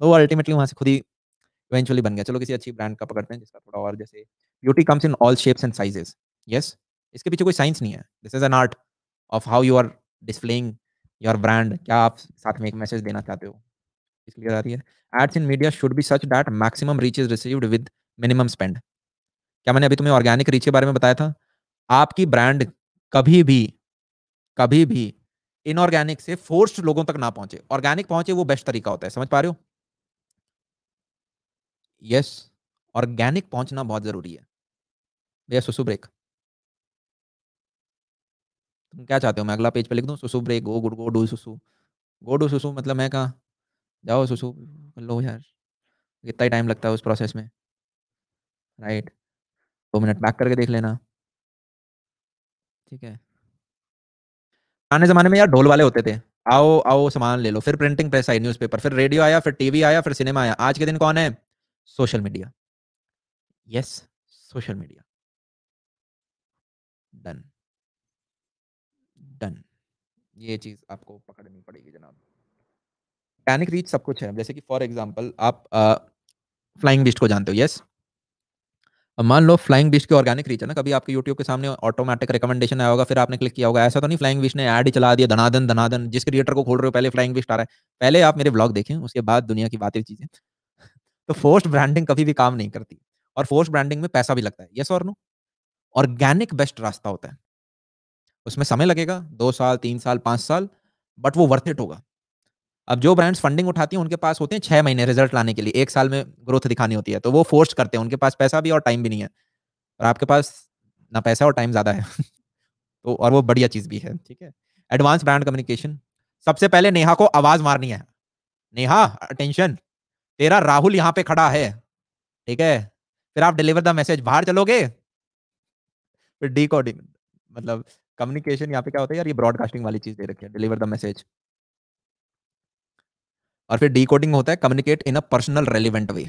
तो वो अल्टीमेटली वहाँ से खुद ही इवेंचुअली बन गया चलो किसी अच्छी ब्रांड का पकड़ते हैं जिसका थोड़ा और जैसे beauty comes in all shapes and sizes yes इसके पीछे कोई साइंस नहीं है this is an art of how you are displaying your brand क्या आप साथ में एक मैसेज देना चाहते हो इसलिए आ रही है ads in media should be such that maximum reach is received with minimum spend क्या मैंने अभी तुम्हें ऑर्गेनिक रीच के बारे में बताया था आपकी ब्रांड कभी भी कभी भी इनऑर्गेनिक से फोर्स्ड लोगों तक ना पहुंचे ऑर्गेनिक पहुंचे वो बेस्ट तरीका होता है समझ पा रहे हो यस ऑर्गेनिक पहुंचना बहुत जरूरी है भैया सुसु ब्रेक तुम क्या चाहते हो मैं अगला पेज पे लिख दूं सुसु break go good go do सुसु गो डू सुसु मतलब मैं कहा जाओ सुसु लो यार कितना ही टाइम लगता है उस प्रोसेस में राइट दो मिनट बैक करके देख लेना ठीक है पुराने जमाने में यार ढोल वाले होते थे आओ आओ सामान ले लो फिर प्रिंटिंग प्रेस आई न्यूज फिर रेडियो आया फिर टीवी आया फिर सिनेमा आया आज के दिन कौन है social media yes social media done done ये चीज आपको पकड़नी पड़ेगी जनाब पैनिक रीच सब कुछ है जैसे कि फॉर एग्जांपल आप फ्लाइंग बिस्ट को जानते हो यस yes? अब मान लो फ्लाइंग विश के ऑर्गेनिक रीच है ना कभी आपके यूट्यूब के सामने ऑटोमेटिक रिकमेंडेशन आया होगा फिर आपने क्लिक किया होगा ऐसा तो नहीं फ्लाइंग विश ने ऐड ही चला दिया धनाधन धनाधन जिस क्रिएटर को खोल रहे हो पहले फ्लाइंग विश आ रहा है पहले आप मेरे ब्लॉग देखें उसके बाद दुनिया की बातें चीजें तो फोर्स ब्रांडिंग कभी भी काम नहीं करती और फोर्स्ट ब्रांडिंग में पैसा भी लगता है यस और नो ऑर्गेनिक बेस्ट रास्ता होता है उसमें समय लगेगा दो साल तीन साल पांच साल बट वो वर्थ इट होगा अब जो ब्रांड्स फंडिंग उठाती हैं उनके पास होते हैं छह महीने रिजल्ट लाने के लिए एक साल में ग्रोथ दिखानी होती है तो वो फोर्स करते हैं उनके पास पैसा भी और टाइम भी नहीं है और आपके पास ना पैसा और टाइम ज़्यादा है तो और वो बढ़िया चीज़ भी है ठीक है एडवांस ब्रांड कम्युनिकेशन सबसे पहले नेहा को आवाज़ मारनी है नेहा अटेंशन तेरा राहुल यहाँ पे खड़ा है ठीक है फिर आप डिलीवर द मैसेज बाहर चलोगे फिर डी मतलब कम्युनिकेशन यहाँ पे क्या होता है यार ये ब्रॉडकास्टिंग वाली चीज़ दे रखी है डिलीवर द मैसेज और फिर डिकोडिंग होता है communicate in a personal relevant way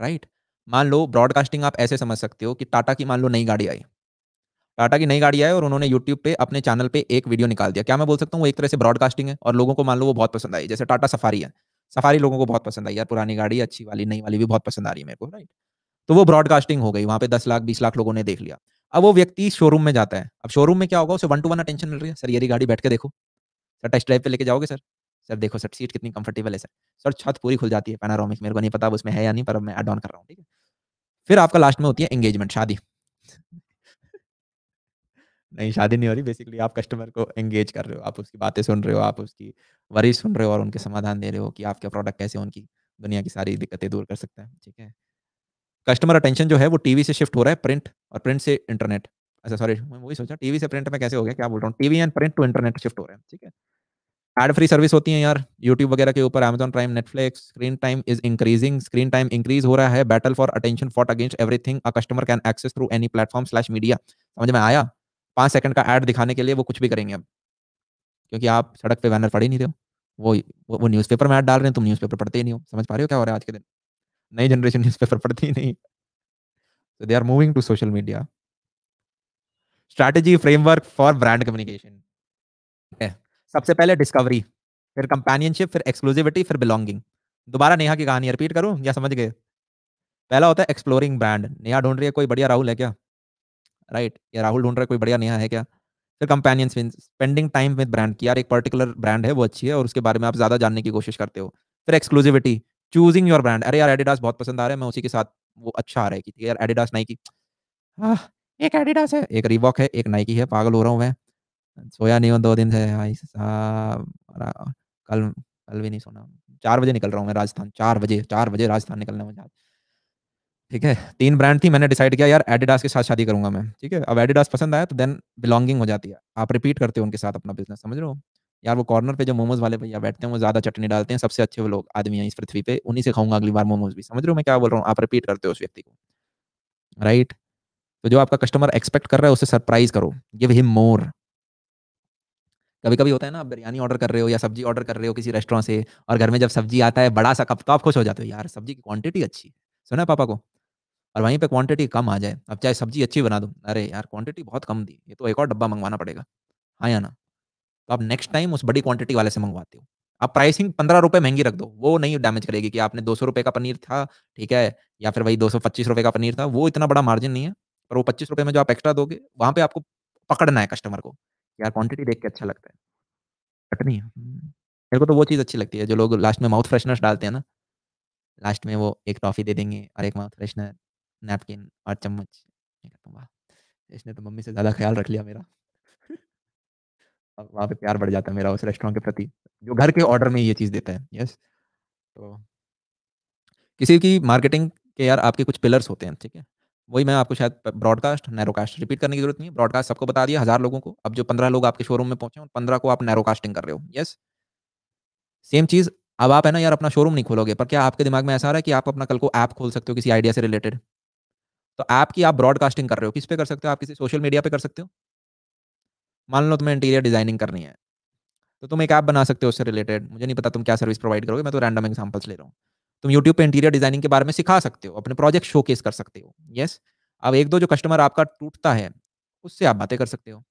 right मान लो ब्रॉडकास्टिंग आप ऐसे समझ सकते हो कि टाटा की मान लो नई गाड़ी आई टाटा की नई गाड़ी आई और उन्होंने यूट्यूब पे अपने चैनल पे एक वीडियो निकाल दिया क्या मैं बोल सकता हूँ एक तरह से ब्रॉडकास्टिंग है और लोगों को मान लो वो बहुत पसंद आई जैसे टाटा सफारी है सफारी लोगों को बहुत पसंद आई यार पुरानी गाड़ी अच्छी वाली नई वाली भी बहुत पसंद आ रही है मेरे को राइट तो वो ब्रॉडकास्टिंग हो गई वहाँ पे दस लाख बीस लाख लोगों ने देख लिया अब वो व्यक्ति शोरूम में जाता है अब शोरूम में क्या होगा उसे वन टू वन अटेंशन मिल रही है सर ये गाड़ी बैठ के देखो सर टेस्ट ड्राइव पे लेके जाओगे सर सर देखो सर सीट कितनी कंफर्टेबल है सर सर छत पूरी खुल जाती है पैनारोमिक मेरे को नहीं पता उसमें है या नहीं पर मैं एड ऑन कर रहा हूँ ठीक है फिर आपका लास्ट में होती है एंगेजमेंट शादी नहीं शादी नहीं हो रही बेसिकली आप कस्टमर को एंगेज कर रहे हो आप उसकी बातें सुन रहे हो आप उसकी वरी सुन रहे हो और उनके समाधान दे रहे हो कि आपके प्रोडक्ट कैसे उनकी दुनिया की सारी दिक्कतें दूर कर सकता है ठीक है कस्टमर अटेंशन जो है वो टीवी से शिफ्ट हो रहा है प्रिंट और प्रिंट से इंटरनेट अच्छा सॉरी मैं वही सोचा टीवी से प्रिंट में कैसे हो गया क्या बोल रहा हूँ TV and print to internet shift हो रहा है ठीक है एड फ्री सर्विस होती है यार यूट्यूब वगैरह के ऊपर Amazon Prime Netflix screen time is increasing screen time increase हो रहा है battle for attention fought against everything a customer can access through any platform slash media समझ में आया पाँच सेकंड का एड दिखाने के लिए वो कुछ भी करेंगे अब क्योंकि आप सड़क पे बैनर पढ़ ही नहीं रहे हो वो वो, न्यूज न्यूज़पेपर में एड डाल रहे हैं तुम न्यूज पढ़ते ही नहीं हो समझ पा रहे हो क्या हो रहा है आज के दिन नई जनरेशन पेपर पढ़ती ही नहीं they are moving to social media strategy framework for brand communication सबसे पहले डिस्कवरी फिर कंपेनियनशिप फिर एक्सक्लूसिविटी फिर बिलोंगिंग दोबारा नेहा की कहानी रिपीट करूँ या समझ गए पहला होता है एक्सप्लोरिंग ब्रांड नेहा ढूंढ रही है कोई बढ़िया राहुल है क्या राइट right. या राहुल ढूंढ रहा है कोई बढ़िया नेहा है क्या फिर companions mean spending time with brand की यार एक पर्टिकुलर ब्रांड है वो अच्छी है और उसके बारे में आप ज़्यादा जानने की कोशिश करते हो फिर एक्सक्लूसिविटी चूजिंग योर ब्रांड अरे यार एडिडास बहुत पसंद आ रहा है मैं उसी के साथ वो अच्छा आ रहा है कि यार एडिडास नाइकी एक एडिडास है एक रिवॉक है एक नाइकी है पागल हो रहा हूँ मैं सोया नहीं हूँ दो दिन से भाई साहब कल कल भी नहीं सोना चार बजे निकल रहा हूँ मैं राजस्थान चार बजे चार बजे राजस्थान निकलना मुझे ठीक है तीन ब्रांड थी मैंने डिसाइड किया यार एडिडास के साथ शादी करूंगा मैं ठीक है अब एडिडास पसंद आया तो देन बिलोंगिंग हो जाती है आप रिपीट करते हो उनके साथ अपना बिजनेस समझ रहे हो यार वो कॉर्नर पे जो मोमोज वाले भैया बैठते हैं वो ज्यादा चटनी डालते हैं सबसे अच्छे वो लोग आदमी हैं इस पृथ्वी पे उन्हीं से खाऊंगा अगली बार मोमोज भी समझ रहे हो मैं क्या बोल रहा हूँ आप रिपीट करते हो उस व्यक्ति को राइट तो जो आपका कस्टमर एक्सपेक्ट कर रहा है उसे सरप्राइज करो गिव हिम मोर कभी कभी होता है ना आप बिरयानी ऑर्डर कर रहे हो या सब्जी ऑर्डर कर रहे हो किसी रेस्टोरेंट से और घर में जब सब्जी आता है बड़ा सा कप तो आप खुश हो जाते हो यार सब्जी की क्वांटिटी अच्छी है सुना पापा को और वहीं पे क्वांटिटी कम आ जाए अब चाहे सब्जी अच्छी बना दो अरे यार क्वांटिटी बहुत कम दी ये तो एक और डब्बा मंगवाना पड़ेगा हाँ या ना तो आप नेक्स्ट टाइम उस बड़ी क्वांटिटी वाले से मंगवाते हो आप प्राइसिंग पंद्रह रुपये महंगी रख दो वो नहीं डैमेज करेगी कि आपने दो सौ रुपये का पनीर था ठीक है या फिर वही दो सौ पच्चीस रुपये का पनीर था वो इतना बड़ा मार्जिन नहीं है पर वो पच्चीस रुपये में जो आप एक्स्ट्रा दोगे वहाँ पे आपको पकड़ना है कस्टमर को यार क्वांटिटी देख के अच्छा लगता है नहीं मेरे को तो वो चीज़ अच्छी लगती है जो लोग लास्ट में माउथ फ्रेशनर्स डालते हैं ना लास्ट में वो एक टॉफ़ी दे देंगे और एक माउथ फ्रेशनर नैपकिन और चम्मच इसने तो मम्मी से ज़्यादा ख्याल रख लिया मेरा अब वहाँ पे प्यार बढ़ जाता है मेरा उस रेस्टोरेंट के प्रति जो घर के ऑर्डर में ये चीज़ देता है यस तो किसी की मार्केटिंग के यार आपके कुछ पिलर्स होते हैं ठीक है वही मैं आपको शायद ब्रॉडकास्ट नैरोकास्ट रिपीट करने की जरूरत नहीं है ब्रॉडकास्ट सबको बता दिया हज़ार लोगों को अब जो पंद्रह लोग आपके शोरूम में पहुंचे और पंद्रह को आप नैरोकास्टिंग कर रहे हो यस सेम चीज़ अब आप है ना यार अपना शोरूम नहीं खोलोगे पर क्या आपके दिमाग में ऐसा आ रहा है कि आप अपना कल को ऐप खोल सकते हो किसी आइडिया से रिलेटेड तो ऐप की आप ब्रॉडकास्टिंग कर रहे हो किस पे कर सकते हो आप किसी सोशल मीडिया पे कर सकते हो मान लो तुम्हें इंटीरियर डिजाइनिंग करनी है तो तुम एक ऐप बना सकते हो उससे रिलेटेड मुझे नहीं पता तुम क्या सर्विस प्रोवाइड करोगे मैं तो रैंडम एग्जाम्पल्स ले रहा हूँ तुम यूट्यूब पे इंटीरियर डिजाइनिंग के बारे में सिखा सकते हो अपने प्रोजेक्ट शोकेस कर सकते हो यस अब एक दो जो कस्टमर आपका टूटता है उससे आप बातें कर सकते हो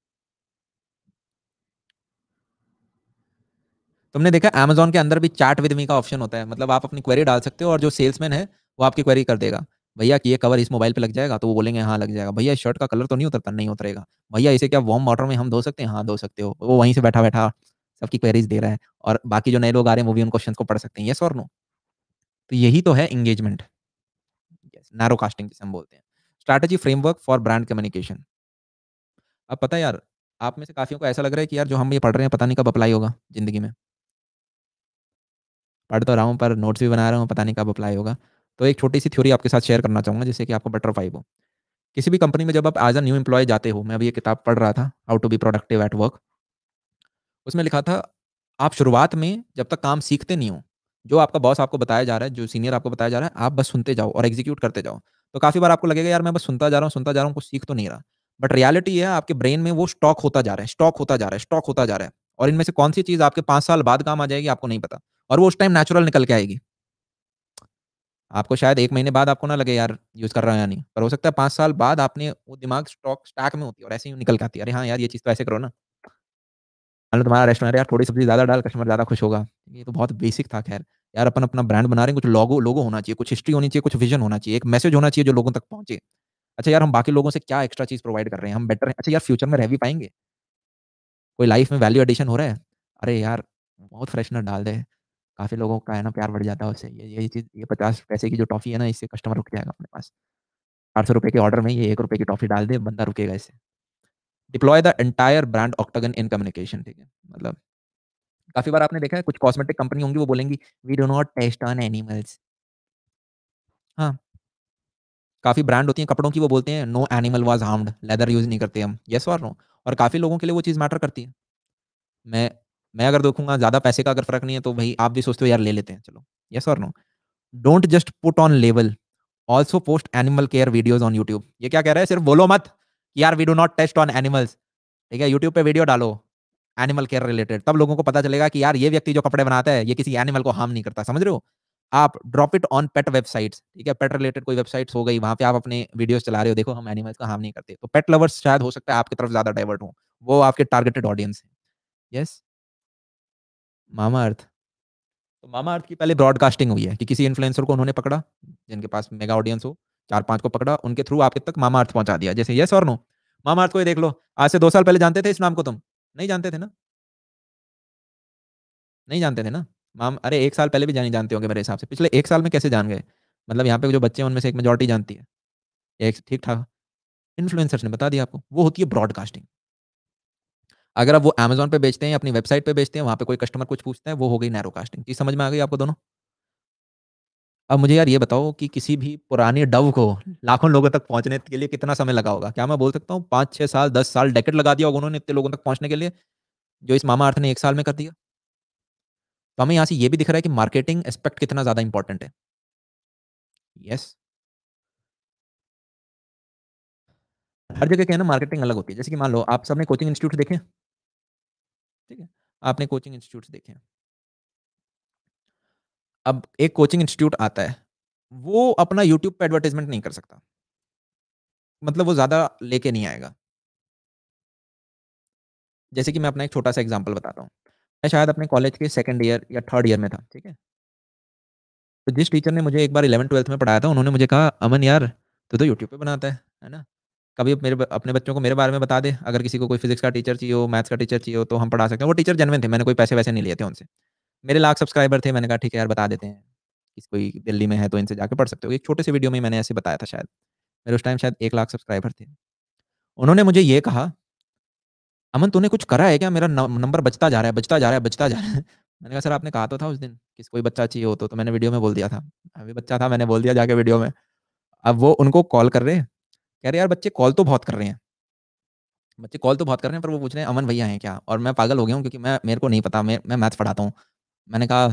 तुमने देखा अमेजोन के अंदर भी चैट विद मी का ऑप्शन होता है मतलब आप अपनी क्वेरी डाल सकते हो और जो सेल्समैन है वो आपकी क्वेरी कर देगा भैया कि ये कवर इस मोबाइल पे लग जाएगा तो वो बोलेंगे हाँ लग जाएगा भैया शर्ट का कलर तो नहीं उतरता नहीं उतरेगा भैया इसे क्या वार्म वाटर में हम धो सकते हैं हाँ धो सकते हो वो वहीं से बैठा बैठा सबकी क्वेरीज दे रहा है और बाकी जो नए लोग आ रहे हैं वो भी उन क्वेश्चन को पढ़ सकते हैं यस और नो तो यही तो है एंगेजमेंट नैरो कास्टिंग जिसे हम बोलते हैं strategy framework for brand communication अब पता है यार आप में से काफियों को ऐसा लग रहा है कि यार जो हम ये पढ़ रहे हैं पता नहीं कब अप्लाई होगा जिंदगी में पढ़ तो रहा हूँ पर नोट्स भी बना रहा हूँ पता नहीं कब अप्लाई होगा तो एक छोटी सी थ्योरी आपके साथ शेयर करना चाहूँगा जिससे कि आपको फाइव हो किसी भी कंपनी में जब आप एज अ न्यू एम्प्लॉय जाते हो मैं अभी ये किताब पढ़ रहा था how to be productive at work उसमें लिखा था आप शुरुआत में जब तक काम सीखते नहीं हो जो आपका बॉस आपको बताया जा रहा है जो सीनियर आपको बताया जा रहा है आप बस सुनते जाओ और एग्जीक्यूट करते जाओ तो काफ़ी बार आपको लगेगा यार मैं बस सुनता जा रहा हूँ सुनता जा रहा हूँ कुछ सीख तो नहीं रहा बट रियलिटी है आपके ब्रेन में वो स्टॉक होता जा रहा है स्टॉक होता जा रहा है स्टॉक होता जा रहा है और इनमें से कौन सी चीज़ आपके पांच साल बाद काम आ जाएगी आपको नहीं पता और वो उस टाइम नेचुरल निकल के आएगी आपको शायद एक महीने बाद आपको ना लगे यार यूज़ कर रहा है या नहीं पर हो सकता है पांच साल बाद आपने वो दिमाग स्टॉक स्टैक में होती है और ऐसे ही निकल के आती है अरे हाँ यार ये चीज़ तो ऐसे करो ना मतलब तुम्हारा रेस्टोरेंट यार थोड़ी सब्जी ज्यादा डाल कस्टमर ज्यादा खुश होगा ये तो बहुत बेसिक था खैर यार अपन अपना ब्रांड बना रहे हैं कुछ लोगो लोगो होना चाहिए कुछ हिस्ट्री होनी चाहिए कुछ विजन होना चाहिए एक मैसेज होना चाहिए जो लोगों तक पहुंचे अच्छा यार हम बाकी लोगों से क्या एक्स्ट्रा चीज प्रोवाइड कर रहे हैं हम बेटर हैं अच्छा यार फ्यूचर में रह भी पाएंगे कोई लाइफ में वैल्यू एडिशन हो रहा है अरे यार बहुत फ्रेशनर डाल दे काफ़ी लोगों का है ना प्यार बढ़ जाता है उससे ये ये चीज़ ये पचास पैसे की जो टॉफ़ी है ना इससे कस्टमर रुक जाएगा अपने पास चार सौ रुपये के ऑर्डर में ये एक रुपये की टॉफ़ी डाल दे बंदा रुकेगा इससे deploy the entire brand octagon in communication ठीक है मतलब काफी बार आपने देखा है कुछ कॉस्मेटिक कंपनी होंगी वो बोलेंगी we do not test on animals हाँ काफी ब्रांड होती है कपड़ों की वो बोलते हैं no animal was harmed leather use नहीं करते हम यस और नो और काफी लोगों के लिए वो चीज़ मैटर करती है मैं मैं अगर देखूंगा ज्यादा पैसे का अगर फर्क नहीं है तो भाई आप भी सोचते हो यार ले लेते हैं चलो यस और no don't just put on level also post animal care videos on YouTube ये क्या कह रहा है सिर्फ बोलो मत यार we do not test on animals ठीक है यूट्यूब पे वीडियो डालो एनिमल केयर रिलेटेड तब लोगों को पता चलेगा कि यार ये व्यक्ति जो कपड़े बनाता है ये किसी एनिमल को हार्म नहीं करता समझ रहे हो आप drop it on pet websites ठीक है पेट रिलेटेड कोई वेबसाइट्स हो गई वहां पे आप अपने वीडियोस चला रहे हो देखो हम एनिमल्स का हार्म नहीं करते तो पेट लवर्स शायद हो सकता है आपकी तरफ ज्यादा डाइवर्ट हो वो आपके टारगेटेड ऑडियंस है यस मामा अर्थ तो मामा अर्थ की पहले ब्रॉडकास्टिंग हुई है कि किसी इन्फ्लुएंसर को उन्होंने पकड़ा जिनके पास मेगा ऑडियंस हो चार पांच को पकड़ा उनके थ्रू आपके तक मामा अर्थ पहुंचा दिया जैसे यस और नो मामा अर्थ को देख लो आज से दो साल पहले जानते थे इस नाम को तुम नहीं जानते थे ना नहीं जानते थे ना माम अरे एक साल पहले भी जानी जानते होंगे मेरे हिसाब से पिछले एक साल में कैसे जान गए मतलब यहाँ पे जो बच्चे हैं उनमें से एक मेजोरिटी जानती है एक ठीक ठाक इन्फ्लुएंसर्स ने बता दिया आपको वो होती है ब्रॉडकास्टिंग अगर आप वो अमेजोन पे बेचते हैं अपनी वेबसाइट पे बेचते हैं वहाँ पे कोई कस्टमर कुछ पूछता है वो हो गई नैरोकास्टिंग चीज समझ में आ गई आपको दोनों अब मुझे यार ये बताओ कि किसी भी पुराने डव को लाखों लोगों तक पहुंचने के लिए कितना समय लगा होगा क्या मैं बोल सकता हूँ पाँच छः साल दस साल डेकेट लगा दिया होगा उन्होंने इतने लोगों तक पहुंचने के लिए जो इस मामा अर्थ ने एक साल में कर दिया तो हमें यहाँ से ये भी दिख रहा है कि मार्केटिंग एस्पेक्ट कितना ज़्यादा इंपॉर्टेंट है यस हर जगह क्या है ना मार्केटिंग अलग होती है जैसे कि मान लो आप सबने कोचिंग इंस्टीट्यूट देखे ठीक है आपने कोचिंग इंस्टीट्यूट देखे हैं अब एक कोचिंग इंस्टीट्यूट आता है वो अपना यूट्यूब पर एडवर्टाइजमेंट नहीं कर सकता मतलब वो ज़्यादा लेके नहीं आएगा जैसे कि मैं अपना एक छोटा सा एग्जाम्पल बताता हूँ मैं शायद अपने कॉलेज के सेकेंड ईयर या थर्ड ईयर में था ठीक है तो जिस टीचर ने मुझे एक बार इलेवन ट्वेल्थ में पढ़ाया था उन्होंने मुझे कहा अमन यार तू तो यूट्यूब पे बनाता है है ना कभी मेरे अपने बच्चों को मेरे बारे में बता दे अगर किसी को कोई फिजिक्स का टीचर चाहिए हो मैथ्स का टीचर चाहिए हो तो हम पढ़ा सकते हैं वो टीचर जन्मे थे मैंने कोई पैसे वैसे नहीं लिए थे उनसे मेरे लाख सब्सक्राइबर थे मैंने कहा ठीक है यार बता देते हैं किसी कोई दिल्ली में है तो इनसे जाके पढ़ सकते हो एक छोटे से वीडियो में मैंने ऐसे बताया था शायद मेरे उस टाइम शायद एक लाख सब्सक्राइबर थे उन्होंने मुझे ये कहा अमन तूने कुछ करा है क्या मेरा नंबर बचता जा रहा है बचता जा रहा है बचता जा रहा है मैंने कहा सर आपने कहा तो था उस दिन किस कोई बच्चा चाहिए हो तो, तो मैंने वीडियो में बोल दिया था अभी हाँ बच्चा था मैंने बोल दिया जाके वीडियो में अब वो उनको कॉल कर रहे हैं कह रहे यार बच्चे कॉल तो बहुत कर रहे हैं बच्चे कॉल तो बहुत कर रहे हैं पर वो पूछ रहे हैं अमन भैया हैं क्या और मैं पागल हो गया हूँ क्योंकि मैं मेरे को नहीं पता मैं मैं मैथ्स पढ़ाता हूँ मैंने कहा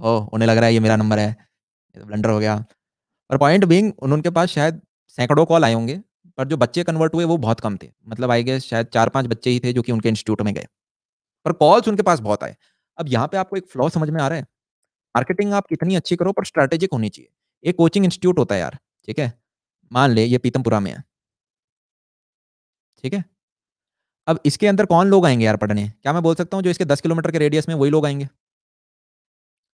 ओह उन्हें लग रहा है ये मेरा नंबर है ये तो ब्लंडर हो गया पर पॉइंट बींग उनके पास शायद सैकड़ों कॉल आए होंगे पर जो बच्चे कन्वर्ट हुए वो बहुत कम थे मतलब आई गए शायद चार पांच बच्चे ही थे जो कि उनके इंस्टीट्यूट में गए पर कॉल्स उनके पास बहुत आए अब यहाँ पे आपको एक फ्लॉ समझ में आ रहा है मार्केटिंग आप कितनी अच्छी करो पर स्ट्रैटेजिक होनी चाहिए एक कोचिंग इंस्टीट्यूट होता है यार ठीक है मान ले ये पीतमपुरा में है ठीक है अब इसके अंदर कौन लोग आएंगे यार पढ़ने क्या मैं बोल सकता हूँ जो इसके दस किलोमीटर के रेडियस में वही लोग आएंगे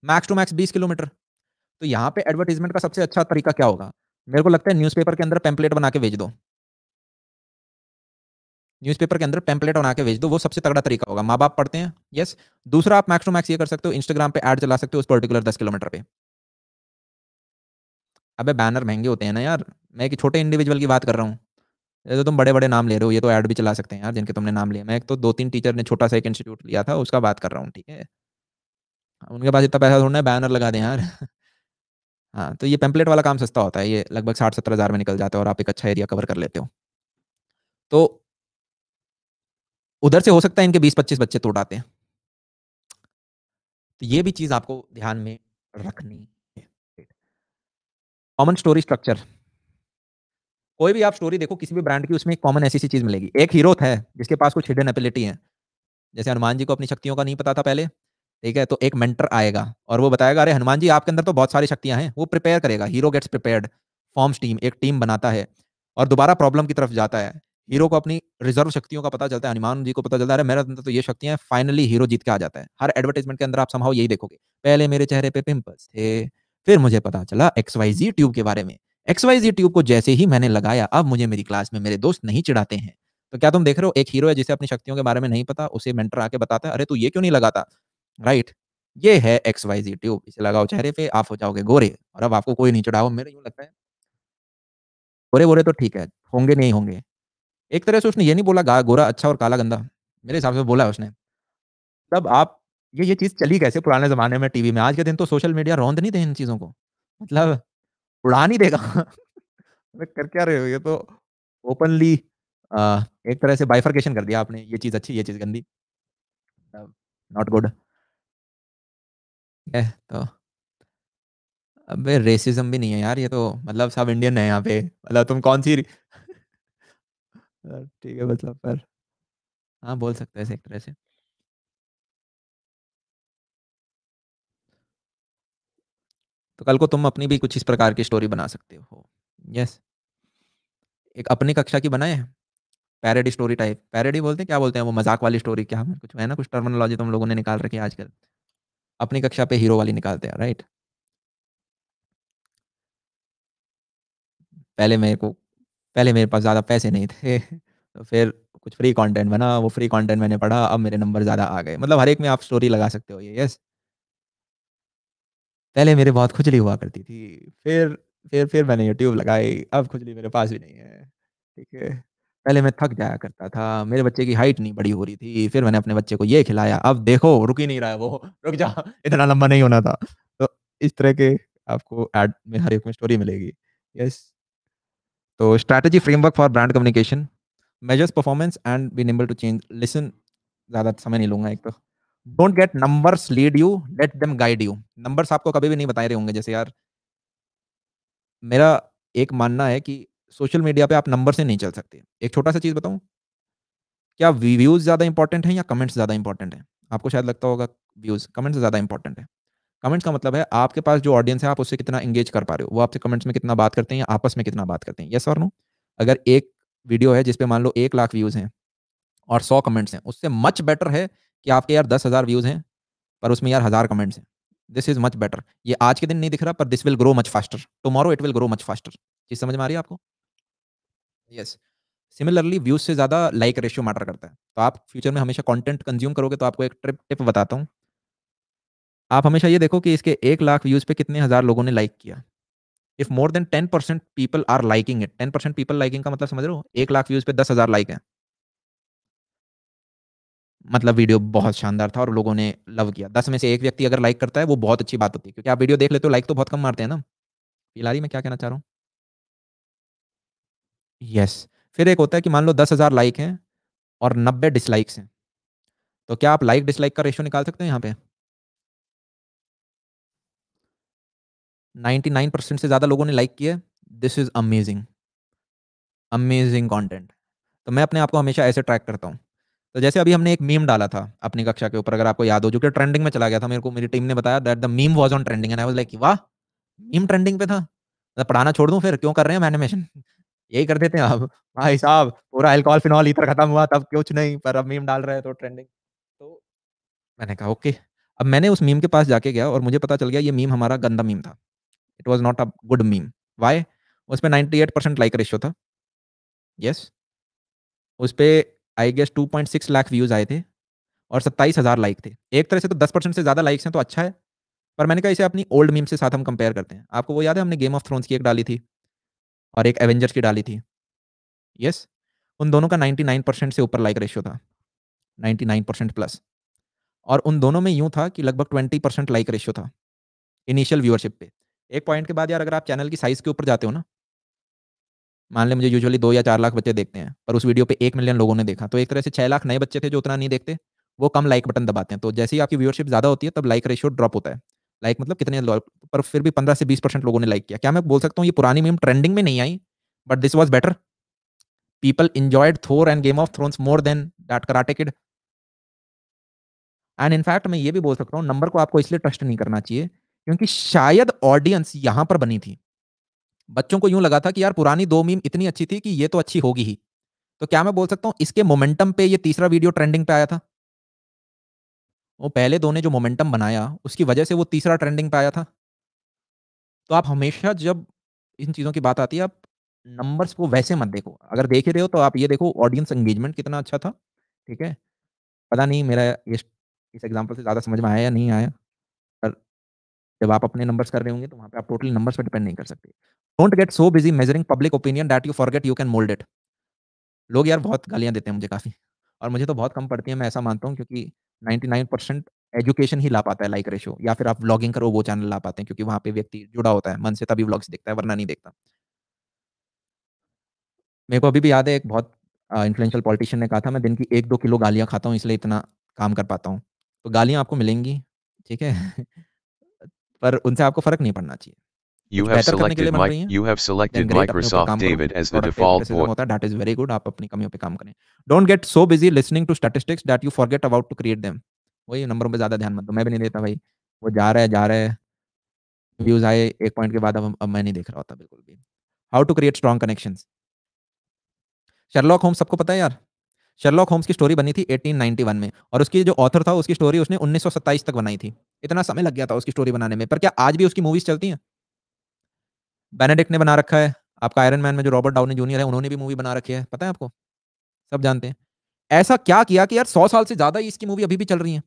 मैक्स टू मैक्स बीस किलोमीटर तो यहाँ पे एडवर्टीजमेंट का सबसे अच्छा तरीका क्या होगा मेरे को लगता है न्यूज़पेपर के अंदर पेम्पलेट बना के भेज दो न्यूज़पेपर के अंदर पेम्पलेट बना के भेज दो वो सबसे तगड़ा तरीका होगा माँ बाप पढ़ते हैं यस दूसरा आप मैक्स टू मैक्स ये कर सकते हो इंस्टाग्राम पे ऐड चला सकते हो उस पर्टिकुलर दस किलोमीटर पे अबे बैनर महंगे होते हैं ना यार मैं एक छोटे इंडिविजुअल की बात कर रहा हूँ ये तो तुम बड़े बड़े नाम ले रहे हो ये तो ऐड भी चला सकते हैं यार जिनके तुमने नाम लिया मैं एक तो दो तीन टीचर ने छोटा सा एक इंस्टीट्यूट लिया था उसका बात कर रहा हूँ ठीक है उनके पास इतना पैसा थोड़ा है बैनर लगा दें यार हाँ तो ये पेम्पलेट वाला काम सस्ता होता है ये लगभग साठ सत्तर हज़ार में निकल जाता है और आप एक अच्छा एरिया कवर कर लेते हो तो उधर से हो सकता है इनके बीस पच्चीस बच्चे तोड़ आते हैं तो ये भी चीज़ आपको ध्यान में रखनी है कॉमन स्टोरी स्ट्रक्चर कोई भी आप स्टोरी देखो किसी भी ब्रांड की उसमें एक कॉमन ऐसी सी चीज़ मिलेगी एक हीरो है जिसके पास कुछ हिडन एबिलिटी है जैसे हनुमान जी को अपनी शक्तियों का नहीं पता था पहले ठीक है तो एक मेंटर आएगा और वो बताएगा अरे हनुमान जी आपके अंदर तो बहुत सारी शक्तियां हैं वो प्रिपेयर करेगा hero gets prepared forms team एक टीम बनाता है और दोबारा प्रॉब्लम की तरफ जाता है हीरो को अपनी रिजर्व शक्तियों का पता चलता है हनुमान जी को पता चलता है अरे मेरे अंदर तो ये शक्तियां फाइनली हीरो जीत के आ जाता है हर एडवर्टाइजमेंट के अंदर आप संभाव यही देखोगे पहले मेरे चेहरे पे पिंपल्स थे फिर मुझे पता चला जी ट्यूब के बारे में जी ट्यूब को जैसे ही मैंने लगाया अब मुझे मेरी क्लास में मेरे दोस्त नहीं चिढ़ाते हैं तो क्या तुम देख रहे हो एक हीरो है जिसे अपनी शक्तियों के बारे में नहीं पता उसे मेंटर आके बताता है अरे तू ये क्यों नहीं लगाता राइट ये है एक्स वाई जी ट्यूब इसे लगाओ चेहरे पे आप हो जाओगे गोरे और अब आपको कोई नहीं चढ़ाओ मेरे यूँ लगता है गोरे बोरे तो ठीक है होंगे नहीं होंगे एक तरह से उसने ये नहीं बोला गोरा अच्छा और काला गंदा मेरे हिसाब से बोला उसने तब आप ये ये चीज़ चली कैसे पुराने ज़माने में टीवी में आज के दिन तो सोशल मीडिया रौंद नहीं थे इन चीज़ों को मतलब उड़ा नहीं देगा कर क्या रहे हो ये तो ओपनली एक तरह से बाइफर्केशन कर दिया आपने ये चीज़ अच्छी ये चीज़ गंदी नॉट गुड ठीक है तो अबे रेसिज्म भी नहीं है यार ये तो मतलब सब इंडियन है यहाँ पे मतलब तुम कौन सी ठीक है मतलब पर हाँ बोल सकते हैं एक तरह से तो कल को तुम अपनी भी कुछ इस प्रकार की स्टोरी बना सकते हो यस एक अपनी कक्षा की बनाए पैरेडी स्टोरी टाइप पैरेडी बोलते हैं क्या बोलते हैं वो मजाक वाली स्टोरी क्या कुछ है ना कुछ टर्मिनोलॉजी तुम लोगों ने निकाल रखी है आजकल अपनी कक्षा पे हीरो वाली निकालते हैं राइट पहले मेरे को पहले मेरे पास ज़्यादा पैसे नहीं थे तो फिर कुछ फ्री कंटेंट बना वो फ्री कंटेंट मैंने पढ़ा अब मेरे नंबर ज़्यादा आ गए मतलब हर एक में आप स्टोरी लगा सकते हो ये यस पहले मेरे बहुत खुजली हुआ करती थी फिर फिर फिर मैंने यूट्यूब लगाई अब खुजली मेरे पास भी नहीं है ठीक है पहले मैं थक जाया करता था मेरे बच्चे की हाइट नहीं बड़ी हो रही थी फिर मैंने अपने बच्चे को ये खिलाया अब देखो रुक ही नहीं रहा है वो रुक जा इतना लंबा नहीं होना था तो इस तरह के आपको एड में हर एक में स्टोरी मिलेगी यस तो strategy framework for brand communication measures performance and be able to change listen ज़्यादा समय नहीं लूंगा एक तो don't get numbers lead you let them guide you numbers आपको कभी भी नहीं बताए रहे होंगे जैसे यार मेरा एक मानना है कि सोशल मीडिया पे आप नंबर से नहीं चल सकते एक छोटा सा चीज़ बताऊँ क्या व्यूज़ ज़्यादा इंपॉर्टेंट है या कमेंट्स ज़्यादा इंपॉर्टेंट है आपको शायद लगता होगा व्यूज़ कमेंट्स ज़्यादा इंपॉर्टेंट है कमेंट्स का मतलब है आपके पास जो ऑडियंस है आप उससे कितना इंगेज कर पा रहे हो वो आपसे कमेंट्स में कितना बात करते हैं या आपस में कितना बात करते हैं यस और नो अगर एक वीडियो है जिसपे मान लो एक लाख व्यूज़ हैं और सौ कमेंट्स हैं उससे मच बेटर है कि आपके यार दस हज़ार व्यूज़ हैं पर उसमें यार हज़ार कमेंट्स हैं दिस इज़ मच बेटर ये आज के दिन नहीं दिख रहा पर this will grow much faster tomorrow it will grow much faster चीज़ समझ में आ रही है आपको यस सिमिलरली व्यूज से ज़्यादा लाइक रेशियो मैटर करता है तो आप फ्यूचर में हमेशा कंटेंट कंज्यूम करोगे तो आपको एक ट्रिप टिप बताता हूँ आप हमेशा ये देखो कि इसके एक लाख व्यूज़ पे कितने हज़ार लोगों ने लाइक किया if more than ten percent people are liking it ten percent people liking का मतलब समझ रहे हो एक लाख व्यूज़ पे दस हज़ार लाइक है मतलब वीडियो बहुत शानदार था और लोगों ने लव किया दस में से एक व्यक्ति अगर लाइक करता है वो बहुत अच्छी बात होती है क्योंकि आप वीडियो देख लेते हो लाइक तो बहुत कम मारते हैं ना फिलहाल ही मैं क्या कहना चाह रहा हूँ यस फिर एक होता है कि मान लो दस हज़ार लाइक हैं और नब्बे डिसलाइक्स हैं तो क्या आप लाइक डिसलाइक का रेशो निकाल सकते हैं यहाँ पे नाइन्टी नाइन परसेंट से ज़्यादा लोगों ने लाइक किया this is amazing amazing content तो मैं अपने आप को हमेशा ऐसे ट्रैक करता हूँ तो जैसे अभी हमने एक मीम डाला था अपनी कक्षा के ऊपर अगर आपको याद हो जो कि ट्रेंडिंग में चला गया था मेरे को मेरी टीम ने बताया that the meme was on trending and I was like वाह मीम ट्रेंडिंग पे था तो पढ़ाना छोड़ दूं फिर क्यों कर रहे हैं एनिमेशन यही कर देते हैं आप भाई साहब पूरा एल्कोहल फिनॉल इतर खत्म हुआ तब कुछ नहीं पर अब मीम डाल रहे हैं तो ट्रेंडिंग तो मैंने कहा ओके अब मैंने उस मीम के पास जाके गया और मुझे पता चल गया ये मीम हमारा गंदा मीम था it was not a good meme why उस पर ninety eight percent like ratio था यस उस पर I guess two point six lakh views आए थे और सत्ताईस हज़ार लाइक थे एक तरह से तो दस परसेंट से ज़्यादा लाइक्स हैं तो अच्छा है पर मैंने कहा इसे अपनी ओल्ड मीम से साथ हम कंपेयर करते हैं आपको वो याद है हमने गेम ऑफ थ्रोन्स की एक डाली थी और एक एवेंजर्स की डाली थी यस उन दोनों का 99 परसेंट से ऊपर लाइक रेशियो था 99 परसेंट प्लस और उन दोनों में यूँ था कि लगभग 20 परसेंट लाइक रेशियो था इनिशियल व्यूअरशिप पे एक पॉइंट के बाद यार अगर आप चैनल की साइज़ के ऊपर जाते हो ना मान लें मुझे यूजुअली दो या चार लाख बच्चे देखते हैं पर उस वीडियो पे एक मिलियन लोगों ने देखा तो एक तरह से छः लाख नए बच्चे थे जो उतना नहीं देखते वो कम लाइक बटन दबाते हैं तो जैसे ही आपकी व्यूअरशिप ज़्यादा होती है तब लाइक रेशियो ड्रॉप होता है लाइक मतलब कितने पर फिर भी पंद्रह से बीस परसेंट लोगों ने लाइक किया क्या मैं बोल सकता हूँ ये पुरानी मीम ट्रेंडिंग में नहीं आई but this was better people enjoyed Thor and Game of Thrones more than that Karate Kid and in fact मैं ये भी बोल सकता हूँ नंबर को आपको इसलिए ट्रस्ट नहीं करना चाहिए क्योंकि शायद ऑडियंस यहाँ पर बनी थी बच्चों को यूं लगा था कि यार पुरानी दो मीम इतनी अच्छी थी कि ये तो अच्छी होगी ही तो क्या मैं बोल सकता हूँ इसके मोमेंटम पे ये तीसरा वीडियो ट्रेंडिंग पे आया था वो पहले दो ने जो मोमेंटम बनाया उसकी वजह से वो तीसरा ट्रेंडिंग पे आया था तो आप हमेशा जब इन चीज़ों की बात आती है आप नंबर्स को वैसे मत देखो अगर देख ही रहे हो तो आप ये देखो ऑडियंस एंगेजमेंट कितना अच्छा था ठीक है पता नहीं मेरा ये इस एग्जाम्पल से ज़्यादा समझ में आया या नहीं आया पर जब आप अपने नंबर्स कर रहे होंगे तो वहाँ पे आप टोटली नंबर्स पर डिपेंड नहीं कर सकते don't get so busy measuring public opinion that you forget you can mould it लोग यार बहुत गालियाँ देते हैं मुझे काफ़ी और मुझे तो बहुत कम पड़ती है मैं ऐसा मानता हूँ क्योंकि 99% एजुकेशन ही ला पाता है लाइक like रेशो या फिर आप व्लॉगिंग करो वो चैनल ला पाते हैं क्योंकि वहां पे व्यक्ति जुड़ा होता है मन से तभी व्लॉग्स देखता है वरना नहीं देखता मेरे को अभी भी याद है एक बहुत इन्फ्लुएंशियल पॉलिटिशियन ने कहा था मैं दिन की एक दो किलो गालियाँ खाता हूँ इसलिए इतना काम कर पाता हूँ तो गालियाँ आपको मिलेंगी ठीक है पर उनसे आपको फर्क नहीं पड़ना चाहिए
You have selected my, you have selected Microsoft David as the default port. तो
that is very good. आप अपनी कमियों पे काम करें. Don't get so busy listening to statistics that you forget about to create them. वही नंबरों पे ज्यादा ध्यान मत दो. मैं भी नहीं देता भाई. वो जा रहा है जा रहा है. व्यूज आए एक पॉइंट के बाद अब अब मैं नहीं देख रहा होता बिल्कुल भी. How to create strong connections. Sherlock Holmes सबको पता है यार. शर्लॉक होम्स की स्टोरी बनी थी 1891 में और उसकी जो ऑथर था उसकी स्टोरी उसने 1927 तक बनाई थी इतना समय लग गया था उसकी स्टोरी बनाने में पर क्या आज भी उसकी मूवीज चलती हैं बेनेडिक्ट ने बना रखा है आपका आयरन मैन में जो रॉबर्ट डाउनी जूनियर है उन्होंने भी मूवी बना रखी है पता है आपको सब जानते हैं ऐसा क्या किया कि यार सौ साल से ज़्यादा इसकी मूवी अभी भी चल रही है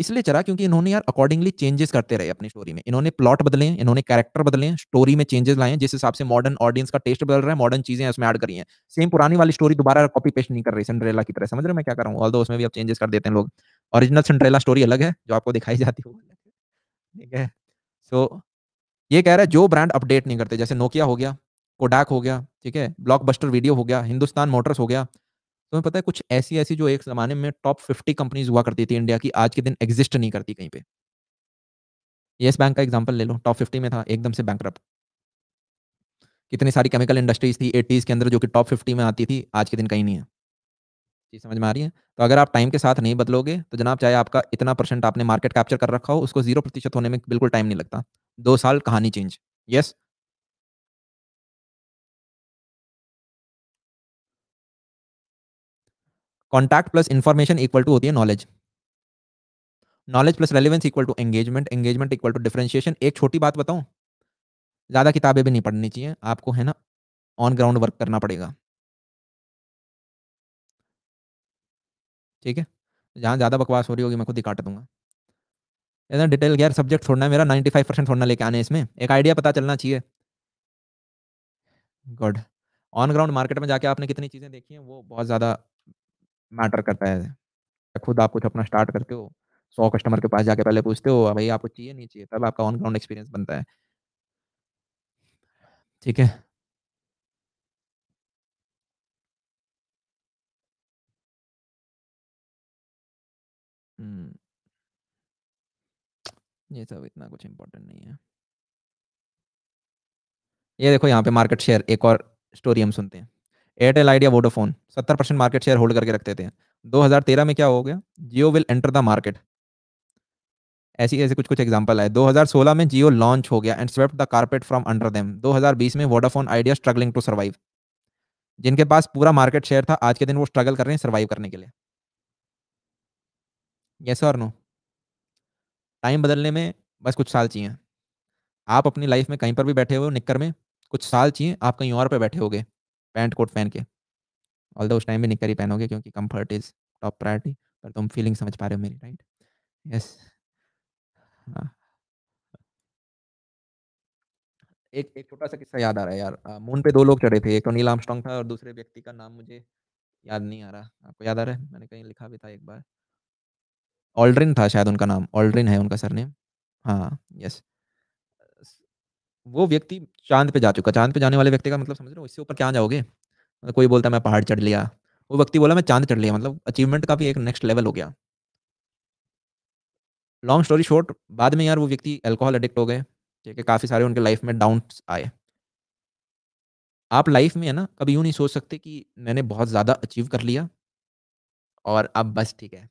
इसलिए चला क्योंकि इन्होंने यार अकॉर्डिंगली चेंजेस करते रहे अपनी स्टोरी में इन्होंने प्लॉट बदले हैं इन्होंने कैरेक्टर बदले हैं स्टोरी में चेंजेस लाए हैं जिस हिसाब से मॉडर्न ऑडियंस का टेस्ट बदल रहा है मॉडर्न चीजें उसमें ऐड करी हैं सेम पुरानी वाली स्टोरी दोबारा कॉपी पेस्ट नहीं कर रही सिंड्रेला की तरह समझ रहे मैं क्या कर रहा हूँ ऑल उसमें भी अब चेंजेस कर देते हैं लोग ओरिजिनल सिंड्रेला स्टोरी अलग है जो आपको दिखाई जाती है ठीक है सो ये कह रहा है जो ब्रांड अपडेट नहीं करते जैसे नोकिया हो गया कोडाक हो गया ठीक है ब्लॉकबस्टर वीडियो हो गया हिंदुस्तान मोटर्स हो गया तुम्हें पता है कुछ ऐसी ऐसी जो एक जमाने में टॉप फिफ्टी कंपनीज हुआ करती थी इंडिया की आज के दिन एग्जिस्ट नहीं करती कहीं पे येस बैंक का एग्जाम्पल ले लो टॉप फिफ्टी में था एकदम से बैंक कितनी सारी केमिकल इंडस्ट्रीज थी एटीज के अंदर जो कि टॉप फिफ्टी में आती थी आज के दिन कहीं नहीं है चीज़ समझ में आ रही है तो अगर आप टाइम के साथ नहीं बदलोगे तो जनाब चाहे आपका इतना परसेंट आपने मार्केट कैप्चर कर रखा हो उसको जीरो प्रतिशत होने में बिल्कुल टाइम नहीं लगता दो साल कहानी change yes contact plus information equal to होती है knowledge knowledge plus relevance equal to engagement engagement equal to differentiation एक छोटी बात बताऊँ ज़्यादा किताबें भी नहीं पढ़नी चाहिए आपको है ना ऑन ग्राउंड वर्क करना पड़ेगा ठीक है जहाँ ज़्यादा बकवास हो रही होगी मैं खुद ही काट दूंगा इतना डिटेल गैर सब्जेक्ट छोड़ना है मेरा नाइन्टी फाइव परसेंट छोड़ना लेके आने इसमें एक आइडिया पता चलना चाहिए गुड ऑन ग्राउंड मार्केट में जाके आपने कितनी चीज़ें देखी हैं वो बहुत ज़्यादा मैटर करता है खुद आप कुछ अपना स्टार्ट करते हो सौ कस्टमर के पास जाके पहले पूछते हो भाई आपको चाहिए नहीं चाहिए तब आपका ऑन ग्राउंड एक्सपीरियंस बनता है ठीक है हम्म ये सब इतना कुछ इम्पोर्टेंट नहीं है ये देखो यहाँ पे मार्केट शेयर एक और स्टोरी हम सुनते हैं एयरटेल आइडिया वोडाफोन सत्तर परसेंट मार्केट शेयर होल्ड करके रखते थे 2013 में क्या हो गया Jio will enter the market ऐसी ऐसे कुछ कुछ एग्जाम्पल है 2016 में जियो लॉन्च हो गया and swept the carpet from under them 2020 में Vodafone Idea struggling to survive जिनके पास पूरा मार्केट शेयर था आज के दिन वो स्ट्रगल कर रहे हैं सर्वाइव करने के लिए यस और नो टाइम बदलने में बस कुछ साल चाहिए आप अपनी लाइफ में कहीं पर भी बैठे हो निक्कर में कुछ साल चाहिए आप कहीं और पर बैठे होगे पैंट कोट पहन के ऑल उस टाइम भी निक्कर ही पहनोगे क्योंकि कंफर्ट इज टॉप प्रायोरिटी पर तुम फीलिंग समझ पा रहे हो मेरी राइट यस हाँ एक एक छोटा सा किस्सा याद आ रहा है यार मून पे दो लोग चढ़े थे एक तो नीलाम स्ट्रॉन्ग था और दूसरे व्यक्ति का नाम मुझे याद नहीं आ रहा आपको याद आ रहा है मैंने कहीं लिखा भी था एक बार ऑल्ड्रिन था शायद उनका नाम ऑल्ड्रिन है उनका सरनेम हाँ यस वो व्यक्ति चांद पे जा चुका चांद पे जाने वाले व्यक्ति का मतलब समझ रहे हो इससे ऊपर क्या जाओगे मतलब कोई बोलता मैं पहाड़ चढ़ लिया वो व्यक्ति बोला मैं चांद चढ़ लिया मतलब अचीवमेंट का भी एक नेक्स्ट लेवल हो गया लॉन्ग स्टोरी शॉर्ट बाद में यार वो व्यक्ति एल्कोहल एडिक्ट हो गए ठीक है काफ़ी सारे उनके लाइफ में डाउन आए आप लाइफ में है ना कभी यूँ नहीं सोच सकते कि मैंने बहुत ज़्यादा अचीव कर लिया और अब बस ठीक है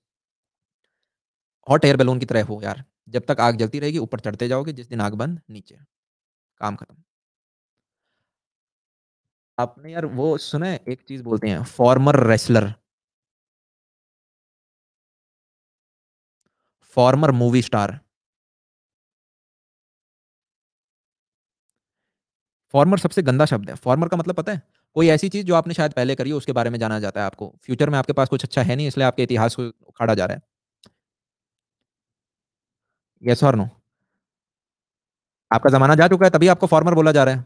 हॉट एयर बैलून की तरह हो यार जब तक आग जलती रहेगी ऊपर चढ़ते जाओगे जिस दिन आग बंद नीचे काम खत्म आपने यार वो सुना है एक चीज बोलते हैं former wrestler former movie star former सबसे गंदा शब्द है फॉर्मर का मतलब पता है कोई ऐसी चीज जो आपने शायद पहले करी हो उसके बारे में जाना जाता है आपको फ्यूचर में आपके पास कुछ अच्छा है नहीं इसलिए आपके इतिहास को उखाड़ा जा रहा है यस और नो आपका जमाना जा चुका है तभी आपको फॉर्मर बोला जा रहा है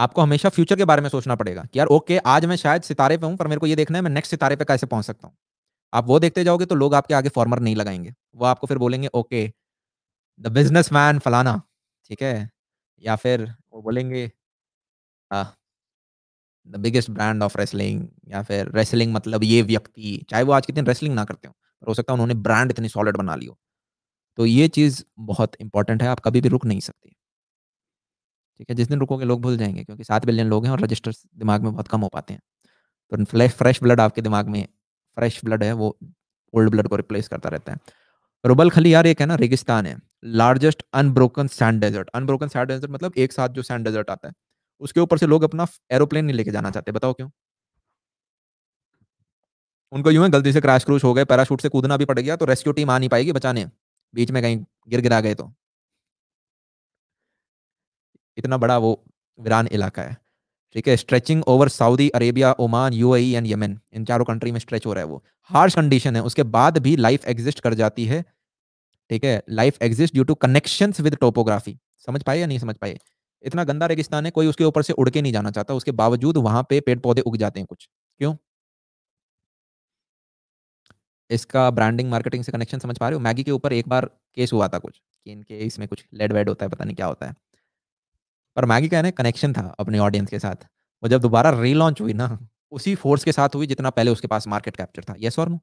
आपको हमेशा फ्यूचर के बारे में सोचना पड़ेगा कि यार ओके आज मैं शायद सितारे पे हूं पर मेरे को ये देखना है मैं नेक्स्ट सितारे पे कैसे पहुंच सकता हूं आप वो देखते जाओगे तो लोग आपके आगे फॉर्मर नहीं लगाएंगे वो आपको फिर बोलेंगे ओके द बिजनेस मैन फलाना ठीक है या फिर वो बोलेंगे the biggest brand of wrestling या फिर रेसलिंग मतलब ये व्यक्ति चाहे वो आज के दिन रेसलिंग ना करते हो पर हो सकता है उन्होंने ब्रांड इतनी सॉलिड बना लियो तो ये चीज़ बहुत इंपॉर्टेंट है आप कभी भी रुक नहीं सकते ठीक है जिस दिन रुकोगे लोग भूल जाएंगे क्योंकि सात बिलियन लोग हैं और रजिस्टर दिमाग में बहुत कम हो पाते हैं तो फ्रेश ब्लड आपके दिमाग में फ्रेश ब्लड है वो ओल्ड ब्लड को रिप्लेस करता रहता है रुबल खली यार एक है ना रेगिस्तान है largest unbroken sand desert unbroken sand desert मतलब एक साथ जो सैंड डेजर्ट आता है उसके ऊपर से लोग अपना एरोप्लेन नहीं लेके जाना चाहते बताओ क्यों उनको यूं है गलती से क्रैश क्रूश हो गए पैराशूट से कूदना भी पड़ गया तो रेस्क्यू टीम आ नहीं पाएगी बचाने बीच में कहीं गिर गिरा गए तो इतना बड़ा वो वीरान इलाका है ठीक है stretching over Saudi Arabia Oman UAE and Yemen इन चारों कंट्री में स्ट्रेच हो रहा है वो हार्श कंडीशन है उसके बाद भी लाइफ एग्जिस्ट कर जाती है ठीक है life exist due to connection with topography समझ पाए या नहीं समझ पाए इतना गंदा रेगिस्तान है कोई उसके ऊपर से उड़ के नहीं जाना चाहता उसके बावजूद वहां पे पेड़ पौधे उग जाते हैं कुछ क्यों इसका ब्रांडिंग मार्केटिंग से कनेक्शन समझ पा रहे हो मैगी के ऊपर एक बार केस हुआ था कुछ कि इनके इसमें कुछ लेड वेड होता है पता नहीं क्या होता है पर मैगी का ना कनेक्शन था अपने ऑडियंस के साथ वो जब दोबारा रीलॉन्च हुई ना उसी फोर्स के साथ हुई जितना पहले उसके पास मार्केट कैप्चर था यस और नो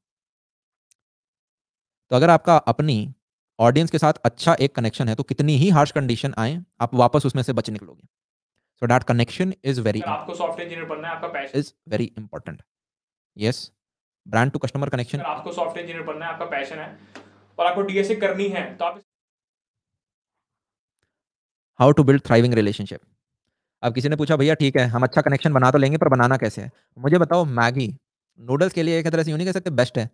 तो अगर आपका अपनी ऑडियंस के साथ अच्छा एक कनेक्शन है तो कितनी ही हार्श कंडीशन आए आप वापस उसमें से बच निकलोगे so that connection is very आपको सॉफ्टवेयर इंजीनियर बनना है आपका passion is very important yes brand to customer connection आपको सॉफ्टवेयर इंजीनियर बनना है आपका पैशन है और आपको डीएसए करनी है तो आप how to build thriving relationship अब किसी ने पूछा भैया ठीक है हम अच्छा कनेक्शन बना तो लेंगे पर बनाना कैसे है मुझे बताओ मैगी नूडल्स के लिए एक तरह से यूँ नहीं कह सकते बेस्ट है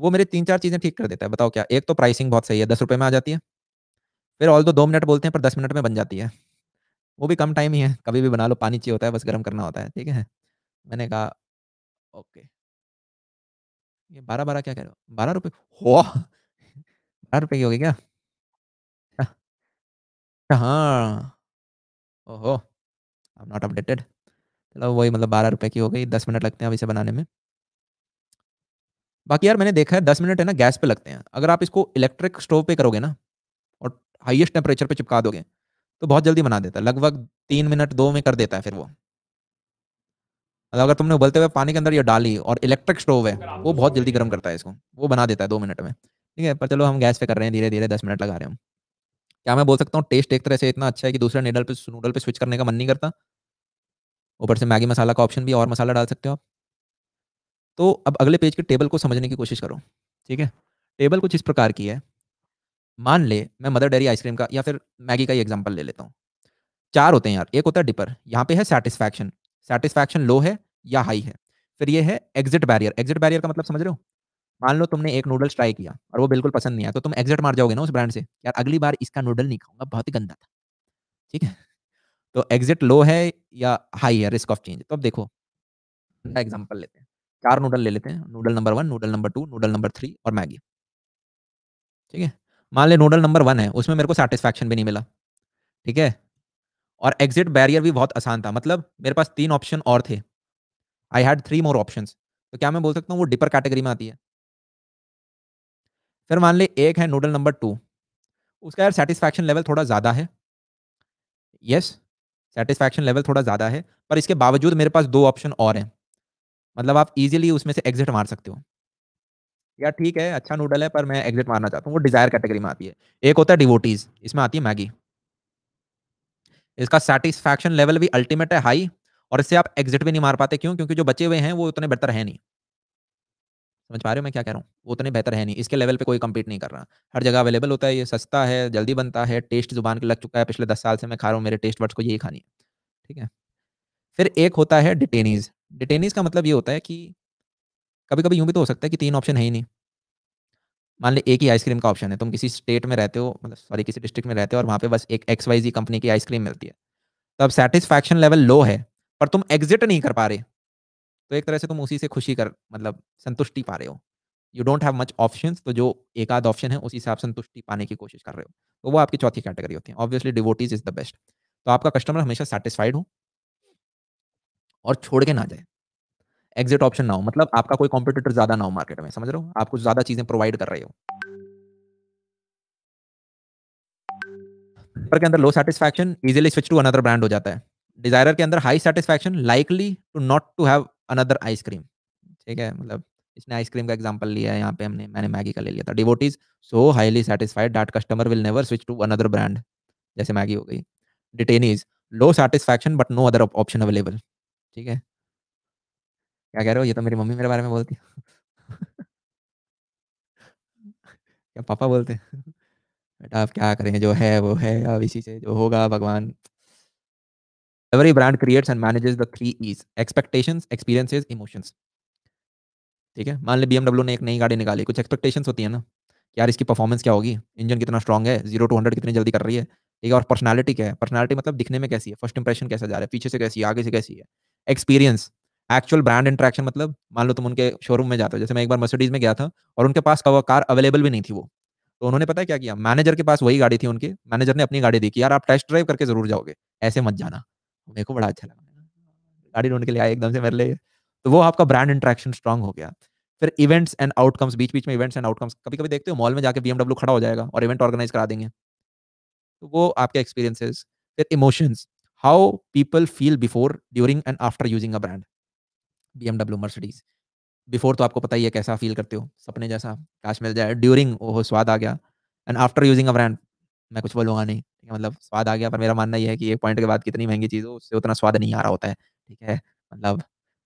वो मेरे तीन चार चीज़ें ठीक कर देता है बताओ क्या एक तो प्राइसिंग बहुत सही है दस रुपये में आ जाती है फिर ऑल दो, दो मिनट बोलते हैं पर दस मिनट में बन जाती है वो भी कम टाइम ही है कभी भी बना लो पानी चाहिए होता है बस गर्म करना होता है ठीक है मैंने कहा ओके ये बारह बारह क्या कह रहे हो बारह रुपये हो
बारह
रुपये की होगी क्या हाँ ओहो आई एम नॉट अपडेटेड चलो वही मतलब बारह रुपये की हो गई दस मिनट लगते हैं अब इसे बनाने में बाकी यार मैंने देखा है दस मिनट है ना गैस पे लगते हैं अगर आप इसको इलेक्ट्रिक स्टोव पे करोगे ना और हाईएस्ट टेम्परेचर पे चिपका दोगे तो बहुत जल्दी बना देता है लगभग तीन मिनट दो में कर देता है फिर वो मतलब अगर तुमने उबलते हुए पानी के अंदर ये डाली और इलेक्ट्रिक स्टोव है वो बहुत जल्दी गर्म करता है इसको वो बना देता है दो मिनट में ठीक है पर चलो हम गैस पे कर रहे हैं धीरे धीरे दस मिनट लगा रहे हैं क्या मैं बोल सकता हूँ टेस्ट एक तरह से इतना अच्छा है कि दूसरे नूडल पे नूडल पे स्विच करने का मन नहीं करता ऊपर से मैगी मसाला का ऑप्शन भी और मसाला डाल सकते हो आप तो अब अगले पेज के टेबल को समझने की कोशिश करो ठीक है टेबल कुछ इस प्रकार की है मान ले मैं मदर डेरी आइसक्रीम का या फिर मैगी का ही एग्जाम्पल ले लेता हूँ चार होते हैं यार एक होता है डिपर यहाँ पे है सेटिस्फैक्शन सेटिस्फैक्शन लो है या हाई है फिर ये है एग्जिट बैरियर एग्जिट बैरियर का मतलब समझ रहे हो मान लो तुमने एक नूडल्स ट्राई किया और वो बिल्कुल पसंद नहीं आया तो तुम एग्जिट मार जाओगे ना उस ब्रांड से यार अगली बार इसका नूडल नहीं खाऊंगा बहुत ही गंदा था ठीक है तो एग्जिट लो है या हाई है रिस्क ऑफ चेंज तो अब देखो एग्जाम्पल लेते हैं चार नूडल ले लेते हैं noodle number one noodle number two noodle number three और मैगी ठीक है मान ले नूडल नंबर वन है उसमें मेरे को सेटिस्फैक्शन भी नहीं मिला ठीक है और एग्जिट बैरियर भी बहुत आसान था मतलब मेरे पास तीन ऑप्शन और थे I had three more option तो क्या मैं बोल सकता हूँ वो डिपर कैटेगरी में आती है फिर मान ले एक है नूडल नंबर टू उसका यार सेटिस्फैक्शन लेवल थोड़ा ज़्यादा है यस सेटिस्फैक्शन लेवल थोड़ा ज़्यादा है पर इसके बावजूद मेरे पास दो ऑप्शन और हैं मतलब आप इजीली उसमें से एग्जिट मार सकते हो या ठीक है अच्छा नूडल है पर मैं एग्जिट मारना चाहता हूँ वो डिज़ायर कैटेगरी में आती है एक होता है डिवोटीज़ इसमें आती है मैगी इसका सेटिस्फैक्शन लेवल भी अल्टीमेट है हाई और इससे आप एग्जिट भी नहीं मार पाते क्यों क्योंकि जो बचे हुए हैं वो उतने बेहतर है नहीं समझ पा रहे हो मैं क्या कह रहा हूँ वो उतने बेहतर है नहीं इसके लेवल पे कोई कम्पीट नहीं कर रहा हर जगह अवेलेबल होता है ये सस्ता है जल्दी बनता है टेस्ट जुबान के लग चुका है पिछले दस साल से मैं खा रहा हूँ मेरे टेस्ट वर्ड्स को यही खानी है ठीक है फिर एक होता है डिटेनीज डिटेनीज का मतलब ये होता है कि कभी कभी यूं भी तो हो सकता है कि तीन ऑप्शन है ही नहीं मान ली एक ही आइसक्रीम का ऑप्शन है तुम किसी स्टेट में रहते हो मतलब सॉरी किसी डिस्ट्रिक्ट में रहते हो और वहाँ पे बस एक एक्स वाई जी कंपनी की आइसक्रीम मिलती है तो अब सेटिस्फैक्शन लेवल लो है पर तुम एग्जिट नहीं कर पा रहे तो एक तरह से तुम उसी से खुशी कर मतलब संतुष्टि पा रहे हो you don't have much option तो जो एक आध ऑप्शन है उसी से आप संतुष्टि पाने की कोशिश कर रहे हो तो वो आपकी चौथी कैटेगरी होती है obviously devotees is the best तो आपका कस्टमर हमेशा सेटिस्फाइड हो और छोड़ के ना जाए एग्जिट ऑप्शन ना हो मतलब आपका कोई कॉम्पिटिटर ज्यादा ना हो मार्केट में समझ रहे हो आपको ज्यादा चीजें प्रोवाइड कर रहे हो के अंदर low satisfaction easily switch to another brand हो जाता है डिजायर के अंदर high satisfaction likely to not to have another ice cream ठीक है मतलब इसने आइसक्रीम का एग्जांपल लिया है यहाँ पे हमने मैंने मैगी का ले लिया था devotees so highly satisfied that customer will never switch to another brand जैसे मैगी हो गई detainees low satisfaction but no other option available ठीक है क्या कह रहे हो ये तो मेरी मम्मी मेरे बारे में बोलती क्या पापा बोलते बेटा आप क्या करें जो है वो है अब इसी से जो होगा भगवान Every brand creates and manages the three E's expectations, experiences, emotions. ठीक है मान ली बी ने एक नई गाड़ी निकाली कुछ एक्सपेक्टेशंस होती है ना यार इसकी परफॉर्मेंस क्या होगी इंजन कितना स्ट्रॉग है जीरो टू हंड्रेड कितनी जल्दी कर रही है ठीक है और पर्सनैलिटी क्या है पर्सनैलिटी मतलब दिखने में कैसी है फर्स्ट इंप्रेशन कैसा जा रहा है पीछे से कैसी है आगे से कैसी है एक्सपीरियंस एक्चुअल ब्रांड इंट्रैक्शन मतलब मान लो तुम उनके शोरूम में जाते हो जैसे मैं एक बार मर्सिडीज में गया था और उनके पास कार अवेलेबल भी नहीं थी वो तो उन्होंने पता है क्या किया मैनेजर के पास वही गाड़ी थी उनके मैनेजर ने अपनी गाड़ी दी कि यार आप टेस्ट ड्राइव करके जरूर जाओगे ऐसे मत जाना मेरे को बड़ा अच्छा लगा गाड़ी ढूंढ के लिए आई एकदम से मेरे लिए तो वो आपका ब्रांड इंट्रैक्शन स्ट्रांग हो गया फिर इवेंट्स एंड आउटकम्स बीच बीच में इवेंट्स एंड आउटकम्स कभी कभी देखते हो मॉल में जाके बी खड़ा हो जाएगा और इवेंट ऑर्गेनाइज करा देंगे तो वो आपके एक्सपीरियंसेस फिर emotions how people feel before during and after using a brand BMW Mercedes before तो आपको पता ही है कैसा फील करते हो सपने जैसा काश मिल जाए ड्यूरिंग ओहो स्वाद आ गया and after using a brand मैं कुछ बोलूँगा नहीं ठीक है मतलब स्वाद आ गया पर मेरा मानना यह है कि एक पॉइंट के बाद कितनी महंगी चीज़ हो उससे उतना स्वाद नहीं आ रहा होता है ठीक है मतलब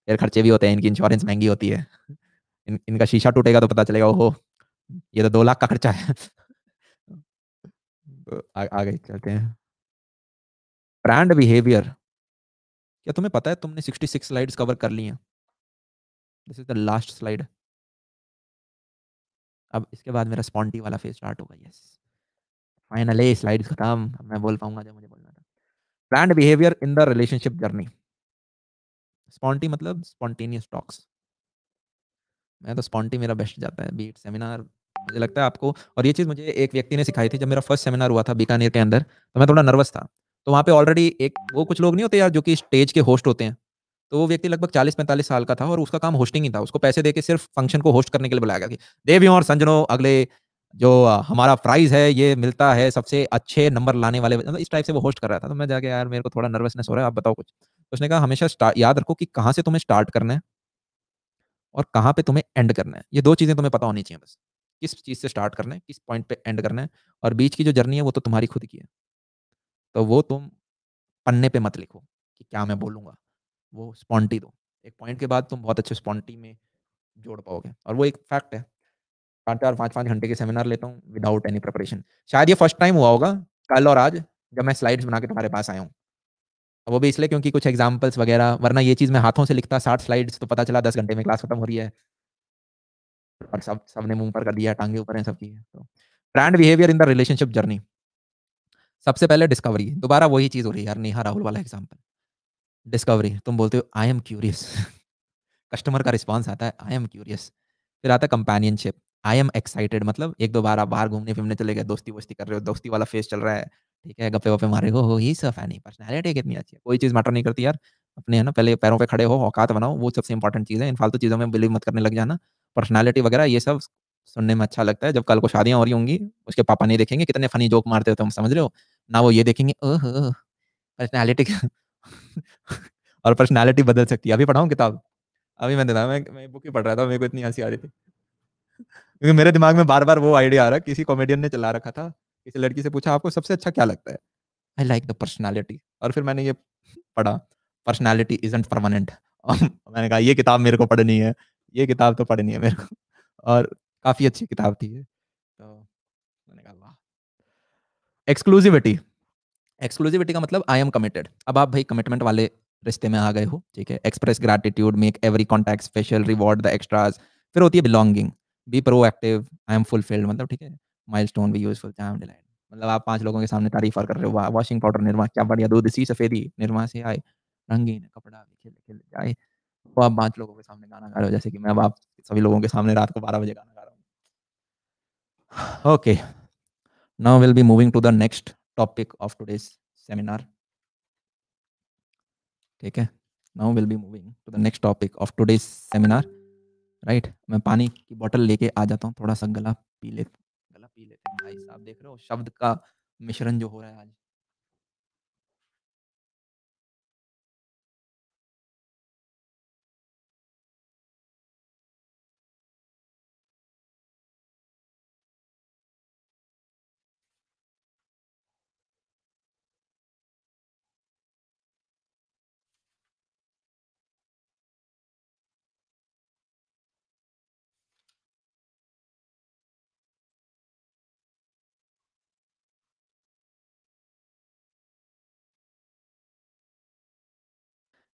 फिर खर्चे भी होते हैं इनकी इंश्योरेंस महंगी होती है इन, इनका शीशा टूटेगा तो पता चलेगा ओहो ये तो दो लाख का खर्चा है तो आगे चलते हैं ब्रांड बिहेवियर क्या तुम्हें पता है तुमने सिक्स स्लाइड्स कवर कर ली हैं this is the last slide अब इसके बाद मेरा स्पॉन्टी वाला फेज स्टार्ट होगा यस फाइनली स्लाइड खत्म अब मैं बोल पाऊंगा जो मुझे बोलना था plan behaviour in the relationship journey sponty मतलब स्पॉन्टेनियस टॉक्स मैं तो स्पॉन्टी मेरा बेस्ट जाता है बीट सेमिनार मुझे लगता है आपको और ये चीज़ मुझे एक व्यक्ति ने सिखाई थी जब मेरा फर्स्ट सेमिनार हुआ था बीकानेर के अंदर तो मैं थोड़ा नर्वस था तो वहाँ पे ऑलरेडी एक वो कुछ लोग नहीं होते यार जो कि स्टेज के होस्ट होते हैं तो वो व्यक्ति लगभग चालीस पैंतालीस साल का था और उसका काम होस्टिंग ही था उसको पैसे देके सिर्फ फंक्शन को होस्ट करने के लिए बुलाया गया कि देवियों और संजनों अगले जो हमारा प्राइज है ये मिलता है सबसे अच्छे नंबर लाने वाले मतलब इस टाइप से वो होस्ट कर रहा था तो मैं जाके यार मेरे को थोड़ा नर्वसनेस हो रहा है आप बताओ कुछ तो उसने कहा हमेशा याद रखो कि कहाँ से तुम्हें स्टार्ट करना है और कहाँ पे तुम्हें एंड करना है ये दो चीज़ें तुम्हें पता होनी चाहिए बस किस चीज़ से स्टार्ट करना है किस पॉइंट पे एंड करना है और बीच की जो जर्नी है वो तो तुम्हारी खुद की है तो वो तुम पन्ने पे मत लिखो कि क्या मैं बोलूँगा वो स्पॉन्टी दो एक पॉइंट के बाद तुम बहुत अच्छे स्पॉन्टी में जोड़ पाओगे और वो एक फैक्ट है चार चार पाँच पाँच घंटे के सेमिनार लेता हूँ विदाउट एनी प्रिपरेशन शायद ये फर्स्ट टाइम हुआ होगा कल और आज जब मैं स्लाइड्स बना के तुम्हारे पास आया हूँ वो भी इसलिए क्योंकि कुछ एग्जाम्पल्स वगैरह वरना ये चीज़ मैं हाथों से लिखता साठ स्लाइड्स तो पता चला दस घंटे में क्लास खत्म हो रही है और सब सब ने मुंह पर कर दिया टांगे ऊपर हैं सबकी तो brand behaviour in the relationship journey सबसे पहले डिस्कवरी दोबारा वही चीज़ हो रही है यार नेहा राहुल वाला एग्जाम्पल डिस्कवरी तुम बोलते हो आई एम क्यूरियस कस्टमर का रिस्पॉन्स आता है आई एम क्यूरियस फिर आता है कंपेनियनशिप आई एम एक्साइटेड मतलब एक दो बार आप बाहर घूमने फिरने चले गए दोस्ती वोस्ती कर रहे हो दोस्ती वाला फेस चल रहा है ठीक है गप्पे वप्पे मारे हो ही सब फैनी पर्सनैलिटी कितनी अच्छी है कोई चीज़ मैटर नहीं करती यार अपने है ना पहले पैरों पे खड़े हो औकात बनाओ वो सबसे इंपॉर्टेंट चीज़ है इन फालतू चीज़ों में बिलीव मत करने लग जाना पर्सनैलिटी वगैरह ये सब सुनने में अच्छा लगता है जब कल को शादियाँ हो रही होंगी उसके पापा नहीं देखेंगे कितने फनी जोक मारते हो तुम समझ रहे हो ना वो ये देखेंगे ओह पर्सनैलिटी और पर्सनैलिटी बदल सकती है अभी पढ़ाऊँ किताब अभी मैं मैं मैं बुक ही पढ़ रहा था मेरे को इतनी हंसी आ रही थी क्योंकि मेरे दिमाग में बार बार वो आइडिया आ रहा किसी कॉमेडियन ने चला रखा था किसी लड़की से पूछा आपको सबसे अच्छा क्या लगता है आई लाइक द पर्सनैलिटी और फिर मैंने ये पढ़ा पर्सनैलिटी इज एंट परमानेंट मैंने कहा ये किताब मेरे को पढ़नी है ये किताब तो पढ़नी है मेरे को और काफ़ी अच्छी किताब थी ये तो
मैंने कहा
वाह एक्सक्लूसिविटी एक्सक्लूसिविटी का मतलब आई एम कमिटेड अब आप भाई कमिटमेंट वाले रिश्ते में आ गए हो ठीक है express gratitude make every contact special reward the extras फिर होती है belonging be proactive I am fulfilled मतलब ठीक है माइल स्टोन भी यूजफुल मतलब आप पांच लोगों के सामने तारीफ और कर रहे हो वॉशिंग पाउडर निर्मा क्या बढ़िया दूध सी सफेदी निर्मा से आए रंगीन कपड़ा खिल खिल जाए तो आप पांच लोगों के सामने गाना गा रहे हो जैसे कि मैं अब आप सभी लोगों के सामने रात को बारह बजे गाना गा रहा हूँ okay now will be moving to the next topic of today's seminar. ठीक है now will be moving to the next topic of today's seminar right मैं पानी की बॉटल लेके आ जाता हूँ थोड़ा सा गला पी ले गला पी लेते हैं भाई साहब देख रहे हो शब्द का मिश्रण जो हो रहा है आज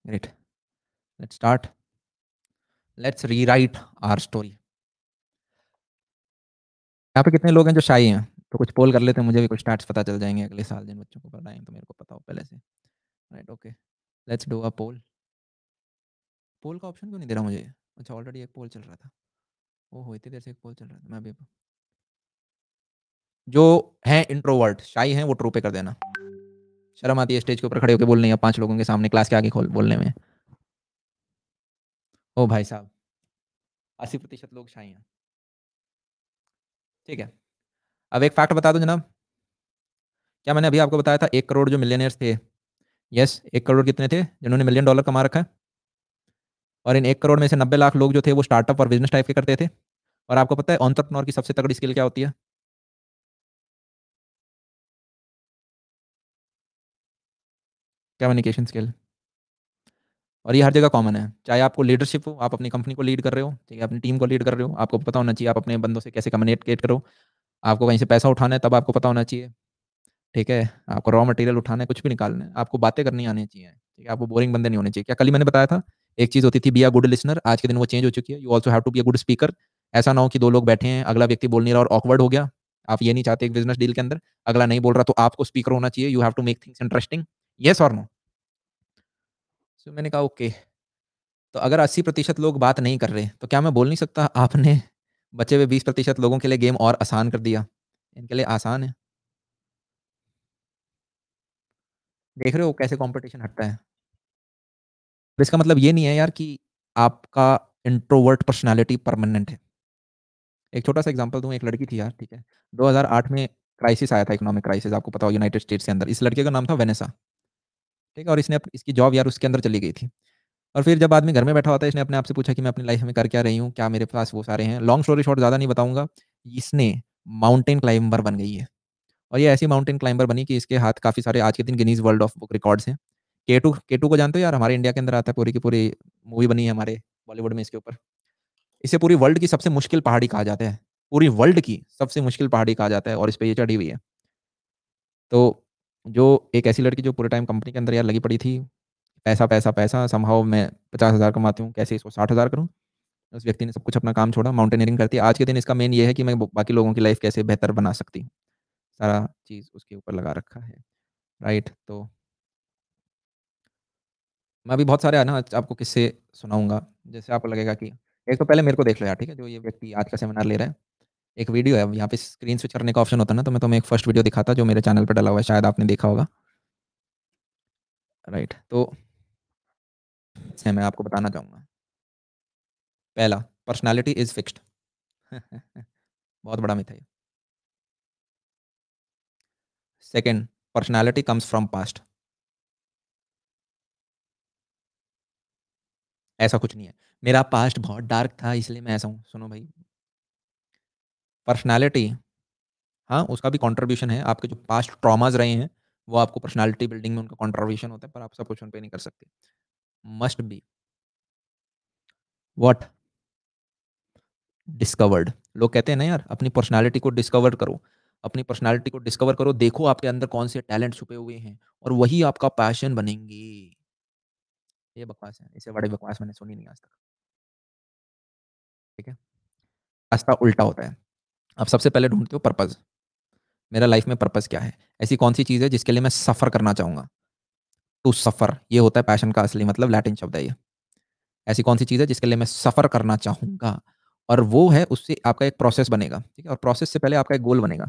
Great. Let's start.
Let's rewrite our story. यहाँ पे कितने लोग हैं जो शाही हैं तो कुछ पोल कर लेते हैं मुझे भी कुछ स्टार्ट पता चल जाएंगे अगले साल जिन बच्चों को पता है तो मेरे को पता हो पहले से right okay let's do a poll poll का ऑप्शन क्यों नहीं दे रहा मुझे अच्छा ऑलरेडी एक पोल चल रहा था वो हो इतनी देर से एक पोल चल रहा था मैं अभी जो हैं इंट्रोवर्ट शाही हैं वो ट्रू पे कर देना शर्म आती है स्टेज के ऊपर खड़े होकर बोलने या पांच लोगों के सामने क्लास के आगे खोल बोलने में ओ भाई साहब अस्सी प्रतिशत लोग शाही हैं ठीक है अब एक फैक्ट बता दो जनाब क्या मैंने अभी आपको बताया था एक करोड़ जो मिलियनियर्स थे यस एक करोड़ कितने थे जिन्होंने मिलियन डॉलर कमा रखा है और इन एक करोड़ में से नब्बे लाख लोग जो थे वो स्टार्टअप और बिजनेस टाइप के करते थे और आपको पता है ऑन्टरप्रनोर की सबसे तगड़ी स्किल क्या होती है कम्युनिकेशन स्किल और ये हर जगह कॉमन है चाहे आपको लीडरशिप हो आप अपनी कंपनी को लीड कर रहे हो ठीक है अपनी टीम को लीड कर रहे हो आपको पता होना चाहिए आप अपने बंदों से कैसे कम्युनिकेट करो आपको कहीं से पैसा उठाना है तब आपको पता होना चाहिए ठीक है आपको रॉ मटेरियल उठाना है कुछ भी निकालना है आपको बातें करनी आनी चाहिए ठीक है आपको बोरिंग बंदे नहीं होने चाहिए क्या कल ही मैंने बताया था एक चीज़ होती थी बी आ गुड लिसनर आज के दिन वो चेंज हो चुकी है you also have to be a good speaker ऐसा ना हो कि दो लोग बैठे हैं अगला व्यक्ति बोल नहीं रहा और ऑकवर्ड हो गया आप ये नहीं चाहते एक बिजनेस डील के अंदर अगला नहीं बोल रहा तो आपको स्पीकर होना चाहिए you have to make things interesting yes और नो सो मैंने कहा ओके तो अगर अस्सी प्रतिशत लोग बात नहीं कर रहे तो क्या मैं बोल नहीं सकता आपने बचे हुए बीस प्रतिशत लोगों के लिए गेम और आसान कर दिया इनके लिए आसान है देख रहे हो कैसे कंपटीशन हटता है तो इसका मतलब ये नहीं है यार कि आपका इंट्रोवर्ट पर्सनालिटी परमानेंट है एक छोटा सा एग्जांपल दूं एक लड़की थी यार ठीक है 2008 में क्राइसिस आया था इकोनॉमिक क्राइसिस आपको पता हो यूनाइटेड स्टेट्स के अंदर इस लड़के का नाम था वेनेसा ठीक है और इसने इसकी जॉब यार उसके अंदर चली गई थी और फिर जब आदमी घर में बैठा होता है इसने अपने आप से पूछा कि मैं अपनी लाइफ में कर क्या रही हूँ क्या मेरे पास वो सारे हैं लॉन्ग स्टोरी शॉर्ट ज़्यादा नहीं बताऊंगा इसने माउंटेन क्लाइंबर बन गई है और ये ऐसी माउंटेन क्लाइंबर बनी कि इसके हाथ काफ़ी सारे आज के दिन Guinness World of Book Records हैं के टू के टू को जानते हो यार हमारे इंडिया के अंदर आता है पूरी की पूरी मूवी बनी है हमारे बॉलीवुड में इसके ऊपर इसे पूरी वर्ल्ड की सबसे मुश्किल पहाड़ी कहा जाता है पूरी वर्ल्ड की सबसे मुश्किल पहाड़ी कहा जाता है और इस पर ये चढ़ी हुई है तो जो एक ऐसी लड़की जो पूरे टाइम कंपनी के अंदर यार लगी पड़ी थी पैसा पैसा पैसा संभाव मैं पचास हज़ार कमाती हूँ कैसे इसको साठ हज़ार करूँ उस व्यक्ति ने सब कुछ अपना काम छोड़ा माउंटेनियरिंग करती है आज के दिन इसका मेन ये है कि मैं बाकी लोगों की लाइफ कैसे बेहतर बना सकती हूँ सारा चीज़ उसके ऊपर लगा रखा है राइट तो मैं अभी बहुत सारे आना ना आपको किससे सुनाऊंगा जैसे आपको लगेगा कि एक तो पहले मेरे को देख लो यार ठीक है जो ये व्यक्ति आज का सेमिनार ले रहा है एक वीडियो है यहाँ पे स्क्रीन स्विच करने का ऑप्शन होता है ना तो मैं तुम्हें एक फर्स्ट वीडियो दिखाता जो मेरे चैनल पर डाला हुआ है शायद आपने देखा होगा राइट तो मैं आपको बताना चाहूँगा पहला पर्सनैलिटी इज फिक्स्ड बहुत बड़ा मिथ है second personality comes from past ऐसा कुछ नहीं है मेरा पास्ट बहुत डार्क था इसलिए मैं ऐसा हूँ सुनो भाई पर्सनैलिटी हाँ उसका भी कॉन्ट्रीब्यूशन है आपके जो पास्ट ट्रामाज रहे हैं वो आपको पर्सनैलिटी बिल्डिंग में उनका कॉन्ट्रीब्यूशन होता है पर आप सब कुछ उन पर नहीं कर सकते मस्ट बी वॉट डिस्कवर्ड लोग कहते हैं ना यार अपनी पर्सनैलिटी को डिस्कवर करो अपनी पर्सनैलिटी को डिस्कवर करो देखो आपके अंदर कौन से टैलेंट छुपे हुए हैं और वही आपका पैशन बनेंगे ये बकवास है इसे बड़े बकवास मैंने सुनी नहीं आज तक ठीक है रास्ता उल्टा होता है आप सबसे पहले ढूंढते हो पर्पज़ मेरा लाइफ में पर्पज़ क्या है ऐसी कौन सी चीज़ है जिसके लिए मैं सफ़र करना चाहूँगा टू सफ़र ये होता है पैशन का असली मतलब लैटिन शब्द है ये ऐसी कौन सी चीज़ है जिसके लिए मैं सफ़र करना चाहूँगा और वो है उससे आपका एक प्रोसेस बनेगा ठीक है और प्रोसेस से पहले आपका एक गोल बनेगा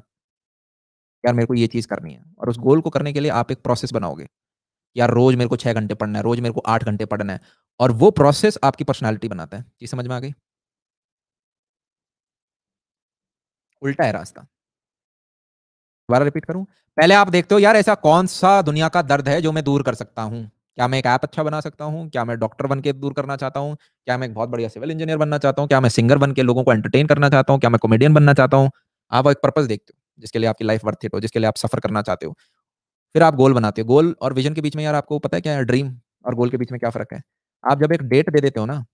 यार मेरे को ये चीज़ करनी है और उस गोल को करने के लिए आप एक प्रोसेस बनाओगे यार रोज़ मेरे को छः घंटे पढ़ना है रोज़ मेरे को आठ घंटे पढ़ना है और वो प्रोसेस आपकी पर्सनैलिटी बनाता है चीज़ समझ में आ गई उल्टा है रास्ता दोबारा रिपीट करूं पहले आप देखते हो यार ऐसा कौन सा दुनिया का दर्द है जो मैं दूर कर सकता हूं क्या मैं एक ऐप अच्छा बना सकता हूँ क्या मैं डॉक्टर बन के दूर करना चाहता हूँ क्या मैं एक बहुत बढ़िया सिविल इंजीनियर बनना चाहता हूँ क्या मैं सिंगर बन के लोगों को एंटरटेन करना चाहता हूँ क्या मैं कॉमेडियन बनना चाहता हूँ आप एक पर्पज देखते हो जिसके लिए आपकी लाइफ वर्थ हो जिसके लिए आप सफर करना चाहते हो फिर आप गोल बनाते हो गोल और विजन के बीच में यार आपको पता है क्या है ड्रीम और गोल के बीच में क्या फर्क है आप जब एक डेट दे देते हो ना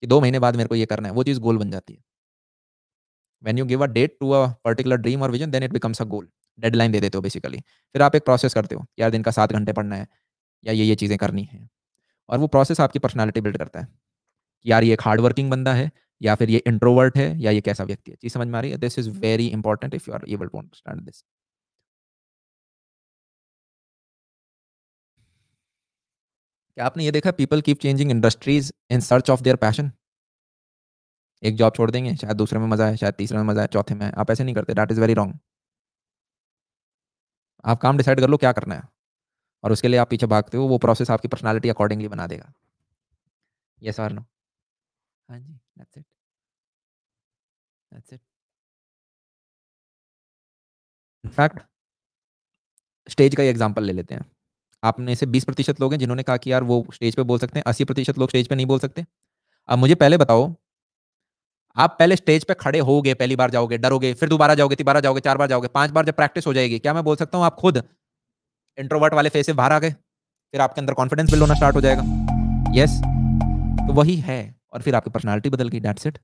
कि दो महीने बाद मेरे को ये करना है वो चीज़ गोल बन जाती है when you give a date to a particular dream और vision then it becomes a goal deadline दे देते हो बेसिकली फिर आप एक प्रोसेस करते हो यार दिन का सात घंटे पढ़ना है या ये ये चीज़ें करनी है और वो प्रोसेस आपकी पर्सनैलिटी बिल्ड करता है यार ये एक हार्ड वर्किंग बंदा है या फिर ये इंट्रोवर्ट है या ये कैसा व्यक्ति है चीज़ समझ में आ रही है this is very important if you are able to understand this क्या आपने ये देखा people keep changing industries in search of their passion एक जॉब छोड़ देंगे शायद दूसरे में मजा है शायद तीसरे में मजा है चौथे में आप ऐसे नहीं करते डैट इज़ वेरी रॉन्ग आप काम डिसाइड कर लो क्या करना है और उसके लिए आप पीछे भागते हो वो प्रोसेस आपकी पर्सनैलिटी अकॉर्डिंगली बना देगा यस आर नो हाँ जी that's it that's it in fact stage का ही एग्जाम्पल ले लेते हैं आपने से बीस प्रतिशत लोग हैं जिन्होंने कहा कि यार वो स्टेज पे बोल सकते हैं अस्सी प्रतिशत लोग स्टेज पे नहीं बोल सकते अब मुझे पहले बताओ आप पहले स्टेज पे खड़े हो गए पहली बार जाओगे डरोगे फिर दोबारा जाओगे तिबारा जाओगे चार बार जाओगे पांच बार जब प्रैक्टिस हो जाएगी क्या मैं बोल सकता हूँ आप खुद इंट्रोवर्ट वाले फेस से बाहर आ गए फिर आपके अंदर कॉन्फिडेंस बिल्ड होना स्टार्ट हो जाएगा यस तो वही है और फिर आपकी पर्सनैलिटी बदल गई डेट्स इट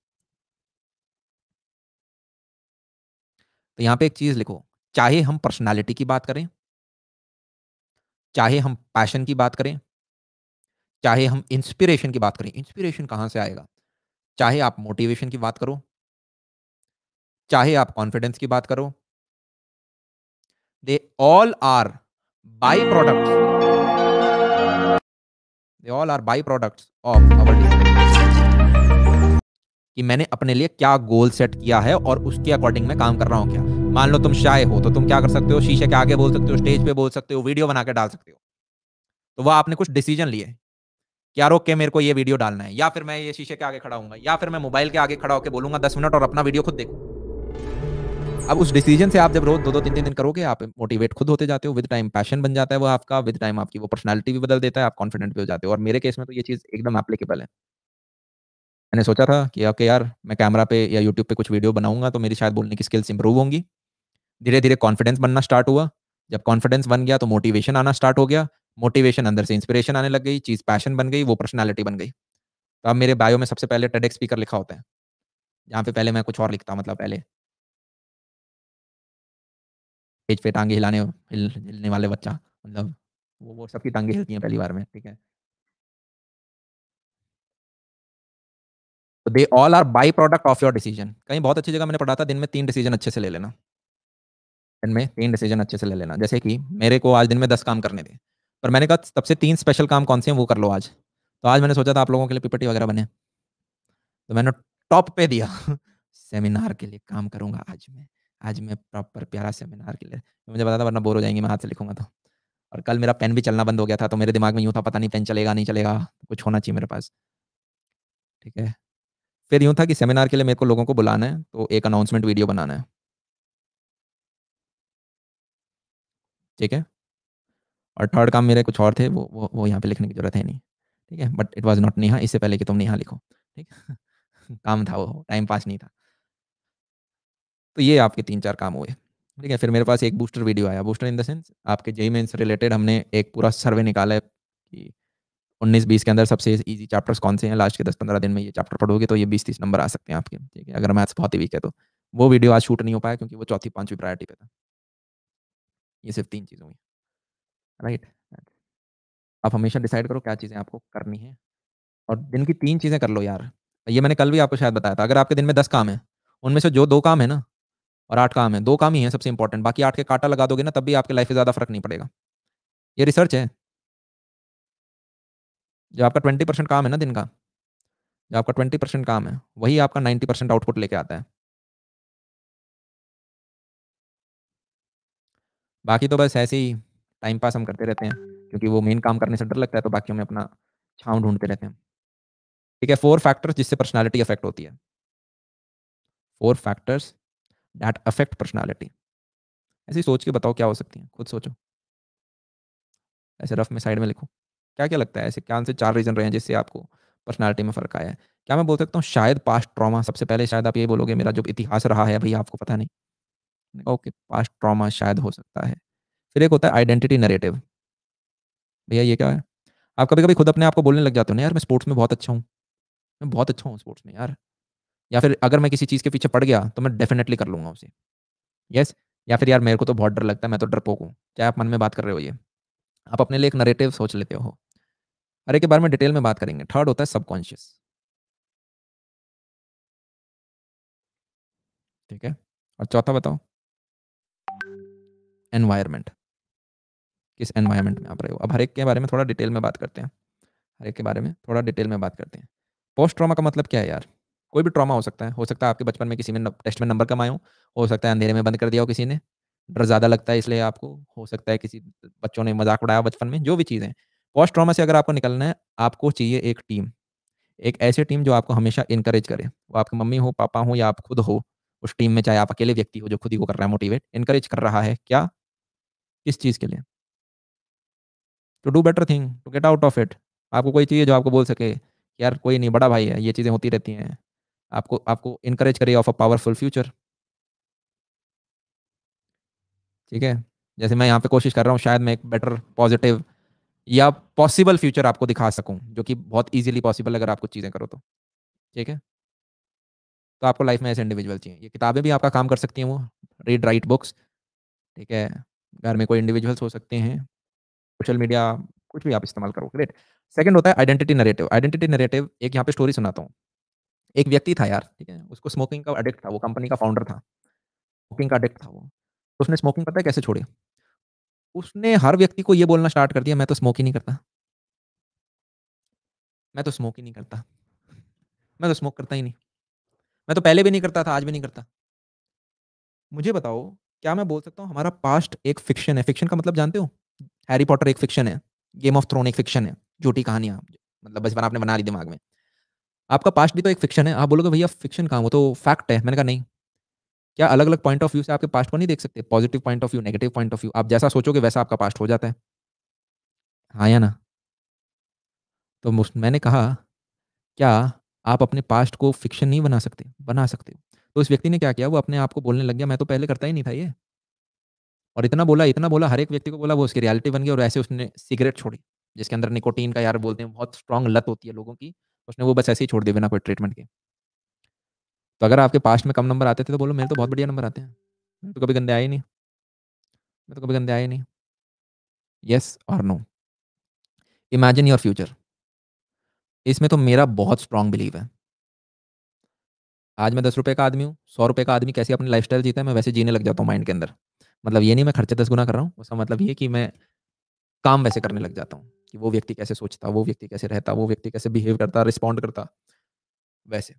तो यहाँ पे एक चीज लिखो चाहे हम पर्सनालिटी की बात करें चाहे हम पैशन की बात करें चाहे हम इंस्पिरेशन की बात करें इंस्पिरेशन कहाँ से आएगा चाहे आप मोटिवेशन की बात करो चाहे आप कॉन्फिडेंस की बात करो they all are by product they all are by product of our कि मैंने अपने लिए क्या गोल सेट किया है और उसके अकॉर्डिंग मैं काम कर रहा हूं क्या मान लो तुम शाय हो तो तुम क्या कर सकते हो शीशे के आगे बोल सकते हो स्टेज पे बोल सकते हो वीडियो बना के डाल सकते हो तो वह आपने कुछ डिसीजन लिए यार ओके मेरे को ये वीडियो डालना है या फिर मैं ये शीशे के आगे खड़ा हूँ या फिर मैं मोबाइल के आगे खड़ा होकर बोलूंगा दस मिनट और अपना वीडियो खुद देखूँ अब उस डिसीजन से आप जब रोज दो दो तीन तीन दिन करोगे आप मोटिवेट खुद होते जाते हो विद टाइम पैशन बन जाता है वो आपका विद टाइम आपकी वो पर्सनालिटी भी बदल देता है आप कॉन्फिडेंट भी हो जाते हो और मेरे केस में तो ये चीज़ एकदम एप्लीकेबल है मैंने सोचा था कि ओके यार मैं कैमरा पे या यूट्यूब पे कुछ वीडियो बनाऊंगा तो मेरी शायद बोलने की स्किल्स इंप्रूव होंगी धीरे धीरे कॉन्फिडेंस बनना स्टार्ट हुआ जब कॉन्फिडेंस बन गया तो मोटिवेशन आना स्टार्ट हो गया मोटिवेशन अंदर से इंस्पिरेशन आने लग गई चीज़ पैशन बन गई वो पर्सनैलिटी बन गई तो अब मेरे बायो में सबसे पहले टेडेक्स स्पीकर लिखा होता है यहाँ पे पहले मैं कुछ और लिखता मतलब पहले पेज पे टांगे हिलाने हिल, हिलने वाले बच्चा मतलब वो वो सबकी टांगे हिलती हैं पहली बार में ठीक है तो they all are by product of your decision कहीं बहुत अच्छी जगह मैंने पढ़ा था दिन में तीन डिसीजन अच्छे से ले लेना दिन में तीन डिसीजन अच्छे से ले लेना जैसे कि मेरे को आज दिन में दस काम करने थे पर मैंने कहा तब से तीन स्पेशल काम कौन से हैं वो कर लो आज तो आज मैंने सोचा था आप लोगों के लिए पिपटी वगैरह बने तो मैंने टॉप पे दिया सेमिनार के लिए काम करूंगा आज मैं आज मैं प्रॉपर प्यारा सेमिनार के लिए मुझे पता था वरना बोर हो जाएंगे मैं हाथ से लिखूंगा तो और कल मेरा पेन भी चलना बंद हो गया था तो मेरे दिमाग में यूँ था पता नहीं पेन चलेगा नहीं चलेगा कुछ होना चाहिए मेरे पास ठीक है फिर यूँ था कि सेमिनार के लिए मेरे को लोगों को बुलाना है तो एक अनाउंसमेंट वीडियो बनाना है ठीक है और थर्ड काम मेरे कुछ और थे वो वो वो यहाँ पे लिखने की जरूरत है नहीं ठीक है but it was not Neha इससे पहले कि तुम नेहा लिखो ठीक काम था वो टाइम पास नहीं था तो ये आपके तीन चार काम हुए ठीक है फिर मेरे पास एक बूस्टर वीडियो आया बूस्टर इन द सेंस आपके जेई मेन्स रिलेटेड हमने एक पूरा सर्वे निकाला है कि उन्नीस बीस के अंदर सबसे ईजी चैप्टर्स कौन से हैं लास्ट के दस पंद्रह दिन में ये चैप्टर पढ़ोगे तो ये बीस तीस नंबर आ सकते हैं आपके ठीक है अगर मैथ्स बहुत ही वीक है तो वो वीडियो आज शूट नहीं हो पाया क्योंकि वो चौथी पांचवी प्रायोरिटी पे था ये सिर्फ तीन चीज़ हुई राइट आप हमेशा डिसाइड करो क्या चीज़ें आपको करनी है और दिन की तीन चीज़ें कर लो यार ये मैंने कल भी आपको शायद बताया था अगर आपके दिन में दस काम है उनमें से जो दो काम है ना और आठ काम है दो काम ही है सबसे इंपॉर्टेंट बाकी आठ के काटा लगा दोगे ना तब भी आपके लाइफ में ज़्यादा फर्क नहीं पड़ेगा ये रिसर्च है जो आपका ट्वेंटी परसेंट काम है ना दिन का जो आपका ट्वेंटी परसेंट काम है वही आपका नाइन्टी परसेंट आउटपुट लेके आता है बाकी तो बस ऐसे ही टाइम पास हम करते रहते हैं क्योंकि वो मेन काम करने से डर लगता है तो बाकी हमें अपना छाँव ढूंढते रहते हैं ठीक है फोर फैक्टर्स जिससे पर्सनैलिटी अफेक्ट होती है four factors that affect personality ऐसे सोच के बताओ क्या हो सकती है खुद सोचो ऐसे रफ में साइड में लिखो क्या क्या लगता है ऐसे क्या से चार रीजन रहे हैं जिससे आपको पर्सनैलिटी में फ़र्क आया है क्या मैं बोल सकता हूँ शायद पास्ट ट्रॉमा सबसे पहले शायद आप ये बोलोगे मेरा जो इतिहास रहा है भैया आपको पता नहीं ओके पास्ट ट्रॉमा शायद हो सकता है फिर एक होता है आइडेंटिटी नरेटिव भैया ये क्या है आप कभी कभी खुद अपने आप को बोलने लग जाते हो ना यार मैं स्पोर्ट्स में बहुत अच्छा हूँ मैं बहुत अच्छा हूँ स्पोर्ट्स में यार या फिर अगर मैं किसी चीज़ के पीछे पड़ गया तो मैं डेफिनेटली कर लूँगा उसे यस या फिर यार मेरे को तो बहुत डर लगता है मैं तो डरपोक हूँ चाहे आप मन में बात कर रहे हो ये आप अपने लिए एक नरेटिव सोच लेते हो अरे के बारे में डिटेल में बात करेंगे थर्ड होता है सबकॉन्शियस ठीक है और चौथा बताओ एनवायरमेंट किस एनवायरमेंट में आप रहे हो अब हर एक के बारे में थोड़ा डिटेल में बात करते हैं हर एक के बारे में थोड़ा डिटेल में बात करते हैं पोस्ट ट्रामा का मतलब क्या है यार कोई भी ट्रामा हो सकता है हो सकता है आपके बचपन में किसी में टेस्ट में नंबर कमाए हो हो सकता है अंधेरे में बंद कर दिया हो किसी ने डर ज़्यादा लगता है इसलिए आपको हो सकता है किसी बच्चों ने मजाक उड़ाया बचपन में जो भी चीज़ें पोस्ट ट्रामा से अगर आपको निकलना है आपको चाहिए एक टीम एक ऐसी टीम जो आपको हमेशा इनकरेज करे वो आपकी मम्मी हो पापा हो या आप खुद हो उस टीम में चाहे आप अकेले व्यक्ति हो जो खुद ही को कर रहा है मोटिवेट इनकरेज कर रहा है क्या किस चीज़ के लिए to do better thing to get out of it आपको कोई चाहिए जो आपको बोल सके यार कोई नहीं बड़ा भाई है ये चीज़ें होती रहती हैं आपको आपको इनक्रेज करिए ऑफ अ पावरफुल फ्यूचर ठीक है जैसे मैं यहाँ पे कोशिश कर रहा हूँ शायद मैं एक बेटर पॉजिटिव या पॉसिबल फ्यूचर आपको दिखा सकूँ जो कि बहुत ईजिली पॉसिबल अगर आप कुछ चीज़ें करो तो ठीक है तो आपको लाइफ में ऐसे इंडिविजुअल चाहिए ये किताबें भी आपका काम कर सकती हैं वो रीड राइट बुक्स ठीक है घर में कोई इंडिविजुअल्स हो सकते हैं सोशल मीडिया कुछ भी आप इस्तेमाल करो ग्रेट सेकंड होता है आइडेंटिटी नरेटिव आइडेंटिटी नरेटिव एक यहाँ पे स्टोरी सुनाता हूँ एक व्यक्ति था यार ठीक है उसको स्मोकिंग का एडिक्ट था वो कंपनी का फाउंडर था स्मोकिंग का एडिक्ट था वो तो उसने स्मोकिंग पता है कैसे छोड़ी उसने हर व्यक्ति को ये बोलना स्टार्ट कर दिया मैं तो स्मोक ही नहीं करता मैं तो स्मोक ही नहीं करता मैं तो स्मोक करता ही नहीं मैं तो पहले भी नहीं करता था आज भी नहीं करता मुझे बताओ क्या मैं बोल सकता हूँ हमारा पास्ट एक फिक्शन है फिक्शन का मतलब जानते हो हैरी पॉटर एक फिक्शन है गेम ऑफ थ्रोन एक फिक्शन है झूठी कहानियां मतलब बचपन आपने बना ली दिमाग में आपका पास्ट भी तो एक फिक्शन है आप बोलोगे भैया फिक्शन कहाँ वो तो फैक्ट है मैंने कहा नहीं क्या अलग अलग पॉइंट ऑफ व्यू से आपके पास्ट को नहीं देख सकते positive point of view negative point of view आप जैसा सोचोगे वैसा आपका पास्ट हो जाता है हाँ या ना तो मैंने कहा क्या आप अपने पास्ट को फिक्शन नहीं बना सकते बना सकते तो इस व्यक्ति ने क्या किया वो अपने आप को बोलने लग गया मैं तो पहले करता ही नहीं था ये और इतना बोला इतना बोला हर एक व्यक्ति को बोला वो उसकी रियलिटी बन गई और ऐसे उसने सिगरेट छोड़ी जिसके अंदर निकोटीन का यार बोलते हैं बहुत स्ट्रांग लत होती है लोगों की उसने वो बस ऐसे ही छोड़ दिया बिना कोई ट्रीटमेंट के तो अगर आपके पास्ट में कम नंबर आते थे तो बोलो मेरे तो बहुत बढ़िया नंबर आते हैं मेरे तो कभी गंदे आए नहीं मैं तो कभी गंदे आए नहीं यस और नो इमेजिन योर फ्यूचर इसमें तो मेरा बहुत स्ट्रांग बिलीव है आज मैं दस रुपये का आदमी हूँ सौ रुपये का आदमी कैसे अपनी लाइफ स्टाइल जीता है मैं वैसे जीने लग जाता हूँ माइंड के अंदर मतलब ये नहीं मैं खर्चे दस गुना कर रहा हूँ उसका मतलब ये कि मैं काम वैसे करने लग जाता हूँ कि वो व्यक्ति कैसे सोचता वो व्यक्ति कैसे रहता वो व्यक्ति कैसे बिहेव करता रिस्पॉन्ड करता वैसे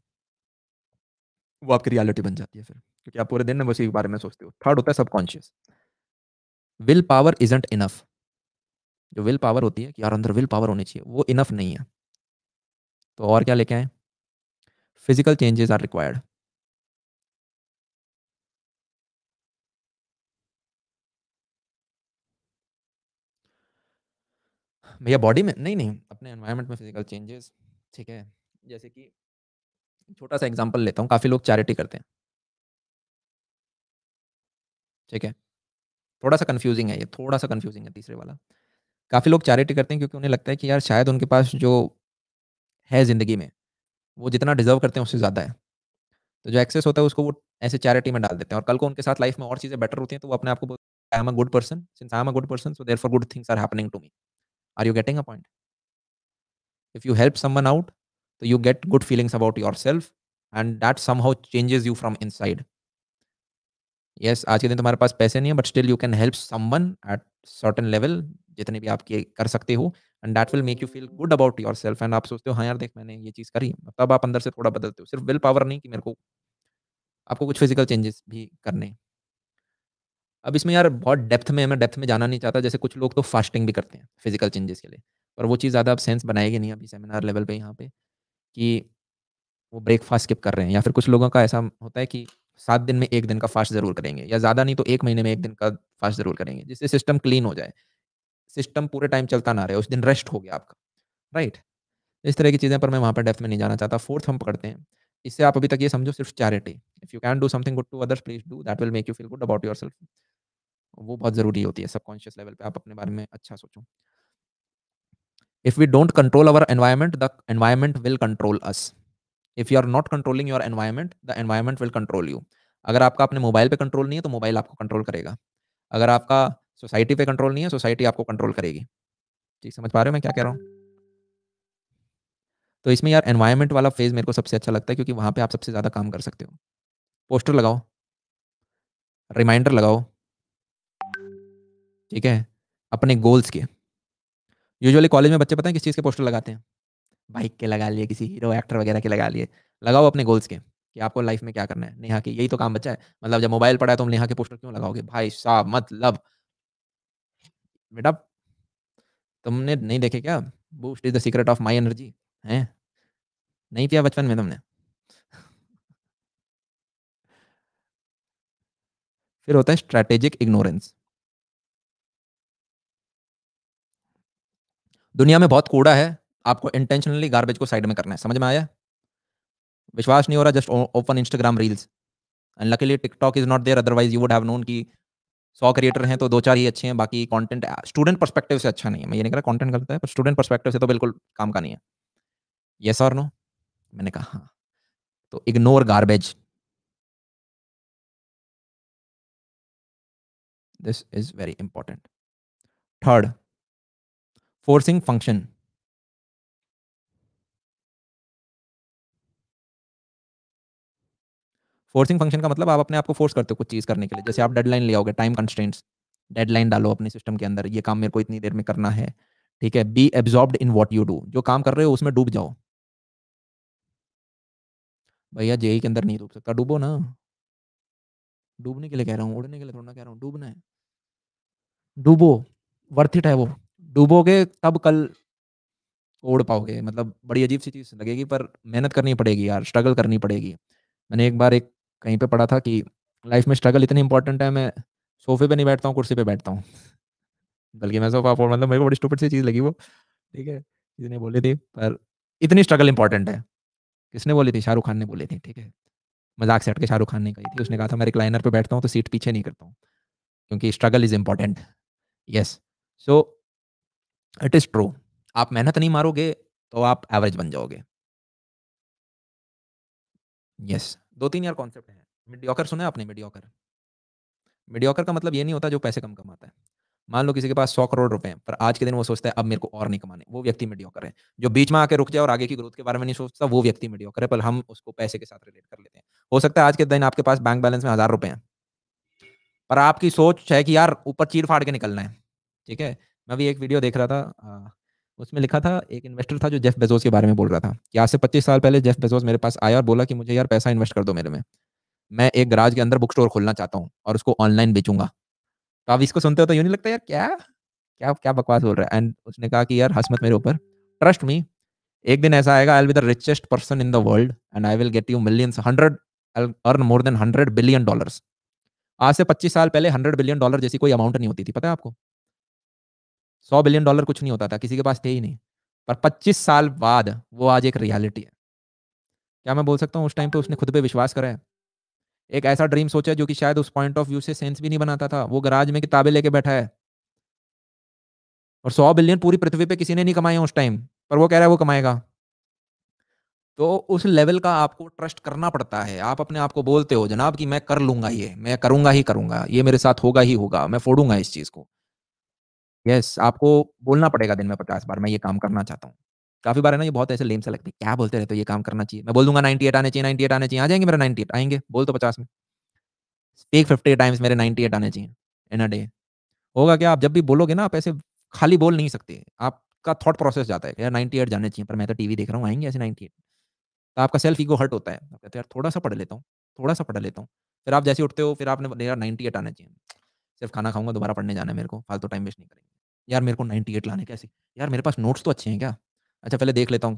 वो आपकी रियलिटी बन जाती है फिर क्योंकि आप पूरे दिन में उसी के बारे में सोचते हो थर्ड होता है subconscious willpower isn't enough जो विल पावर होती है कि यार अंदर विल पावर होनी चाहिए वो इनफ नहीं है तो और क्या लेके आए फिजिकल चेंजेस आर रिक्वायर्ड भैया बॉडी में नहीं नहीं अपने एनवायरनमेंट में फिजिकल चेंजेस ठीक है जैसे कि छोटा सा एग्जांपल लेता हूँ काफ़ी लोग चैरिटी करते हैं ठीक है थोड़ा सा कन्फ्यूजिंग है ये थोड़ा सा कन्फ्यूजिंग है तीसरे वाला काफ़ी लोग चैरिटी करते हैं क्योंकि उन्हें लगता है कि यार शायद उनके पास जो है ज़िंदगी में वो जितना डिजर्व करते हैं उससे ज़्यादा है तो जो एक्सेस होता है उसको वो ऐसे चैरिटी में डाल देते हैं और कल को उनके साथ लाइफ में और चीज़ें बेटर होती हैं तो वो अपने आप को I am a good person since I am a good person so therefore good things are happening to me Are you getting a you help you out तो you get good feelings about feelings self and that somehow changes you from in yes yes आज के दिन तुम्हारे पास पैसे नहीं है but still you can help someone at certain level जितने भी आप कर सकते हो and that will make you feel good about yourself एंड आप सोचते हो हाँ यार देख मैंने ये चीज़ करी तब आप अंदर से थोड़ा बदलते हो सिर्फ विल पावर नहीं कि मेरे को आपको कुछ फिजिकल चेंजेस भी करने अब इसमें यार बहुत डेप्थ में मैं डेप्थ में जाना नहीं चाहता जैसे कुछ लोग तो फास्टिंग भी करते हैं फिजिकल चेंजेस के लिए पर वो चीज़ ज़्यादा अब सेंस बनाएगी नहीं अभी सेमिनार लेवल पे यहाँ पे कि वो ब्रेकफास्ट स्किप कर रहे हैं या फिर कुछ लोगों का ऐसा होता है कि सात दिन में एक दिन का फास्ट ज़रूर करेंगे या ज़्यादा नहीं तो एक महीने में एक दिन का फास्ट ज़रूर करेंगे जिससे सिस्टम क्लीन हो जाए सिस्टम पूरे टाइम चलता ना रहे उस दिन रेस्ट हो गया आपका राइट इस तरह की चीज़ें पर मैं वहाँ पर डेप्थ में नहीं जाना चाहता फोर्थ हम पकड़ते हैं इससे आप अभी तक ये समझो सिर्फ charity if you can do something good to others please do that will make you feel good about yourself वो बहुत ज़रूरी होती है सबकॉन्शियस लेवल पे आप अपने बारे में अच्छा सोचो if we don't control our environment the environment will control us if you are not controlling your environment the environment will control you अगर आपका अपने मोबाइल पे कंट्रोल नहीं है तो मोबाइल आपको कंट्रोल करेगा अगर आपका सोसाइटी पे कंट्रोल नहीं है सोसाइटी आपको कंट्रोल करेगी ठीक समझ पा रहे हो मैं क्या कह रहा हूँ तो इसमें यार एनवायरमेंट वाला फेज मेरे को सबसे अच्छा लगता है क्योंकि वहाँ पे आप सबसे ज़्यादा काम कर सकते हो पोस्टर लगाओ रिमाइंडर लगाओ ठीक है अपने गोल्स के यूजुअली कॉलेज में बच्चे पता है किस चीज़ के पोस्टर लगाते हैं बाइक के लगा लिए किसी हीरो एक्टर वगैरह के लगा लिए लगाओ अपने गोल्स के कि आपको लाइफ में क्या करना है नेहा के यही तो काम बच्चा है मतलब जब मोबाइल पड़ा है तो हम नेहा के पोस्टर क्यों लगाओगे भाई साहब मतलब बेटा तुमने नहीं देखे क्या boost is the secret of my energy है नहीं पिया बचपन में तुमने फिर होता है स्ट्रैटेजिक इग्नोरेंस दुनिया में बहुत कूड़ा है आपको इंटेंशनली गार्बेज को साइड में करना है समझ में आया विश्वास नहीं हो रहा just open Instagram reels and luckily TikTok is not there otherwise you would have known कि सौ क्रिएटर हैं तो दो चार ही अच्छे हैं बाकी कंटेंट स्टूडेंट परस्पेक्टिव से अच्छा नहीं है मैं ये नहीं कह रहा कंटेंट गलत है पर स्टूडेंट परस्पेक्टिव से तो बिल्कुल काम का नहीं है यस और नो मैंने कहा हाँ तो ignore garbage
this is very important third forcing function.
Forcing function का मतलब आप अपने आप को फोर्स करते हो कुछ चीज़ करने के लिए जैसे आप डेडलाइन ले आओगे टाइम कंस्टेंट्स डेडलाइन डालो अपने सिस्टम के अंदर ये काम मेरे को इतनी देर में करना है ठीक है be absorb in what you do जो काम कर रहे हो उसमें डूब जाओ भैया जेई के अंदर नहीं डूब सकता डूबो ना डूबने के लिए कह रहा हूँ उड़ने के लिए थोड़ा कह रहा हूँ डूबना है डूबो वर्थ इट है वो डूबोगे तब कल ओढ़ पाओगे मतलब बड़ी अजीब सी चीज़ लगेगी पर मेहनत करनी पड़ेगी यार स्ट्रगल करनी पड़ेगी मैंने एक बार एक कहीं पे पढ़ा था कि लाइफ में स्ट्रगल इतनी इंपॉर्टेंट है मैं सोफे पे नहीं बैठता हूँ कुर्सी पे बैठता हूँ बल्कि मैं सोफा फोड़ मतलब मेरे को बड़ी स्टूपट सी चीज़ लगी वो ठीक है किसी ने बोली थी पर इतनी स्ट्रगल इंपॉर्टेंट है किसने बोली थी शाहरुख खान ने बोली थी ठीक है मजाक से हट के शाहरुख खान ने कही थी उसने कहा था मैं रिक्लाइनर पर बैठता हूँ तो सीट पीछे नहीं करता हूँ क्योंकि struggle is important yes so it is true आप मेहनत नहीं मारोगे तो आप एवरेज बन जाओगे यस yes. दो तीन यार कॉन्सेप्ट है मिडियोकर सुना है आपने मिडियोकर मिडियोकर का मतलब ये नहीं होता जो पैसे कम कमाता है मान लो किसी के पास सौ करोड़ रुपए हैं पर आज के दिन वो सोचता है अब मेरे को और नहीं कमाने वो व्यक्ति मिडियोकर है जो बीच में आके रुक जाए और आगे की ग्रोथ के बारे में नहीं सोचता वो व्यक्ति मिडियोकर है पर हम उसको पैसे के साथ रिलेट कर लेते हैं हो सकता है आज के दिन आपके पास बैंक बैलेंस में हज़ार रुपए हैं पर आपकी सोच है कि यार ऊपर चीर फाड़ के निकलना है ठीक है मैं भी एक वीडियो देख रहा था उसमें लिखा था एक इन्वेस्टर था जो जेफ बेजोस के बारे में बोल रहा था कि आज से पच्चीस साल पहले जेफ बेजोस मेरे पास आया और बोला कि मुझे यार पैसा इन्वेस्ट कर दो मेरे में मैं एक गराज के अंदर बुक स्टोर खोलना चाहता हूँ और उसको ऑनलाइन बेचूंगा तो आप इसको सुनते हो तो यूँ नहीं लगता यार क्या क्या क्या बकवास बोल रहा है एंड उसने कहा कि यार हसमत मेरे ऊपर ट्रस्ट मी एक दिन ऐसा आएगा I will be the richest person in the world and I will get you millions hundred earn more than hundred billion dollars आज से पच्चीस साल पहले हंड्रेड बिलियन डॉलर जैसी कोई अमाउंट नहीं होती थी पता है आपको सौ बिलियन डॉलर कुछ नहीं होता था किसी के पास थे ही नहीं पर पच्चीस साल बाद वो आज एक रियालिटी है क्या मैं बोल सकता हूँ उस टाइम पे उसने खुद पे विश्वास करा है एक ऐसा ड्रीम सोचा जो कि शायद उस पॉइंट ऑफ व्यू से सेंस भी नहीं बनाता था वो गराज में किताबें लेके बैठा है और सौ बिलियन पूरी पृथ्वी पे किसी ने नहीं कमाए उस टाइम पर वो कह रहा है वो कमाएगा तो उस लेवल का आपको ट्रस्ट करना पड़ता है आप अपने आप को बोलते हो जनाब कि मैं कर लूंगा ये मैं करूंगा ही करूंगा ये मेरे साथ होगा ही होगा मैं फोड़ूंगा इस चीज़ को यस yes, आपको बोलना पड़ेगा दिन में पचास बार मैं ये काम करना चाहता हूँ काफी बार है ना ये बहुत ऐसे लेम से लगती है क्या बोलते रहते हो ये काम करना चाहिए मैं बोल दूंगा नाइन्टी एट आने चाहिए नाइन्टी एट आने चाहिए आ जाएंगे मेरा नाइनटी एट आएंगे बोल तो पचास में एक फिफ्टी टाइम्स मेरे नाइनटी एट आने चाहिए इन अ डे होगा क्या आप जब भी बोलोगे ना आप ऐसे खाली बोल नहीं सकते आपका थॉट प्रोसेस जाता है यार नाइनटी एट जाने चाहिए पर मैं तो टीवी देख रहा हूँ आएंगे ऐसे नाइनटी एट तो आपका सेल्फ ईगो हर्ट होता है आप कहते हैं यार थोड़ा सा पढ़ लेता हूँ थोड़ा सा पढ़ लेता हूँ फिर आप जैसे उठते हो फिर आपने यार नाइनटी एट आना चाहिए सिर्फ खाना खाऊंगा दोबारा पढ़ने जाना है मेरे को फालतू टाइम वेस्ट नहीं करेंगे यार मेरे को नाइन्टी एट लाने कैसे यार मेरे पास नोट्स तो अच्छे हैं क्या अच्छा पहले देख लेता हूँ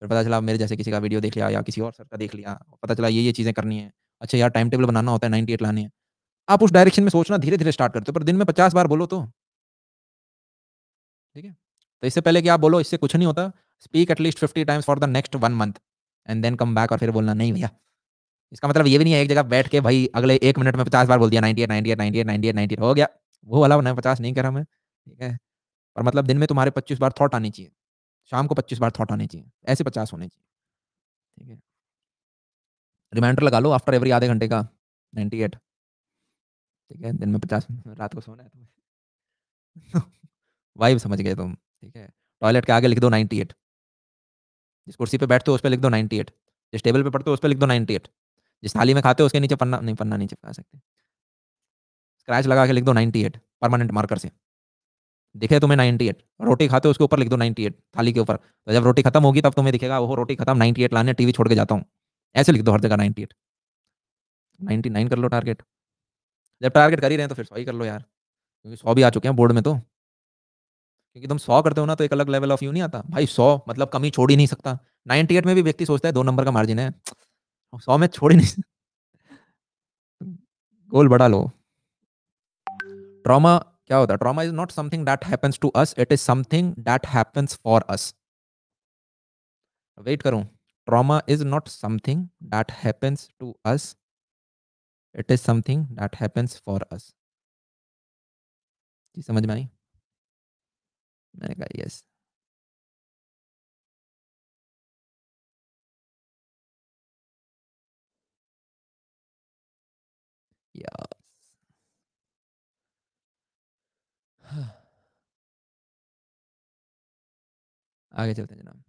फिर पता चला मेरे जैसे किसी का वीडियो देख लिया या किसी और सर का देख लिया पता चला ये ये चीज़ें करनी है अच्छा यार टाइम टेबल बनाना होता है नाइन्टी एट लाने हैं आप उस डायरेक्शन में सोचना धीरे धीरे स्टार्ट करते हो पर दिन में पचास बार बोलो तो ठीक है तो इससे पहले कि आप बोलो इससे कुछ नहीं होता speak at least fifty times for the next one month and then come back और फिर बोलना नहीं भैया इसका मतलब ये भी नहीं है एक जगह बैठ के भाई अगले एक मिनट में पचास बार बोल दिया ninety eight ninety eight ninety eight ninety eight ninety eight हो गया वो वाला मैं पचास नहीं करा मैं ठीक है और मतलब दिन में तुम्हारे पच्चीस बार थॉट आने चाहिए शाम को पच्चीस बार थॉट आने चाहिए ऐसे पचास होने चाहिए ठीक है रिमाइंडर लगा लो आफ्टर एवरी आधे घंटे का नाइन्टी एट ठीक है दिन में पचास रात को सोना है तुम्हें वाइब समझ गए तुम ठीक है टॉयलेट के आगे लिख दो नाइन्टी एट जिस कुर्सी पे बैठते हो उस पर लिख दो नाइन्टी एट जिस टेबल पे पढ़ते हो उस पर लिख दो नाइन्टी एट जिस थाली में खाते हो उसके नीचे पन्ना नहीं पन्ना नहीं चिपका सकते स्क्रैच लगा के लिख दो नाइन्टी एट परमानेंट मार्कर से दिखे तुम्हें 98 रोटी खाते हो उसके ऊपर लिख दो 98 थाली के ऊपर तो जब रोटी खत्म होगी तब तुम्हें दिखेगा वो रोटी खत्म 98 लाने टीवी छोड़ के जाता हूँ ऐसे लिख दो हर जगह 98 99 कर लो टारगेट जब टारगेट कर ही रहे हैं तो फिर सौ ही कर लो यार क्योंकि सौ भी आ चुके हैं बोर्ड में तो क्योंकि तुम सौ करते हो ना तो एक अलग लेवल ऑफ यू नहीं आता भाई सौ मतलब कमी छोड़ ही नहीं सकता नाइनटी में भी व्यक्ति सोचता है दो नंबर का मार्जिन है सौ में छोड़ ही नहीं गोल बढ़ा लो ट्रॉमा क्या होता है trauma is not something that happens to us it is something that happens for us वेट करूं trauma is not something that happens to us it is something that happens for us जी समझ में आई मैंने कहा
यस yeah आगे चलते हैं जनाब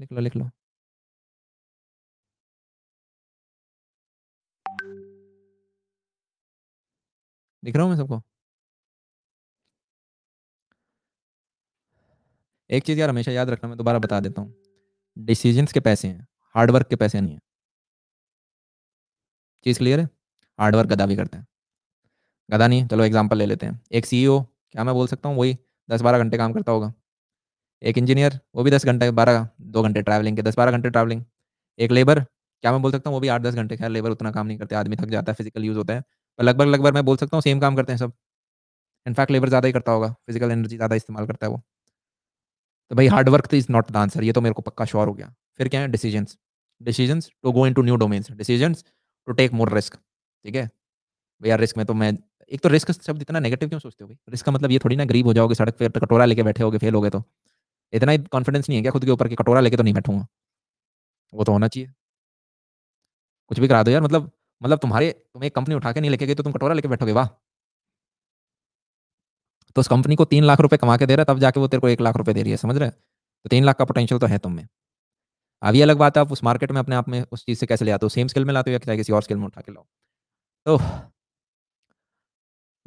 लिख लो लिख लो
दिख रहा हूँ मैं सबको एक चीज़ यार हमेशा याद रखना मैं दोबारा बता देता हूँ डिसीजंस के पैसे हैं हार्डवर्क के पैसे नहीं हैं चीज़ क्लियर है हार्डवर्क का दावी करते हैं गधा नहीं चलो एग्जाम्पल ले लेते हैं एक सी e क्या मैं बोल सकता हूँ वही दस बारह घंटे काम करता होगा एक इंजीनियर वो भी दस घंटे बारह दो घंटे ट्रैवलिंग के दस बारह घंटे ट्रैवलिंग एक लेबर क्या मैं बोल सकता हूँ वो भी आठ दस घंटे खैर लेबर उतना काम नहीं करते आदमी थक जाता है फिजिकल यूज होता है पर लगभग लगभग मैं बोल सकता हूँ सेम काम करते हैं सब इनफैक्ट लेबर ज़्यादा ही करता होगा फिजिकल एनर्जी ज़्यादा इस्तेमाल करता है वो तो भाई hard work is not the answer ये तो मेरे को पक्का श्योर हो गया फिर क्या है decisions decisions to go into new domains decisions to take more risk ठीक है भैया रिस्क में तो मैं एक तो रिस्क शब्द इतना नेगेटिव क्यों सोचते हो भाई रिस्क का मतलब ये थोड़ी ना गरीब हो जाओगे सड़क पर कटोरा लेके बैठे होगे फेल हो गए तो इतना ही कॉन्फिडेंस नहीं है क्या खुद के ऊपर कि कटोरा लेके तो नहीं बैठूंगा वो तो होना चाहिए कुछ भी करा दो यार मतलब मतलब तुम्हारे तुम्हें कंपनी उठा के नहीं लेके गई तो तुम कटोरा लेके बैठोगे वाह तो उस कंपनी को तीन लाख रुपए कमा के दे रहा है तब जाके वो तेरे को एक लाख रुपए दे रही है समझ रहे तो तीन लाख का पोटेंशियल तो है तुम में अभी अलग बात है आप उस मार्केट में अपने आप में उस चीज़ से कैसे ले आते हो सेम स्किल में लाते हो या किसी और स्किल में उठा के लाओ तो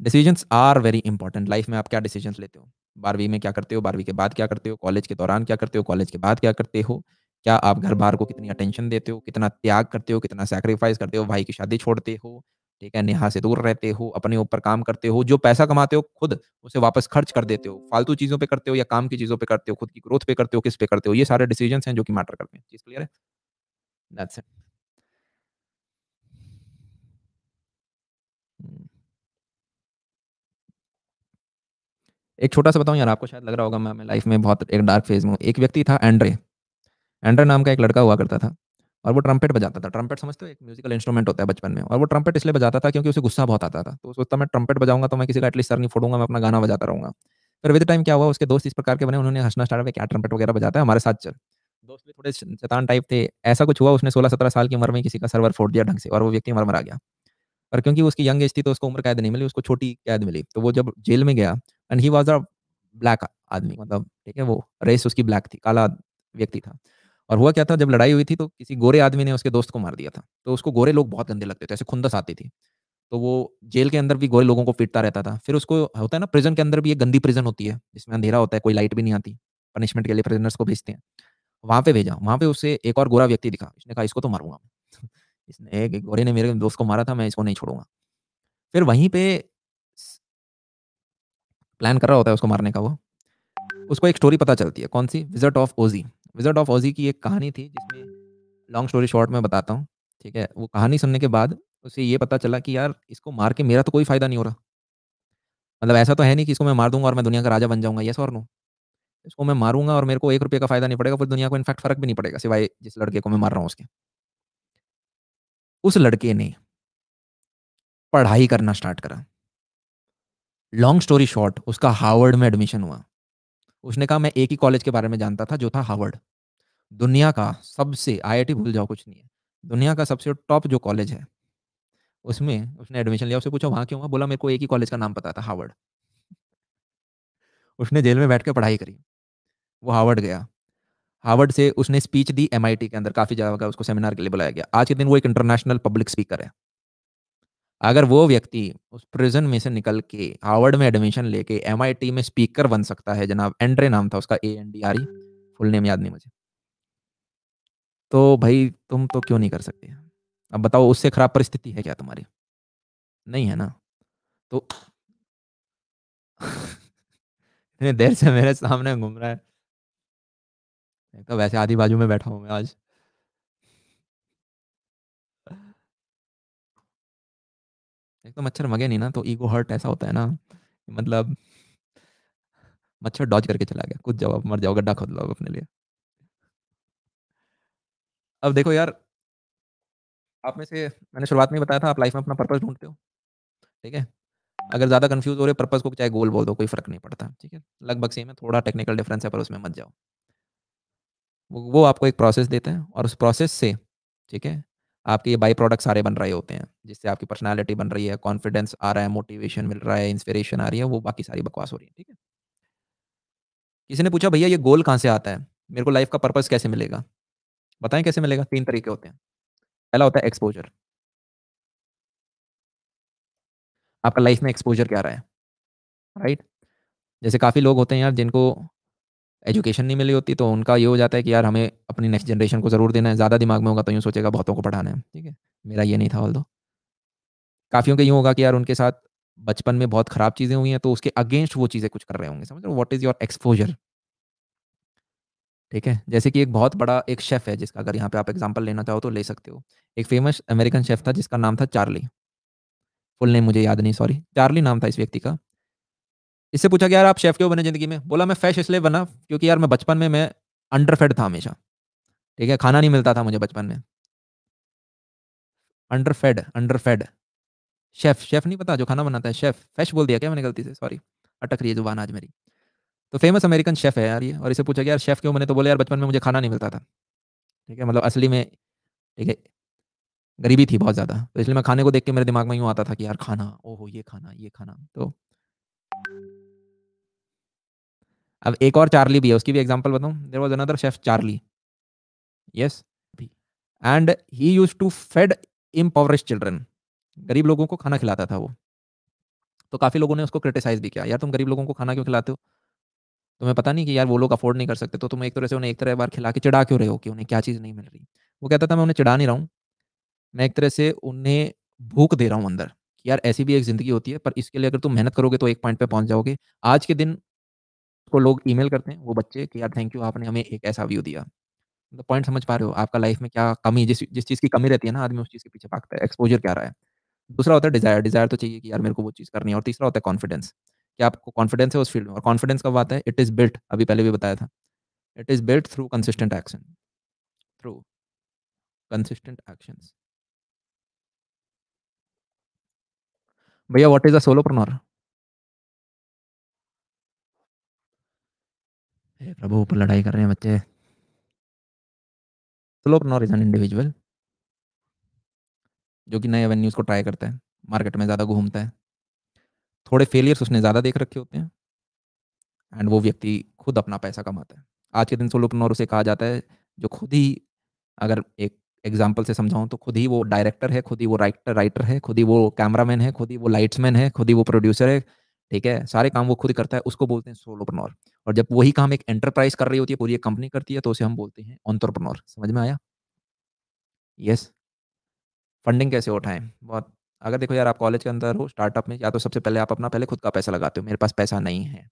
decisions are very important life में आप क्या डिसीजंस लेते हो बारहवीं में क्या करते हो बारहवीं के बाद क्या करते हो कॉलेज के दौरान क्या करते हो कॉलेज के बाद क्या करते हो क्या आप घर बार को कितनी अटेंशन देते हो कितना त्याग करते हो कितना सेक्रीफाइस करते हो भाई की शादी छोड़ते हो ठीक है नेहा से दूर रहते हो अपने ऊपर काम करते हो जो पैसा कमाते हो खुद उसे वापस खर्च कर देते हो फालतू चीजों पे करते हो या काम की चीजों पे करते हो खुद की ग्रोथ पे करते हो किस पे करते हो ये सारे डिसीजन हैं जो कि मैटर करते हैं चीज क्लियर है एक छोटा सा बताऊँ यार आपको शायद लग रहा होगा मैं मैं लाइफ में बहुत एक डार्क फेज में हूँ एक व्यक्ति था एंड्रे एंड्रे नाम का एक लड़का हुआ करता था और वो ट्रम्पेट बजाता था ट्रम्पेट समझते हो एक म्यूजिकल इंस्ट्रूमेंट होता है बचपन में और वो ट्रम्पेट इसलिए बजाता था क्योंकि उसे गुस्सा बहुत आता था तो वो सोचता मैं ट्रम्पेट बजाऊंगा तो मैं किसी का एटलीस्ट सर नहीं फोड़ूंगा मैं अपना गाना बजाता रहूंगा फिर विद टाइम क्या हुआ उसके दोस्त इस प्रकार के बने उन्होंने हंसना स्टार्ट किया क्या ट्रम्पेट वगैरह बजाता है हमारे साथ चल दोस्त भी थोड़े शैतान टाइप थे ऐसा कुछ हुआ उसने सोलह सत्रह साल की उम्र में किसी का सर्वर फोड़ दिया ढंग से और वो व्यक्ति मर मरा गया और क्योंकि उसकी यंग एज थी तो उसको उम्र कैद नहीं मिली उसको छोटी कैद मिली तो वो जब जेल में गया and he was a black आदमी मतलब ठीक है वो रेस उसकी ब्लैक थी काला व्यक्ति था और हुआ क्या था जब लड़ाई हुई थी तो किसी गोरे आदमी ने उसके दोस्त को मार दिया था तो उसको गोरे लोग बहुत गंदे लगते थे ऐसे खुंदस आती थी तो वो जेल के अंदर भी गोरे लोगों को पीटता रहता था फिर उसको होता है ना प्रिजन के अंदर भी एक गंदी प्रिजन होती है जिसमें अंधेरा होता है कोई लाइट भी नहीं आती पनिशमेंट के लिए प्रिजनर्स को भेजते हैं वहां पे भेजा वहां पे उसे एक और गोरा व्यक्ति दिखा इसने कहा इसको तो मारूंगा इसने एक गोरे ने मेरे दोस्त को मारा था मैं इसको नहीं छोड़ूंगा फिर वहीं पे प्लान कर रहा होता है उसको मारने का वो उसको एक स्टोरी पता चलती है कौन सी wizard of Oz wizard of Oz की एक कहानी थी जिसमें लॉन्ग स्टोरी शॉर्ट में बताता हूँ ठीक है वो कहानी सुनने के बाद उसे ये पता चला कि यार इसको मार के मेरा तो कोई फ़ायदा नहीं हो रहा मतलब ऐसा तो है नहीं कि इसको मैं मार दूंगा और मैं दुनिया का राजा बन जाऊंगा यस और नो इसको मैं मारूंगा और मेरे को एक रुपये का फ़ायदा नहीं पड़ेगा फिर दुनिया को इनफैक्ट फ़र्क भी नहीं पड़ेगा सिवाय जिस लड़के को मैं मार रहा हूँ उसके उस लड़के ने पढ़ाई करना स्टार्ट करा लॉन्ग स्टोरी शॉर्ट उसका हार्वर्ड में एडमिशन हुआ उसने कहा मैं एक ही कॉलेज के बारे में जानता था जो था हार्वर्ड दुनिया का सबसे आईआईटी भूल जाओ कुछ नहीं है दुनिया का सबसे टॉप जो कॉलेज है उसमें उसने एडमिशन लिया उससे पूछा वहाँ क्यों हुआ बोला मेरे को एक ही कॉलेज का नाम पता था हार्वर्ड उसने जेल में बैठ कर पढ़ाई करी वो हार्वर्ड गया हार्वर्ड से उसने स्पीच दी एम के अंदर काफ़ी जगह उसको सेमिनार के लिए बुलाया गया आज के दिन वो एक इंटरनेशनल पब्लिक स्पीकर है अगर वो व्यक्ति उस प्रिजन में से निकल के हार्वर्ड में एडमिशन लेके एम में स्पीकर बन सकता है जनाब एंड्रे नाम था उसका A N D R E full name याद नहीं मुझे तो भाई तुम तो क्यों नहीं कर सकते अब बताओ उससे खराब परिस्थिति है क्या तुम्हारी नहीं है ना तो इतने देर से मेरे सामने घूम रहा है तो वैसे आधी बाजू में बैठा हूँ मैं आज एक तो मच्छर मगे नहीं ना तो ईगो हर्ट ऐसा होता है ना मतलब मच्छर डॉज करके चला गया कुछ जवाब मर जाओ गड्ढा खोद लो अपने लिए अब देखो यार आप में से मैंने शुरुआत में बताया था आप लाइफ में अपना पर्पस ढूंढते हो ठीक है अगर ज़्यादा कंफ्यूज हो रहे पर्पस को चाहे गोल बोल दो कोई फर्क नहीं पड़ता ठीक है लगभग सेम है थोड़ा टेक्निकल डिफरेंस है पर उसमें मत जाओ वो आपको एक प्रोसेस देता है और उस प्रोसेस से ठीक है आपके ये बाई प्रोडक्ट सारे बन रहे होते हैं जिससे आपकी पर्सनैलिटी बन रही है कॉन्फिडेंस आ रहा है मोटिवेशन मिल रहा है इंस्पिरेशन आ रही है वो बाकी सारी बकवास हो रही है ठीक है किसी ने पूछा भैया ये गोल कहाँ से आता है मेरे को लाइफ का पर्पज़ कैसे मिलेगा बताएं कैसे मिलेगा तीन तरीके होते हैं पहला होता है एक्सपोजर आपका लाइफ में एक्सपोजर क्या रहा है राइट right? जैसे काफ़ी लोग होते हैं यार जिनको एजुकेशन नहीं मिली होती तो उनका ये हो जाता है कि यार हमें अपनी नेक्स्ट जनरेशन को ज़रूर देना है ज़्यादा दिमाग में होगा तो यूँ सोचेगा बहुतों को पढ़ाना है ठीक है मेरा ये नहीं था ऑल काफ़ियों का यूँ होगा कि यार उनके साथ बचपन में बहुत ख़राब चीज़ें हुई हैं तो उसके अगेंस्ट वो चीज़ें कुछ कर रहे होंगे समझ लो वॉट इज़ योर एक्सपोजर ठीक है जैसे कि एक बहुत बड़ा एक शेफ़ है जिसका अगर यहाँ पे आप एग्जांपल लेना चाहो तो ले सकते हो एक फेमस अमेरिकन शेफ़ था जिसका नाम था चार्ली फुल नेम मुझे याद नहीं सॉरी चार्ली नाम था इस व्यक्ति का इससे पूछा गया यार आप शेफ क्यों बने जिंदगी में बोला मैं फैश इसलिए बना क्योंकि यार मैं बचपन में मैं अंडरफेड था हमेशा ठीक है खाना नहीं मिलता था मुझे बचपन में अंडरफेड अंडरफेड शेफ शेफ नहीं पता जो खाना बनाता है शेफ फैश बोल दिया क्या मैंने गलती से सॉरी अटक रही है जुबान आज मेरी तो फेमस अमेरिकन शेफ है यार ये और इसे पूछा गया यार शेफ क्यों बने तो बोले यार बचपन में मुझे खाना नहीं मिलता था ठीक है मतलब असली में ठीक है गरीबी थी बहुत ज़्यादा तो इसलिए मैं खाने को देख के मेरे दिमाग में यूँ आता था कि यार खाना ओहो ये खाना ये खाना तो अब एक और चार्ली भी है उसकी भी एग्जाम्पल बताऊँ there was another chef Charlie yes and he use to feed impoverish children गरीब लोगों को खाना खिलाता था वो तो काफ़ी लोगों ने उसको क्रिटिसाइज भी किया यार तुम गरीब लोगों को खाना क्यों खिलाते हो तुम्हें पता नहीं कि यार वो लोग अफोर्ड नहीं कर सकते तो तुम एक तरह से उन्हें एक तरह बार खिला के चिड़ा क्यों रहे हो कि उन्हें क्या चीज़ नहीं मिल रही वो कहता था मैं उन्हें चिड़ा नहीं रहा हूँ मैं एक तरह से उन्हें भूख दे रहा हूँ अंदर यार ऐसी भी एक ज़िंदगी होती है पर इसके लिए अगर तुम मेहनत करोगे तो एक पॉइंट पर पहुंच जाओगे आज के दिन को लोग ईमेल करते हैं वो बच्चे कि यार थैंक यू आपने हमें एक ऐसा व्यू दिया मतलब पॉइंट समझ पा रहे हो आपका लाइफ में क्या कमी जिस जिस चीज़ की कमी रहती है ना आदमी उस चीज़ के पीछे भागता है एक्सपोजर क्या रहा है दूसरा होता है डिजायर डिजायर तो चाहिए कि यार मेरे को वो चीज़ करनी है और तीसरा होता है कॉन्फिडेंस कि आपको कॉन्फिडेंस है उस फील्ड में और कॉन्फिडेंस कब आता है इट इज़ बिल्ट अभी पहले भी बताया था it is built through consistent action through consistent action भैया व्हाट इज अ सोलोप्रेनर प्रभु ऊपर लड़ाई कर रहे हैं बच्चे स्लोपनोर इज एन इंडिविजुअल जो कि नए एवेन्यूज को ट्राई करता है मार्केट में ज़्यादा घूमता है थोड़े फेलियर्स उसने ज़्यादा देख रखे होते हैं एंड वो व्यक्ति खुद अपना पैसा कमाता है आज के दिन सोलोपनोर उसे कहा जाता है जो खुद ही अगर एक एग्जाम्पल से समझाऊँ तो खुद ही वो डायरेक्टर है खुद ही वो राइटर राइटर है खुद ही वो कैमरामैन है खुद ही वो लाइट्समैन है खुद ही वो प्रोड्यूसर है ठीक है सारे काम वो खुद करता है उसको बोलते हैं सोलोप्रनोर और जब वही काम एक एंटरप्राइज कर रही होती है पूरी एक कंपनी करती है तो उसे हम बोलते हैं ऑन्टरप्रनोर समझ में आया यस फंडिंग कैसे उठाएं बहुत अगर देखो यार आप कॉलेज के अंदर हो स्टार्टअप में या तो सबसे पहले आप अपना पहले खुद का पैसा लगाते हो मेरे पास पैसा नहीं है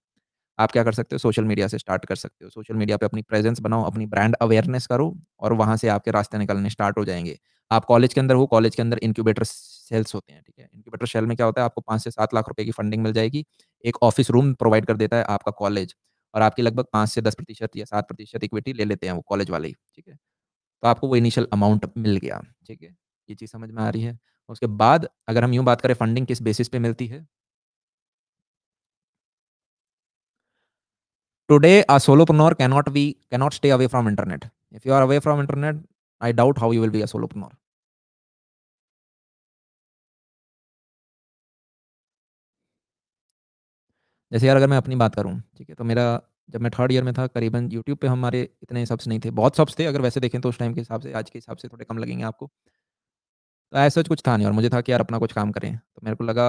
आप क्या कर सकते हो सोशल मीडिया से स्टार्ट कर सकते हो सोशल मीडिया पे अपनी प्रेजेंस बनाओ अपनी ब्रांड अवेयरनेस करो और वहाँ से आपके रास्ते निकलने स्टार्ट हो जाएंगे आप कॉलेज के अंदर हो कॉलेज के अंदर इंक्यूबेटर सेल्स होते हैं ठीक है इनक्यूबेटर शेल में क्या होता है आपको पाँच से सात लाख रुपए की फंडिंग मिल जाएगी एक ऑफिस रूम प्रोवाइड कर देता है आपका कॉलेज और आपकी लगभग पाँच से दस प्रतिशत या सात प्रतिशत इक्विटी ले लेते हैं वो कॉलेज वाले ही ठीक है तो आपको वो इनिशियल अमाउंट मिल गया ठीक है ये चीज़ समझ में आ रही है उसके बाद अगर हम यूँ बात करें फंडिंग किस बेसिस पे मिलती है today a solopreneur cannot be cannot stay away from internet if you are away from internet I doubt how you will be a solopreneur जैसे यार अगर मैं अपनी बात करूँ ठीक है तो मेरा जब मैं थर्ड ईयर में था करीबन यूट्यूब पे हमारे इतने सब्स नहीं थे बहुत सब्स थे अगर वैसे देखें तो उस टाइम के हिसाब से आज के हिसाब से थोड़े कम लगेंगे आपको तो ऐसा कुछ था नहीं और मुझे था कि यार अपना कुछ काम करें तो मेरे को लगा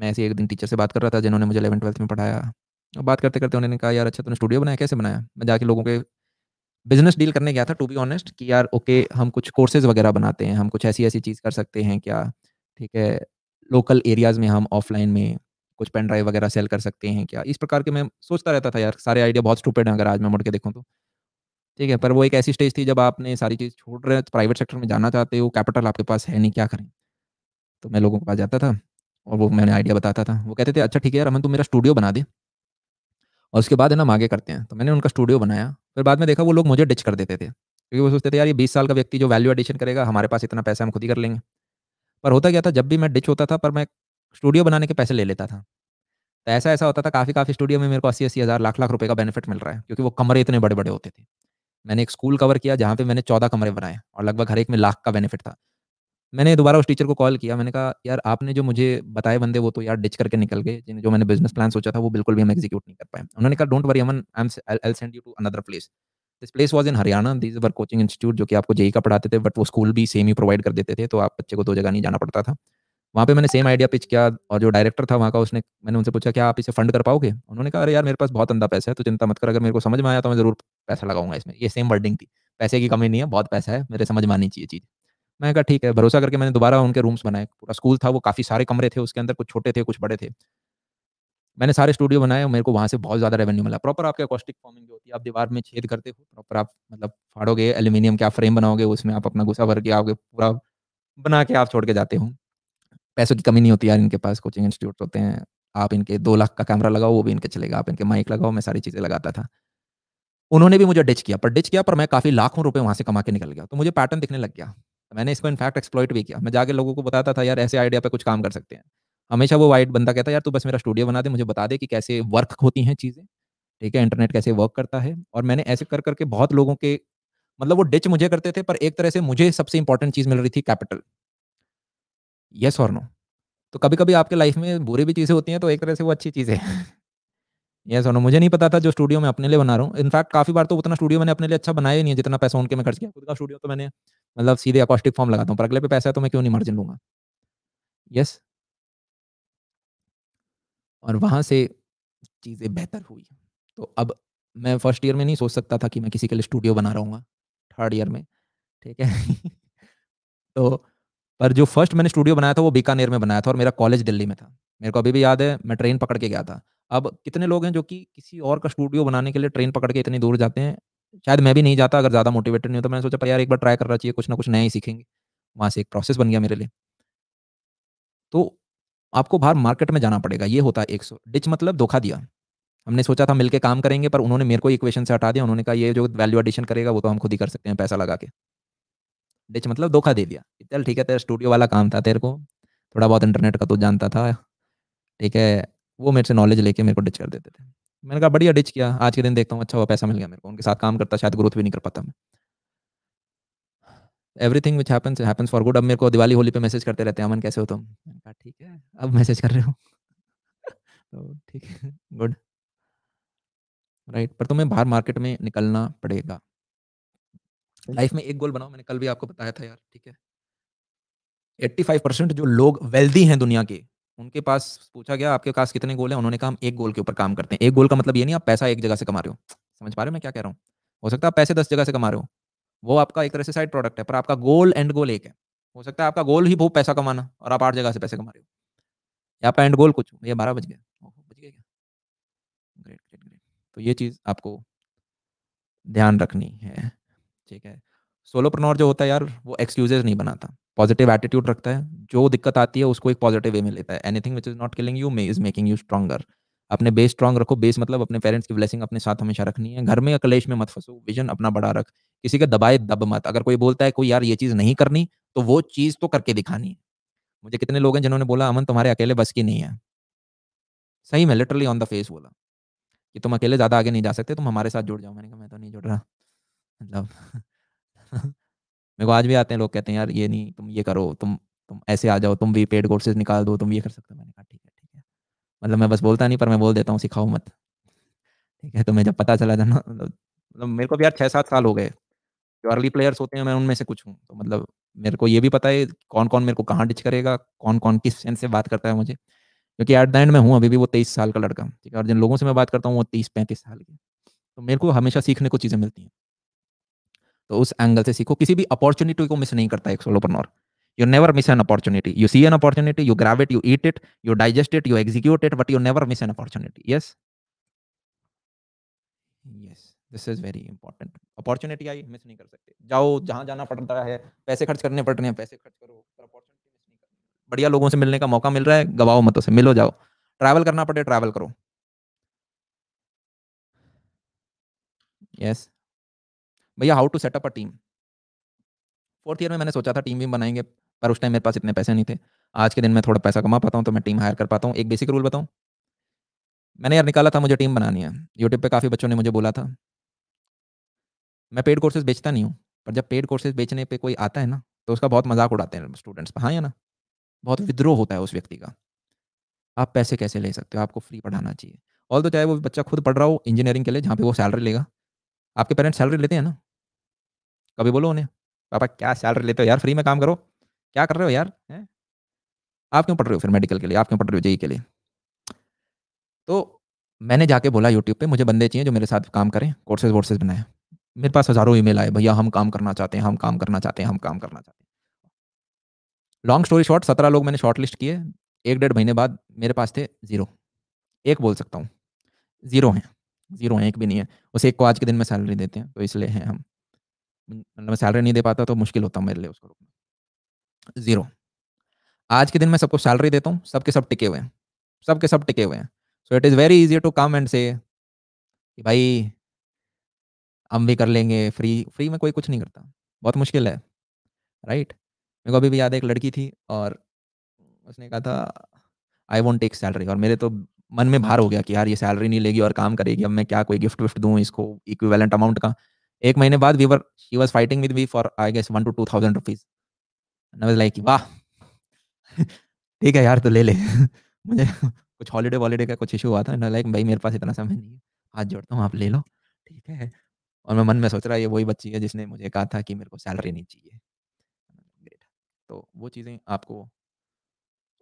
मैं ऐसे एक दिन टीचर से बात कर रहा था जिन्होंने मुझे इलेवन ट्वेल्थ में पढ़ाया और बात करते करते उन्होंने कहा यार अच्छा तुमने स्टूडियो बनाया कैसे बनाया मैं जाके लोगों के बिजनेस डील करने गया था टू बी ऑनेस्ट कि यार ओके हम कुछ कोर्सेज वगैरह बनाते हैं हम कुछ ऐसी ऐसी चीज़ कर सकते हैं क्या ठीक है लोकल एरियाज़ में हम ऑफलाइन में कुछ पेन ड्राइव वगैरह सेल कर सकते हैं क्या इस प्रकार के मैं सोचता रहता था यार सारे आइडिया बहुत स्टूपेड हैं अगर आज मैं मुड़ के देखूँ तो ठीक है पर वो एक ऐसी स्टेज थी जब आपने सारी चीज़ छोड़ रहे हैं तो प्राइवेट सेक्टर में जाना चाहते हो कैपिटल आपके पास है नहीं क्या करें तो मैं लोगों के पास जाता था और वो मैंने आइडिया बताता था वो कहते थे अच्छा ठीक है यार हमें तुम मेरा स्टूडियो बना दे और उसके बाद है ना हम आगे करते हैं तो मैंने उनका स्टूडियो बनाया फिर बाद में देखा वो लोग मुझे डिच कर देते थे क्योंकि वो सोचते थे यार ये बीस साल का व्यक्ति जो वैल्यू एडिशन करेगा हमारे पास इतना पैसा हम खुद ही कर लेंगे पर होता क्या था जब भी मैं डिच होता था पर मैं स्टूडियो बनाने के पैसे ले लेता था तो ऐसा ऐसा होता था काफ़ी काफ़ी स्टूडियो में मेरे को अस्सी अस्सी हज़ार लाख लाख रुपए का बेनिफिट मिल रहा है क्योंकि वो कमरे इतने बड़े बड़े होते थे मैंने एक स्कूल कवर किया जहाँ पे मैंने चौदह कमरे बनाए और लगभग हर एक में लाख का बेनिफिट था मैंने दोबारा उस टीचर को कॉल किया मैंने कहा यार आपने जो मुझे बताए बंदे वो तो यार डिच करके निकल गए जिन्हें जो मैंने बिजनेस प्लान सोचा था वो बिल्कुल भी हम एग्जीक्यूट नहीं कर पाए उन्होंने कहा don't worry Aman I'll send you to another place this place was in Haryana this were coaching institute जो कि आपको जेई का पढ़ाते थे बट वो स्कूल भी सेम ही प्रोवाइड कर देते थे तो आप बच्चे को दो जगह नहीं जाना पड़ता था वहाँ पे मैंने सेम आइडिया पिच किया और जो डायरेक्टर था वहाँ का उसने मैंने उनसे पूछा क्या आप इसे फंड कर पाओगे उन्होंने कहा अरे यार मेरे पास बहुत अंदा पैसा है तो चिंता मत कर अगर मेरे को समझ में आया तो मैं जरूर पैसा लगाऊंगा इसमें ये सेम वर्डिंग थी पैसे की कमी नहीं है बहुत पैसा है मेरे समझ में आनी चाहिए चीज़ मैंने कहा ठीक है भरोसा करके मैंने दोबारा उनके रूम्स बनाए पूरा स्कूल था वो काफ़ी सारे कमरे थे उसके अंदर कुछ छोटे थे कुछ बड़े थे मैंने सारे स्टूडियो बनाए और मेरे को वहाँ से बहुत ज़्यादा रेवेन्यू मिला प्रॉपर आपके अकोस्टिक फॉर्मिंग जो होती है आप दीवार में छेद करते हो प्रॉपर आप मतलब फाड़ोगे एल्यूमिनियम के आप फ्रेम बनाओगे उसमें आप अपना गुस्सा भर के आओगे पूरा बना के आप छोड़ के जाते हो पैसों की कमी नहीं होती यार इनके पास कोचिंग इंस्टीट्यूट होते हैं आप इनके दो लाख का कैमरा लगाओ वो भी इनके चलेगा आप इनके माइक लगाओ मैं सारी चीज़ें लगाता था उन्होंने भी मुझे डिच किया पर डिच किया पर मैं काफ़ी लाखों रुपए वहाँ से कमा के निकल गया तो मुझे पैटर्न दिखने लग गया तो मैंने इसको इनफैक्ट एक्सप्लॉइट भी किया मैं जाके लोगों को बताता था यार ऐसे आइडिया पर कुछ काम कर सकते हैं हमेशा वो वाइट बंदा कहता है यार तू बस मेरा स्टूडियो बना दे मुझे बता दे कि कैसे वर्क होती हैं चीज़ें ठीक है इंटरनेट कैसे वर्क करता है और मैंने ऐसे कर करके बहुत लोगों के मतलब वो डिच मुझे करते थे पर एक तरह से मुझे सबसे इंपॉर्टेंट चीज़ मिल रही थी कैपिटल येस और नो तो कभी कभी आपके लाइफ में बुरी भी चीज़ें होती हैं तो एक तरह से वो अच्छी चीज़ है येस और नो मुझे नहीं पता था जो स्टूडियो मैं अपने लिए बना रहा हूँ इनफैक्ट काफ़ी बार तो उतना स्टूडियो मैंने अपने लिए अच्छा बनाया ही नहीं है जितना पैसा उनके मैं खर्च किया खुद का स्टूडियो तो मैंने मतलब सीधे अकॉस्टिक फॉर्म लगाता हूँ पर अगले पे पैसा है तो मैं क्यों नहीं मार्जिन लूँगा यस और वहाँ से चीज़ें बेहतर हुई तो अब मैं फर्स्ट ईयर में नहीं सोच सकता था कि मैं किसी के लिए स्टूडियो बना रहा थर्ड ईयर में ठीक है तो पर जो फर्स्ट मैंने स्टूडियो बनाया था वो बीकानेर में बनाया था और मेरा कॉलेज दिल्ली में था मेरे को अभी भी याद है मैं ट्रेन पकड़ के गया था अब कितने लोग हैं जो कि किसी और का स्टूडियो बनाने के लिए ट्रेन पकड़ के इतनी दूर जाते हैं शायद मैं भी नहीं जाता अगर ज़्यादा मोटिवेटेड नहीं होता तो मैंने सोचा पर यार एक बार ट्राई करना चाहिए कुछ ना कुछ नया ही सीखेंगे वहाँ से एक प्रोसेस बन गया मेरे लिए तो आपको बाहर मार्केट में जाना पड़ेगा ये होता है एक सौ डिच मतलब धोखा दिया हमने सोचा था मिलके काम करेंगे पर उन्होंने मेरे को इक्वेशन से हटा दिया उन्होंने कहा ये जो वैल्यू एडिशन करेगा वो तो हम खुद ही कर सकते हैं पैसा लगा के डिच मतलब धोखा दे दिया चल ठीक है तेरा स्टूडियो वाला काम था तेरे को थोड़ा बहुत इंटरनेट का तो जानता था ठीक है वो मेरे से नॉलेज लेके मेरे को डिच कर देते थे मैंने कहा बढ़िया डिच किया आज के दिन देखता हूँ अच्छा हुआ पैसा मिल गया मेरे को उनके साथ काम करता शायद ग्रोथ भी नहीं कर पाता मैं everything which happens happens for good अब मेरे को दिवाली होली पे मैसेज करते रहते हैं अमन कैसे हो तुम कहा ठीक है अब मैसेज कर रहे हो तो ठीक है गुड राइट पर तुम्हें बाहर मार्केट में निकलना पड़ेगा लाइफ में एक गोल बनाओ मैंने कल भी आपको बताया था यार ठीक है 85 परसेंट जो लोग वेल्दी हैं दुनिया के उनके पास पूछा गया आपके पास कितने गोल हैं उन्होंने कहा हम एक गोल के ऊपर काम करते हैं एक गोल का मतलब ये नहीं आप पैसा एक जगह से कमा रहे हो समझ पा रहे हो मैं क्या कह रहा हूँ हो सकता है आप पैसे दस जगह से कमा रहे हो वो आपका एक तरह से साइड प्रोडक्ट है पर आपका गोल एंड गोल एक है हो सकता है आपका गोल ही वो पैसा कमाना और आप आठ जगह से पैसे कमा रहे हो या आपका एंड गोल कुछ ये बारह बज गए बज गए क्या ग्रेट ग्रेट ग्रेट तो ये चीज़ आपको ध्यान रखनी है ठीक है प्रनोर जो होता है यार वो एक्सक्यूजेज नहीं बनाता पॉजिटिव एटीट्यूड रखता है जो दिक्कत आती है उसको एक पॉजिटिव वे में लेता है anything which is not killing you may is making you stronger अपने बेस स्ट्रॉग रखो बेस मतलब अपने पेरेंट्स की ब्लेसिंग अपने साथ हमेशा रखनी है घर में कलेश में मत फंसो विजन अपना बड़ा रख किसी के दबाए दब मत अगर कोई बोलता है कोई यार ये चीज़ नहीं करनी तो वो चीज़ तो करके दिखानी है मुझे कितने लोग हैं जिन्होंने बोला अमन तुम्हारे अकेले बस की नहीं है सही में लिटरली ऑन द फेस बोला कि तुम अकेले ज़्यादा आगे नहीं जा सकते तुम हमारे साथ जुड़ जाओ मैंने कहा मैं तो नहीं जुड़ रहा मतलब मेरे को आज भी आते हैं लोग कहते हैं यार ये नहीं तुम ये करो तुम तुम ऐसे आ जाओ तुम भी पेड कोर्सेज निकाल दो तुम ये कर सकते हो मैंने कहा ठीक है ठीक है मतलब मैं बस बोलता नहीं पर मैं बोल देता हूँ सिखाओ मत ठीक है तो मैं जब पता चला था ना मतलब, मतलब मेरे को भी यार छः सात साल हो गए जो अर्ली प्लेयर्स होते हैं मैं उनमें से कुछ हूँ तो मतलब मेरे को ये भी पता है कौन कौन मेरे को कहाँ डिच करेगा कौन कौन किस सेंस से बात करता है मुझे क्योंकि एट द एंड में हूँ अभी भी वो तेईस साल का लड़का ठीक है और जिन लोगों से मैं बात करता हूँ वो तेईस पैंतीस साल के तो मेरे को हमेशा सीखने को चीज़ें मिलती हैं तो उस एंगल से सीखो किसी भी अपॉर्चुनिटी को मिस नहीं करता एक solopreneur you never miss an opportunity you see an opportunity you grab it you eat it you digest it you execute it but you never miss an opportunity yes yes this is very important opportunity आई miss नहीं कर सकते जाओ जहाँ जाना पड़ता है पैसे खर्च करने पड़ रहे हैं पैसे खर्च करो अपॉर्चुनिटी मिस नहीं करनी बढ़िया लोगों से मिलने का मौका मिल रहा है गवाओ मत से मिलो जाओ ट्रैवल करना पड़े ट्रैवल करो यस yes. भैया how to set up a team fourth year में मैंने सोचा था टीम भी बनाएंगे पर उस टाइम मेरे पास इतने पैसे नहीं थे आज के दिन मैं थोड़ा पैसा कमा पाता हूँ तो मैं टीम हायर कर पाता हूँ एक बेसिक रूल बताऊँ मैंने यार निकाला था मुझे टीम बनानी है यूट्यूब पर काफ़ी बच्चों ने मुझे बोला था मैं पेड कोर्सेज बेचता नहीं हूँ पर जब पेड कोर्सेज बेचने पर कोई आता है ना तो उसका बहुत मजाक उड़ाते हैं स्टूडेंट्स हाँ या ना बहुत विद्रोह होता है उस व्यक्ति का आप पैसे कैसे ले सकते हो आपको फ्री पढ़ाना चाहिए और तो चाहे वो बच्चा खुद पढ़ रहा हो इंजीनियरिंग के लिए जहाँ पे वो सैलरी लेगा आपके पेरेंट्स सैलरी लेते हैं ना कभी बोलो उन्हें पापा क्या सैलरी लेते हो यार फ्री में काम करो क्या कर रहे हो यार है? आप क्यों पढ़ रहे हो फिर मेडिकल के लिए आप क्यों पढ़ रहे हो जेई के लिए तो मैंने जाके बोला यूट्यूब पे मुझे बंदे चाहिए जो मेरे साथ काम करें कोर्सेज वोर्सेज बनाए मेरे पास हज़ारों ईमेल आए भैया हम काम करना चाहते हैं हम काम करना चाहते हैं हम काम करना चाहते हैं लॉन्ग स्टोरी शॉर्ट सत्रह लोग मैंने शॉर्ट लिस्ट किए एक डेढ़ महीने बाद मेरे पास थे ज़ीरो एक बोल सकता हूँ ज़ीरो हैं जीरो हैं एक भी नहीं है उसे एक को आज के दिन में सैलरी देते हैं तो इसलिए हैं हम मतलब मैं सैलरी नहीं दे पाता तो मुश्किल होता मेरे लिए उसको रोकना जीरो आज के दिन मैं सबको सैलरी देता हूँ सबके सब टिके हुए हैं सबके सब टिके हुए हैं so it is very easy to come and से कि भाई हम भी कर लेंगे फ्री फ्री में कोई कुछ नहीं करता बहुत मुश्किल है राइट मेरे को अभी भी याद है एक लड़की थी और उसने कहा था आई वॉन्ट टेक सैलरी और मेरे तो मन में भार हो हाँ। गया कि यार ये सैलरी नहीं लेगी और काम करेगी अब मैं क्या कोई गिफ्ट विफ्ट दूँ इसको इक्विवेलेंट अमाउंट का एक महीने बाद we were she was fighting with me for I guess one two two thousand rupees like वाह ठीक है यार तो ले ले मुझे कुछ हॉलीडे वॉलीडे का कुछ इशू हुआ था लाइक भाई मेरे पास इतना समय नहीं है हाथ जोड़ता हूँ आप ले लो ठीक है और मैं मन में सोच रहा ये वही बच्ची है जिसने मुझे कहा था कि मेरे को सैलरी नहीं चाहिए तो वो चीज़ें आपको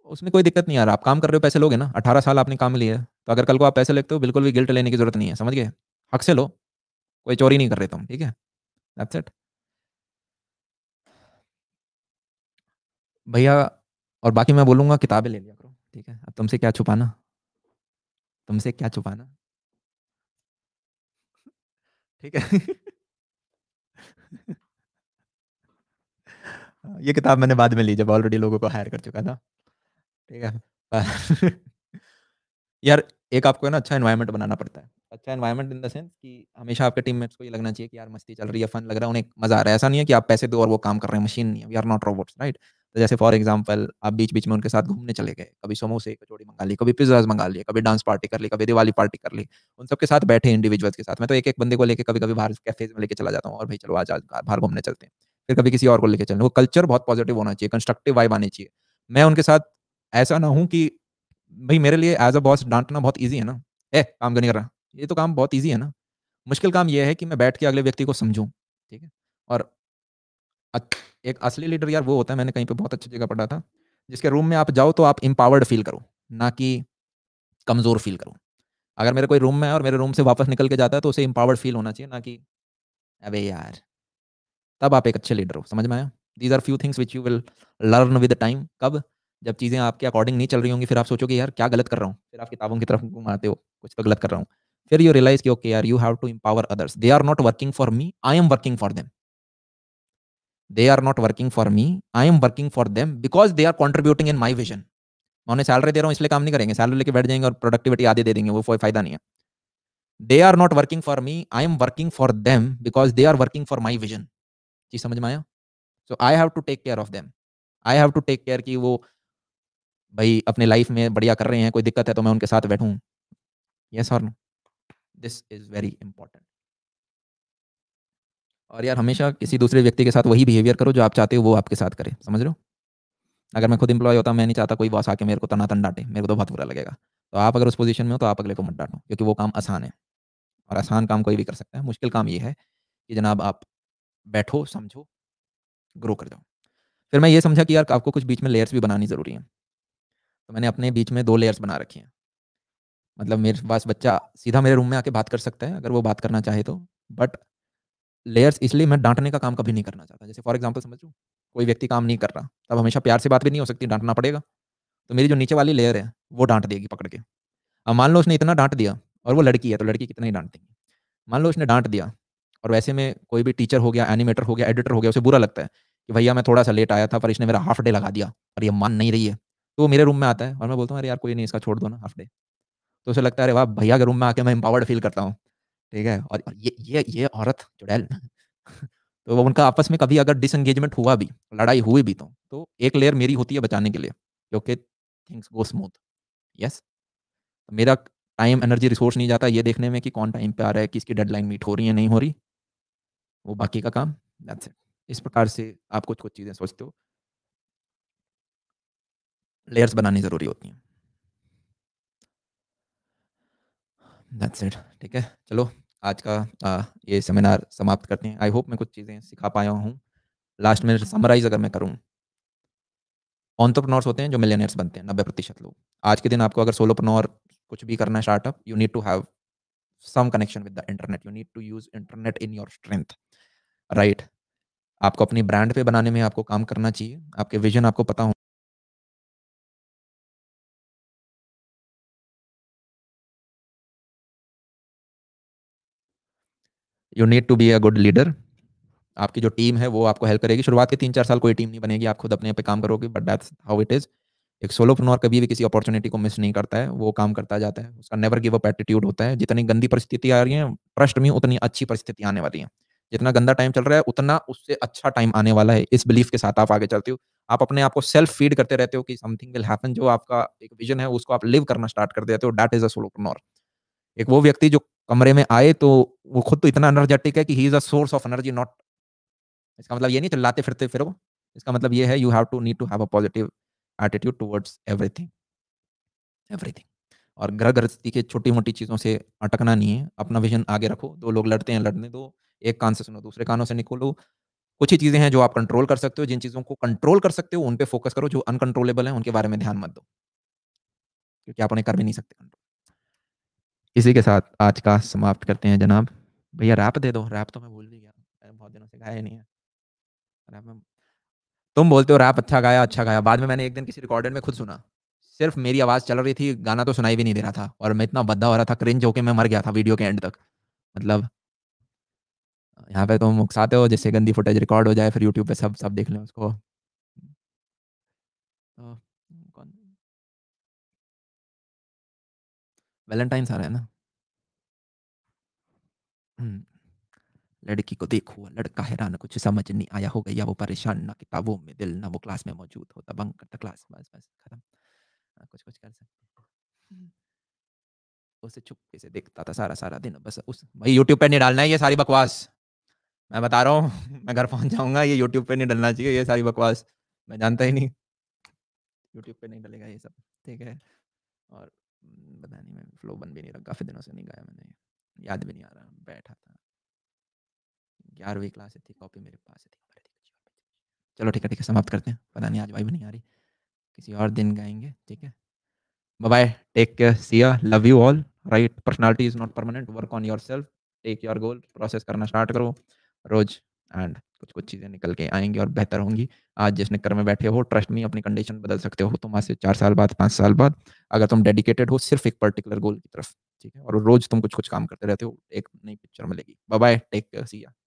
उसमें कोई दिक्कत नहीं यार आप काम कर रहे हो पैसे लोगे ना अठारह साल आपने काम लिया है तो अगर कल को आप पैसे लेते हो बिल्कुल भी गिल्ट लेने की जरूरत नहीं है समझ गए हक से लो कोई चोरी नहीं कर रहे तुम ठीक है दैट्स इट भैया और बाकी मैं बोलूँगा किताबें ले लिया करो ठीक है अब तुमसे क्या छुपाना तुमसे क्या छुपाना ठीक है ये किताब मैंने बाद में ली जब ऑलरेडी लोगों को हायर कर चुका था ठीक है यार एक आपको है ना अच्छा इन्वायरमेंट बनाना पड़ता है अच्छा इन्वायरमेंट इन द सेंस कि हमेशा आपके टीम मेट्स को ये लगना चाहिए कि यार मस्ती चल रही है फन लग रहा है उन्हें मजा आ रहा है ऐसा नहीं है कि आप पैसे दो और वो काम कर रहे हैं मशीन नहीं है we are not robots right तो जैसे फॉर एग्जाम्पल आप बीच बीच में उनके साथ घूमने चले गए कभी समोसे कचौड़ी मंगा ली कभी पिज्जाज मंगा लिए कभी डांस पार्टी कर ली कभी दिवाली पार्टी कर ली उन सबके साथ बैठे इंडिविजुअल्स के साथ मैं तो एक एक बंदे को लेकर कभी कभी बाहर कैफेज में लेकर चला जाता हूँ और भाई चलो आज आज बाहर घूमने चलते हैं फिर कभी किसी और को लेकर चलने वो कल्चर बहुत पॉजिटिव होना चाहिए कंस्ट्रक्टिव वाइब आनी चाहिए मैं उनके साथ ऐसा ना हूँ कि भाई मेरे लिए एज अ बॉस डांटना बहुत ईजी है ना ए काम नहीं कर रहा ये तो काम बहुत ईजी है ना मुश्किल काम यह है कि मैं बैठ के अगले व्यक्ति को समझूँ
ठीक है
और एक असली लीडर यार वो होता है मैंने कहीं पे बहुत अच्छी जगह पढ़ा था जिसके रूम में आप जाओ तो आप एम्पावर्ड फील करो ना कि कमज़ोर फील करो अगर मेरे कोई रूम में है और मेरे रूम से वापस निकल के जाता है तो उसे एम्पावर्ड फील होना चाहिए ना कि अबे यार तब आप एक अच्छे लीडर हो समझ में आया these are few things which you will learn with time कब जब चीज़ें आपके अकॉर्डिंग नहीं चल रही होंगी फिर आप सोचोगे यार क्या गलत कर रहा हूँ फिर आप किताबों की तरफ घुमाते हो कुछ तो गलत कर रहा हूँ फिर यू रियलाइज कि ओके यार you have to empower others they are not working for me I am working for them they are not working for me I am working for them because they are contributing in my vision मैं उन्हें salary दे रहा हूँ इसलिए काम नहीं करेंगे salary लेके बैठ जाएंगे और प्रोडक्टिविटी आधे दे देंगे वो कोई फायदा नहीं है they are not working for me I am working for them because they are working for my vision चीज समझ में आया so I have to take care of them I have to take care की वो भाई अपने life में बढ़िया कर रहे हैं कोई दिक्कत है तो मैं उनके साथ बैठूँ यस और no this is very important और यार हमेशा किसी दूसरे व्यक्ति के साथ वही बिहेवियर करो जो आप चाहते हो वो आपके साथ करे समझ लो अगर मैं खुद इंप्लॉय होता मैं नहीं चाहता कोई बॉस आके मेरे को तनातन डांटे मेरे को तो बहुत बुरा लगेगा तो आप अगर उस पोजीशन में हो तो आप अगले को मत डांटो क्योंकि वो काम आसान है और आसान काम कोई भी कर सकता है मुश्किल काम ये है कि जनाब आप बैठो समझो ग्रो कर जाओ फिर मैं ये समझा कि यार आपको कुछ बीच में लेयर्स भी बनानी ज़रूरी है तो मैंने अपने बीच में दो लेयर्स बना रखी हैं मतलब मेरे पास बच्चा सीधा मेरे रूम में आके बात कर सकता है अगर वो बात करना चाहे तो बट लेयर्स इसलिए मैं डांटने का काम कभी नहीं करना चाहता जैसे फॉर एग्जाम्पल समझ लूँ कोई व्यक्ति काम नहीं कर रहा तब हमेशा प्यार से बात भी नहीं हो सकती डांटना पड़ेगा तो मेरी जो नीचे वाली लेयर है वो डांट देगी पकड़ के अब मान लो उसने इतना डांट दिया और वो लड़की है तो लड़की कितना ही डांट देगी मान लो उसने डांट दिया और वैसे में कोई भी टीचर हो गया एनिमेटर हो गया एडिटर हो गया उसे बुरा लगता है कि भैया मैं थोड़ा सा लेट आया था पर इसने मेरा हाफ डे लगा दिया और ये मान नहीं रही है तो मेरे रूम में आता है और मैं बोलता हूँ अरे यार कोई नहीं इसका छोड़ दो ना हाफ डे तो उसे लगता है अरे वाह भैया के रूम में आके मैं एम्पावर्ड फील करता हूँ ठीक है और ये ये ये औरत चुड़ैल तो वो उनका आपस में कभी अगर डिसंगेजमेंट हुआ भी लड़ाई हुई भी तो तो एक लेयर मेरी होती है बचाने के लिए क्योंकि थिंग्स गो स्मूथ यस मेरा टाइम एनर्जी रिसोर्स नहीं जाता ये देखने में कि कौन टाइम पे आ रहा है किसकी डेडलाइन मीट हो रही है नहीं हो रही वो बाकी का काम दैट्स इट इस प्रकार से आप कुछ कुछ चीज़ें सोचते हो लेयर्स बनानी ज़रूरी होती हैं दैट्स इट ठीक है चलो आज का आ, ये सेमिनार समाप्त करते हैं आई होप मैं कुछ चीज़ें सिखा पाया हूँ लास्ट में समराइज अगर मैं करूँ ऑन्टरप्रनोर्स होते हैं जो मिलियनर्स बनते हैं नब्बे प्रतिशत लोग आज के दिन आपको अगर सोलो प्रनोर कुछ भी करना है startup you need to have some connection with the internet you need to use internet in your strength right आपको अपनी ब्रांड पे बनाने में आपको काम करना चाहिए आपके विजन आपको पता हो you need to be a good leader आपकी जो टीम है वो आपको हेल्प करेगी शुरुआत के तीन चार साल कोई टीम नहीं बनेगी आप खुद अपने पे काम करोगे but that's how it is एक सोलो सोलोप्रनोर कभी भी किसी अपॉर्चुनिटी को मिस नहीं करता है वो काम करता जाता है उसका नेवर गिव अप एटीट्यूड होता है जितनी गंदी परिस्थिति आ रही है ट्रस्ट में उतनी अच्छी परिस्थिति आने वाली है जितना गंदा टाइम चल रहा है उतना उससे अच्छा टाइम आने वाला है इस बिलीफ के साथ आप आगे चलते हो आप अपने आप को सेल्फ फीड करते रहते हो कि समथिंग विल हैपन जो आपका एक विजन है उसको आप लिव करना स्टार्ट कर देते हो डैट इज अ सोलोप्रनोर एक वो व्यक्ति जो कमरे में आए तो वो खुद तो इतना एनर्जेटिक है कि he is a source of energy not इसका मतलब ये नहीं चिल्लाते फिरते फिर इसका मतलब ये है you have to need to have a positive attitude towards everything everything और ग्रह गृहस्थी के छोटी मोटी चीज़ों से अटकना नहीं है अपना विजन आगे रखो दो लोग लड़ते हैं लड़ने दो एक कान से सुनो दूसरे कानों से निकलो कुछ ही चीज़ें हैं जो आप कंट्रोल कर सकते हो जिन चीज़ों को कंट्रोल कर सकते हो उन पर फोकस करो जो अनकंट्रोलेबल है उनके बारे में ध्यान मत दो क्योंकि आप उन्हें कर भी नहीं सकते कंट्रोल इसी के साथ आज का समाप्त करते हैं जनाब भैया रैप दे दो रैप तो मैं भूल भी गया बहुत दिनों से गाया नहीं है रैप में तुम बोलते हो रैप अच्छा गाया अच्छा गाया बाद में मैंने एक दिन किसी रिकॉर्डेड में खुद सुना सिर्फ मेरी आवाज़ चल रही थी गाना तो सुनाई भी नहीं दे रहा था और मैं इतना बद्दा हो रहा था क्रिंज होके मैं मर गया था वीडियो के एंड तक मतलब यहाँ पे तुम उकसाते हो जिससे गंदी फुटेज रिकॉर्ड हो जाए फिर यूट्यूब पे सब सब देख लें उसको वैलेंटाइंस आ रहा है ना हम्म, लड़की को देखो लड़का हैरान कुछ समझ नहीं आया होगा या वो परेशान ना किताबों में दिल ना वो क्लास में मौजूद होता बंक करता क्लास बस बस खत्म हाँ, कुछ कुछ कर सकते हम्म। उसे छुपके से देखता था सारा सारा दिन बस उस भाई यूट्यूब पे नहीं डालना है ये सारी बकवास मैं बता रहा हूँ मैं घर पहुँच जाऊँगा ये यूट्यूब पे नहीं डालना चाहिए ये सारी बकवास मैं जानता ही नहीं यूट्यूब पे नहीं डलेगा ये सब ठीक है और पता नहीं मैं फ्लो बन भी नहीं रहा काफ़ी दिनों से नहीं गाया मैंने याद भी नहीं आ रहा बैठा था ग्यारहवीं क्लास थी कॉपी मेरे पास थी चलो ठीक है ठीक है समाप्त करते हैं पता नहीं आज वाई भी नहीं आ रही किसी और दिन गाएंगे ठीक है bye take care Siya love you all right personality is not permanent work on your self take your goal process करना स्टार्ट करो रोज एंड कुछ कुछ चीज़ें निकल के आएंगी और बेहतर होंगी आज जिस निक्कर में बैठे हो ट्रस्ट में अपनी कंडीशन बदल सकते हो तुम आज से चार साल बाद पाँच साल बाद अगर तुम डेडिकेटेड हो सिर्फ एक पर्टिकुलर गोल की तरफ ठीक है और रोज तुम कुछ कुछ काम करते रहते हो एक नई पिक्चर मिलेगी बाय टेक केयर सी या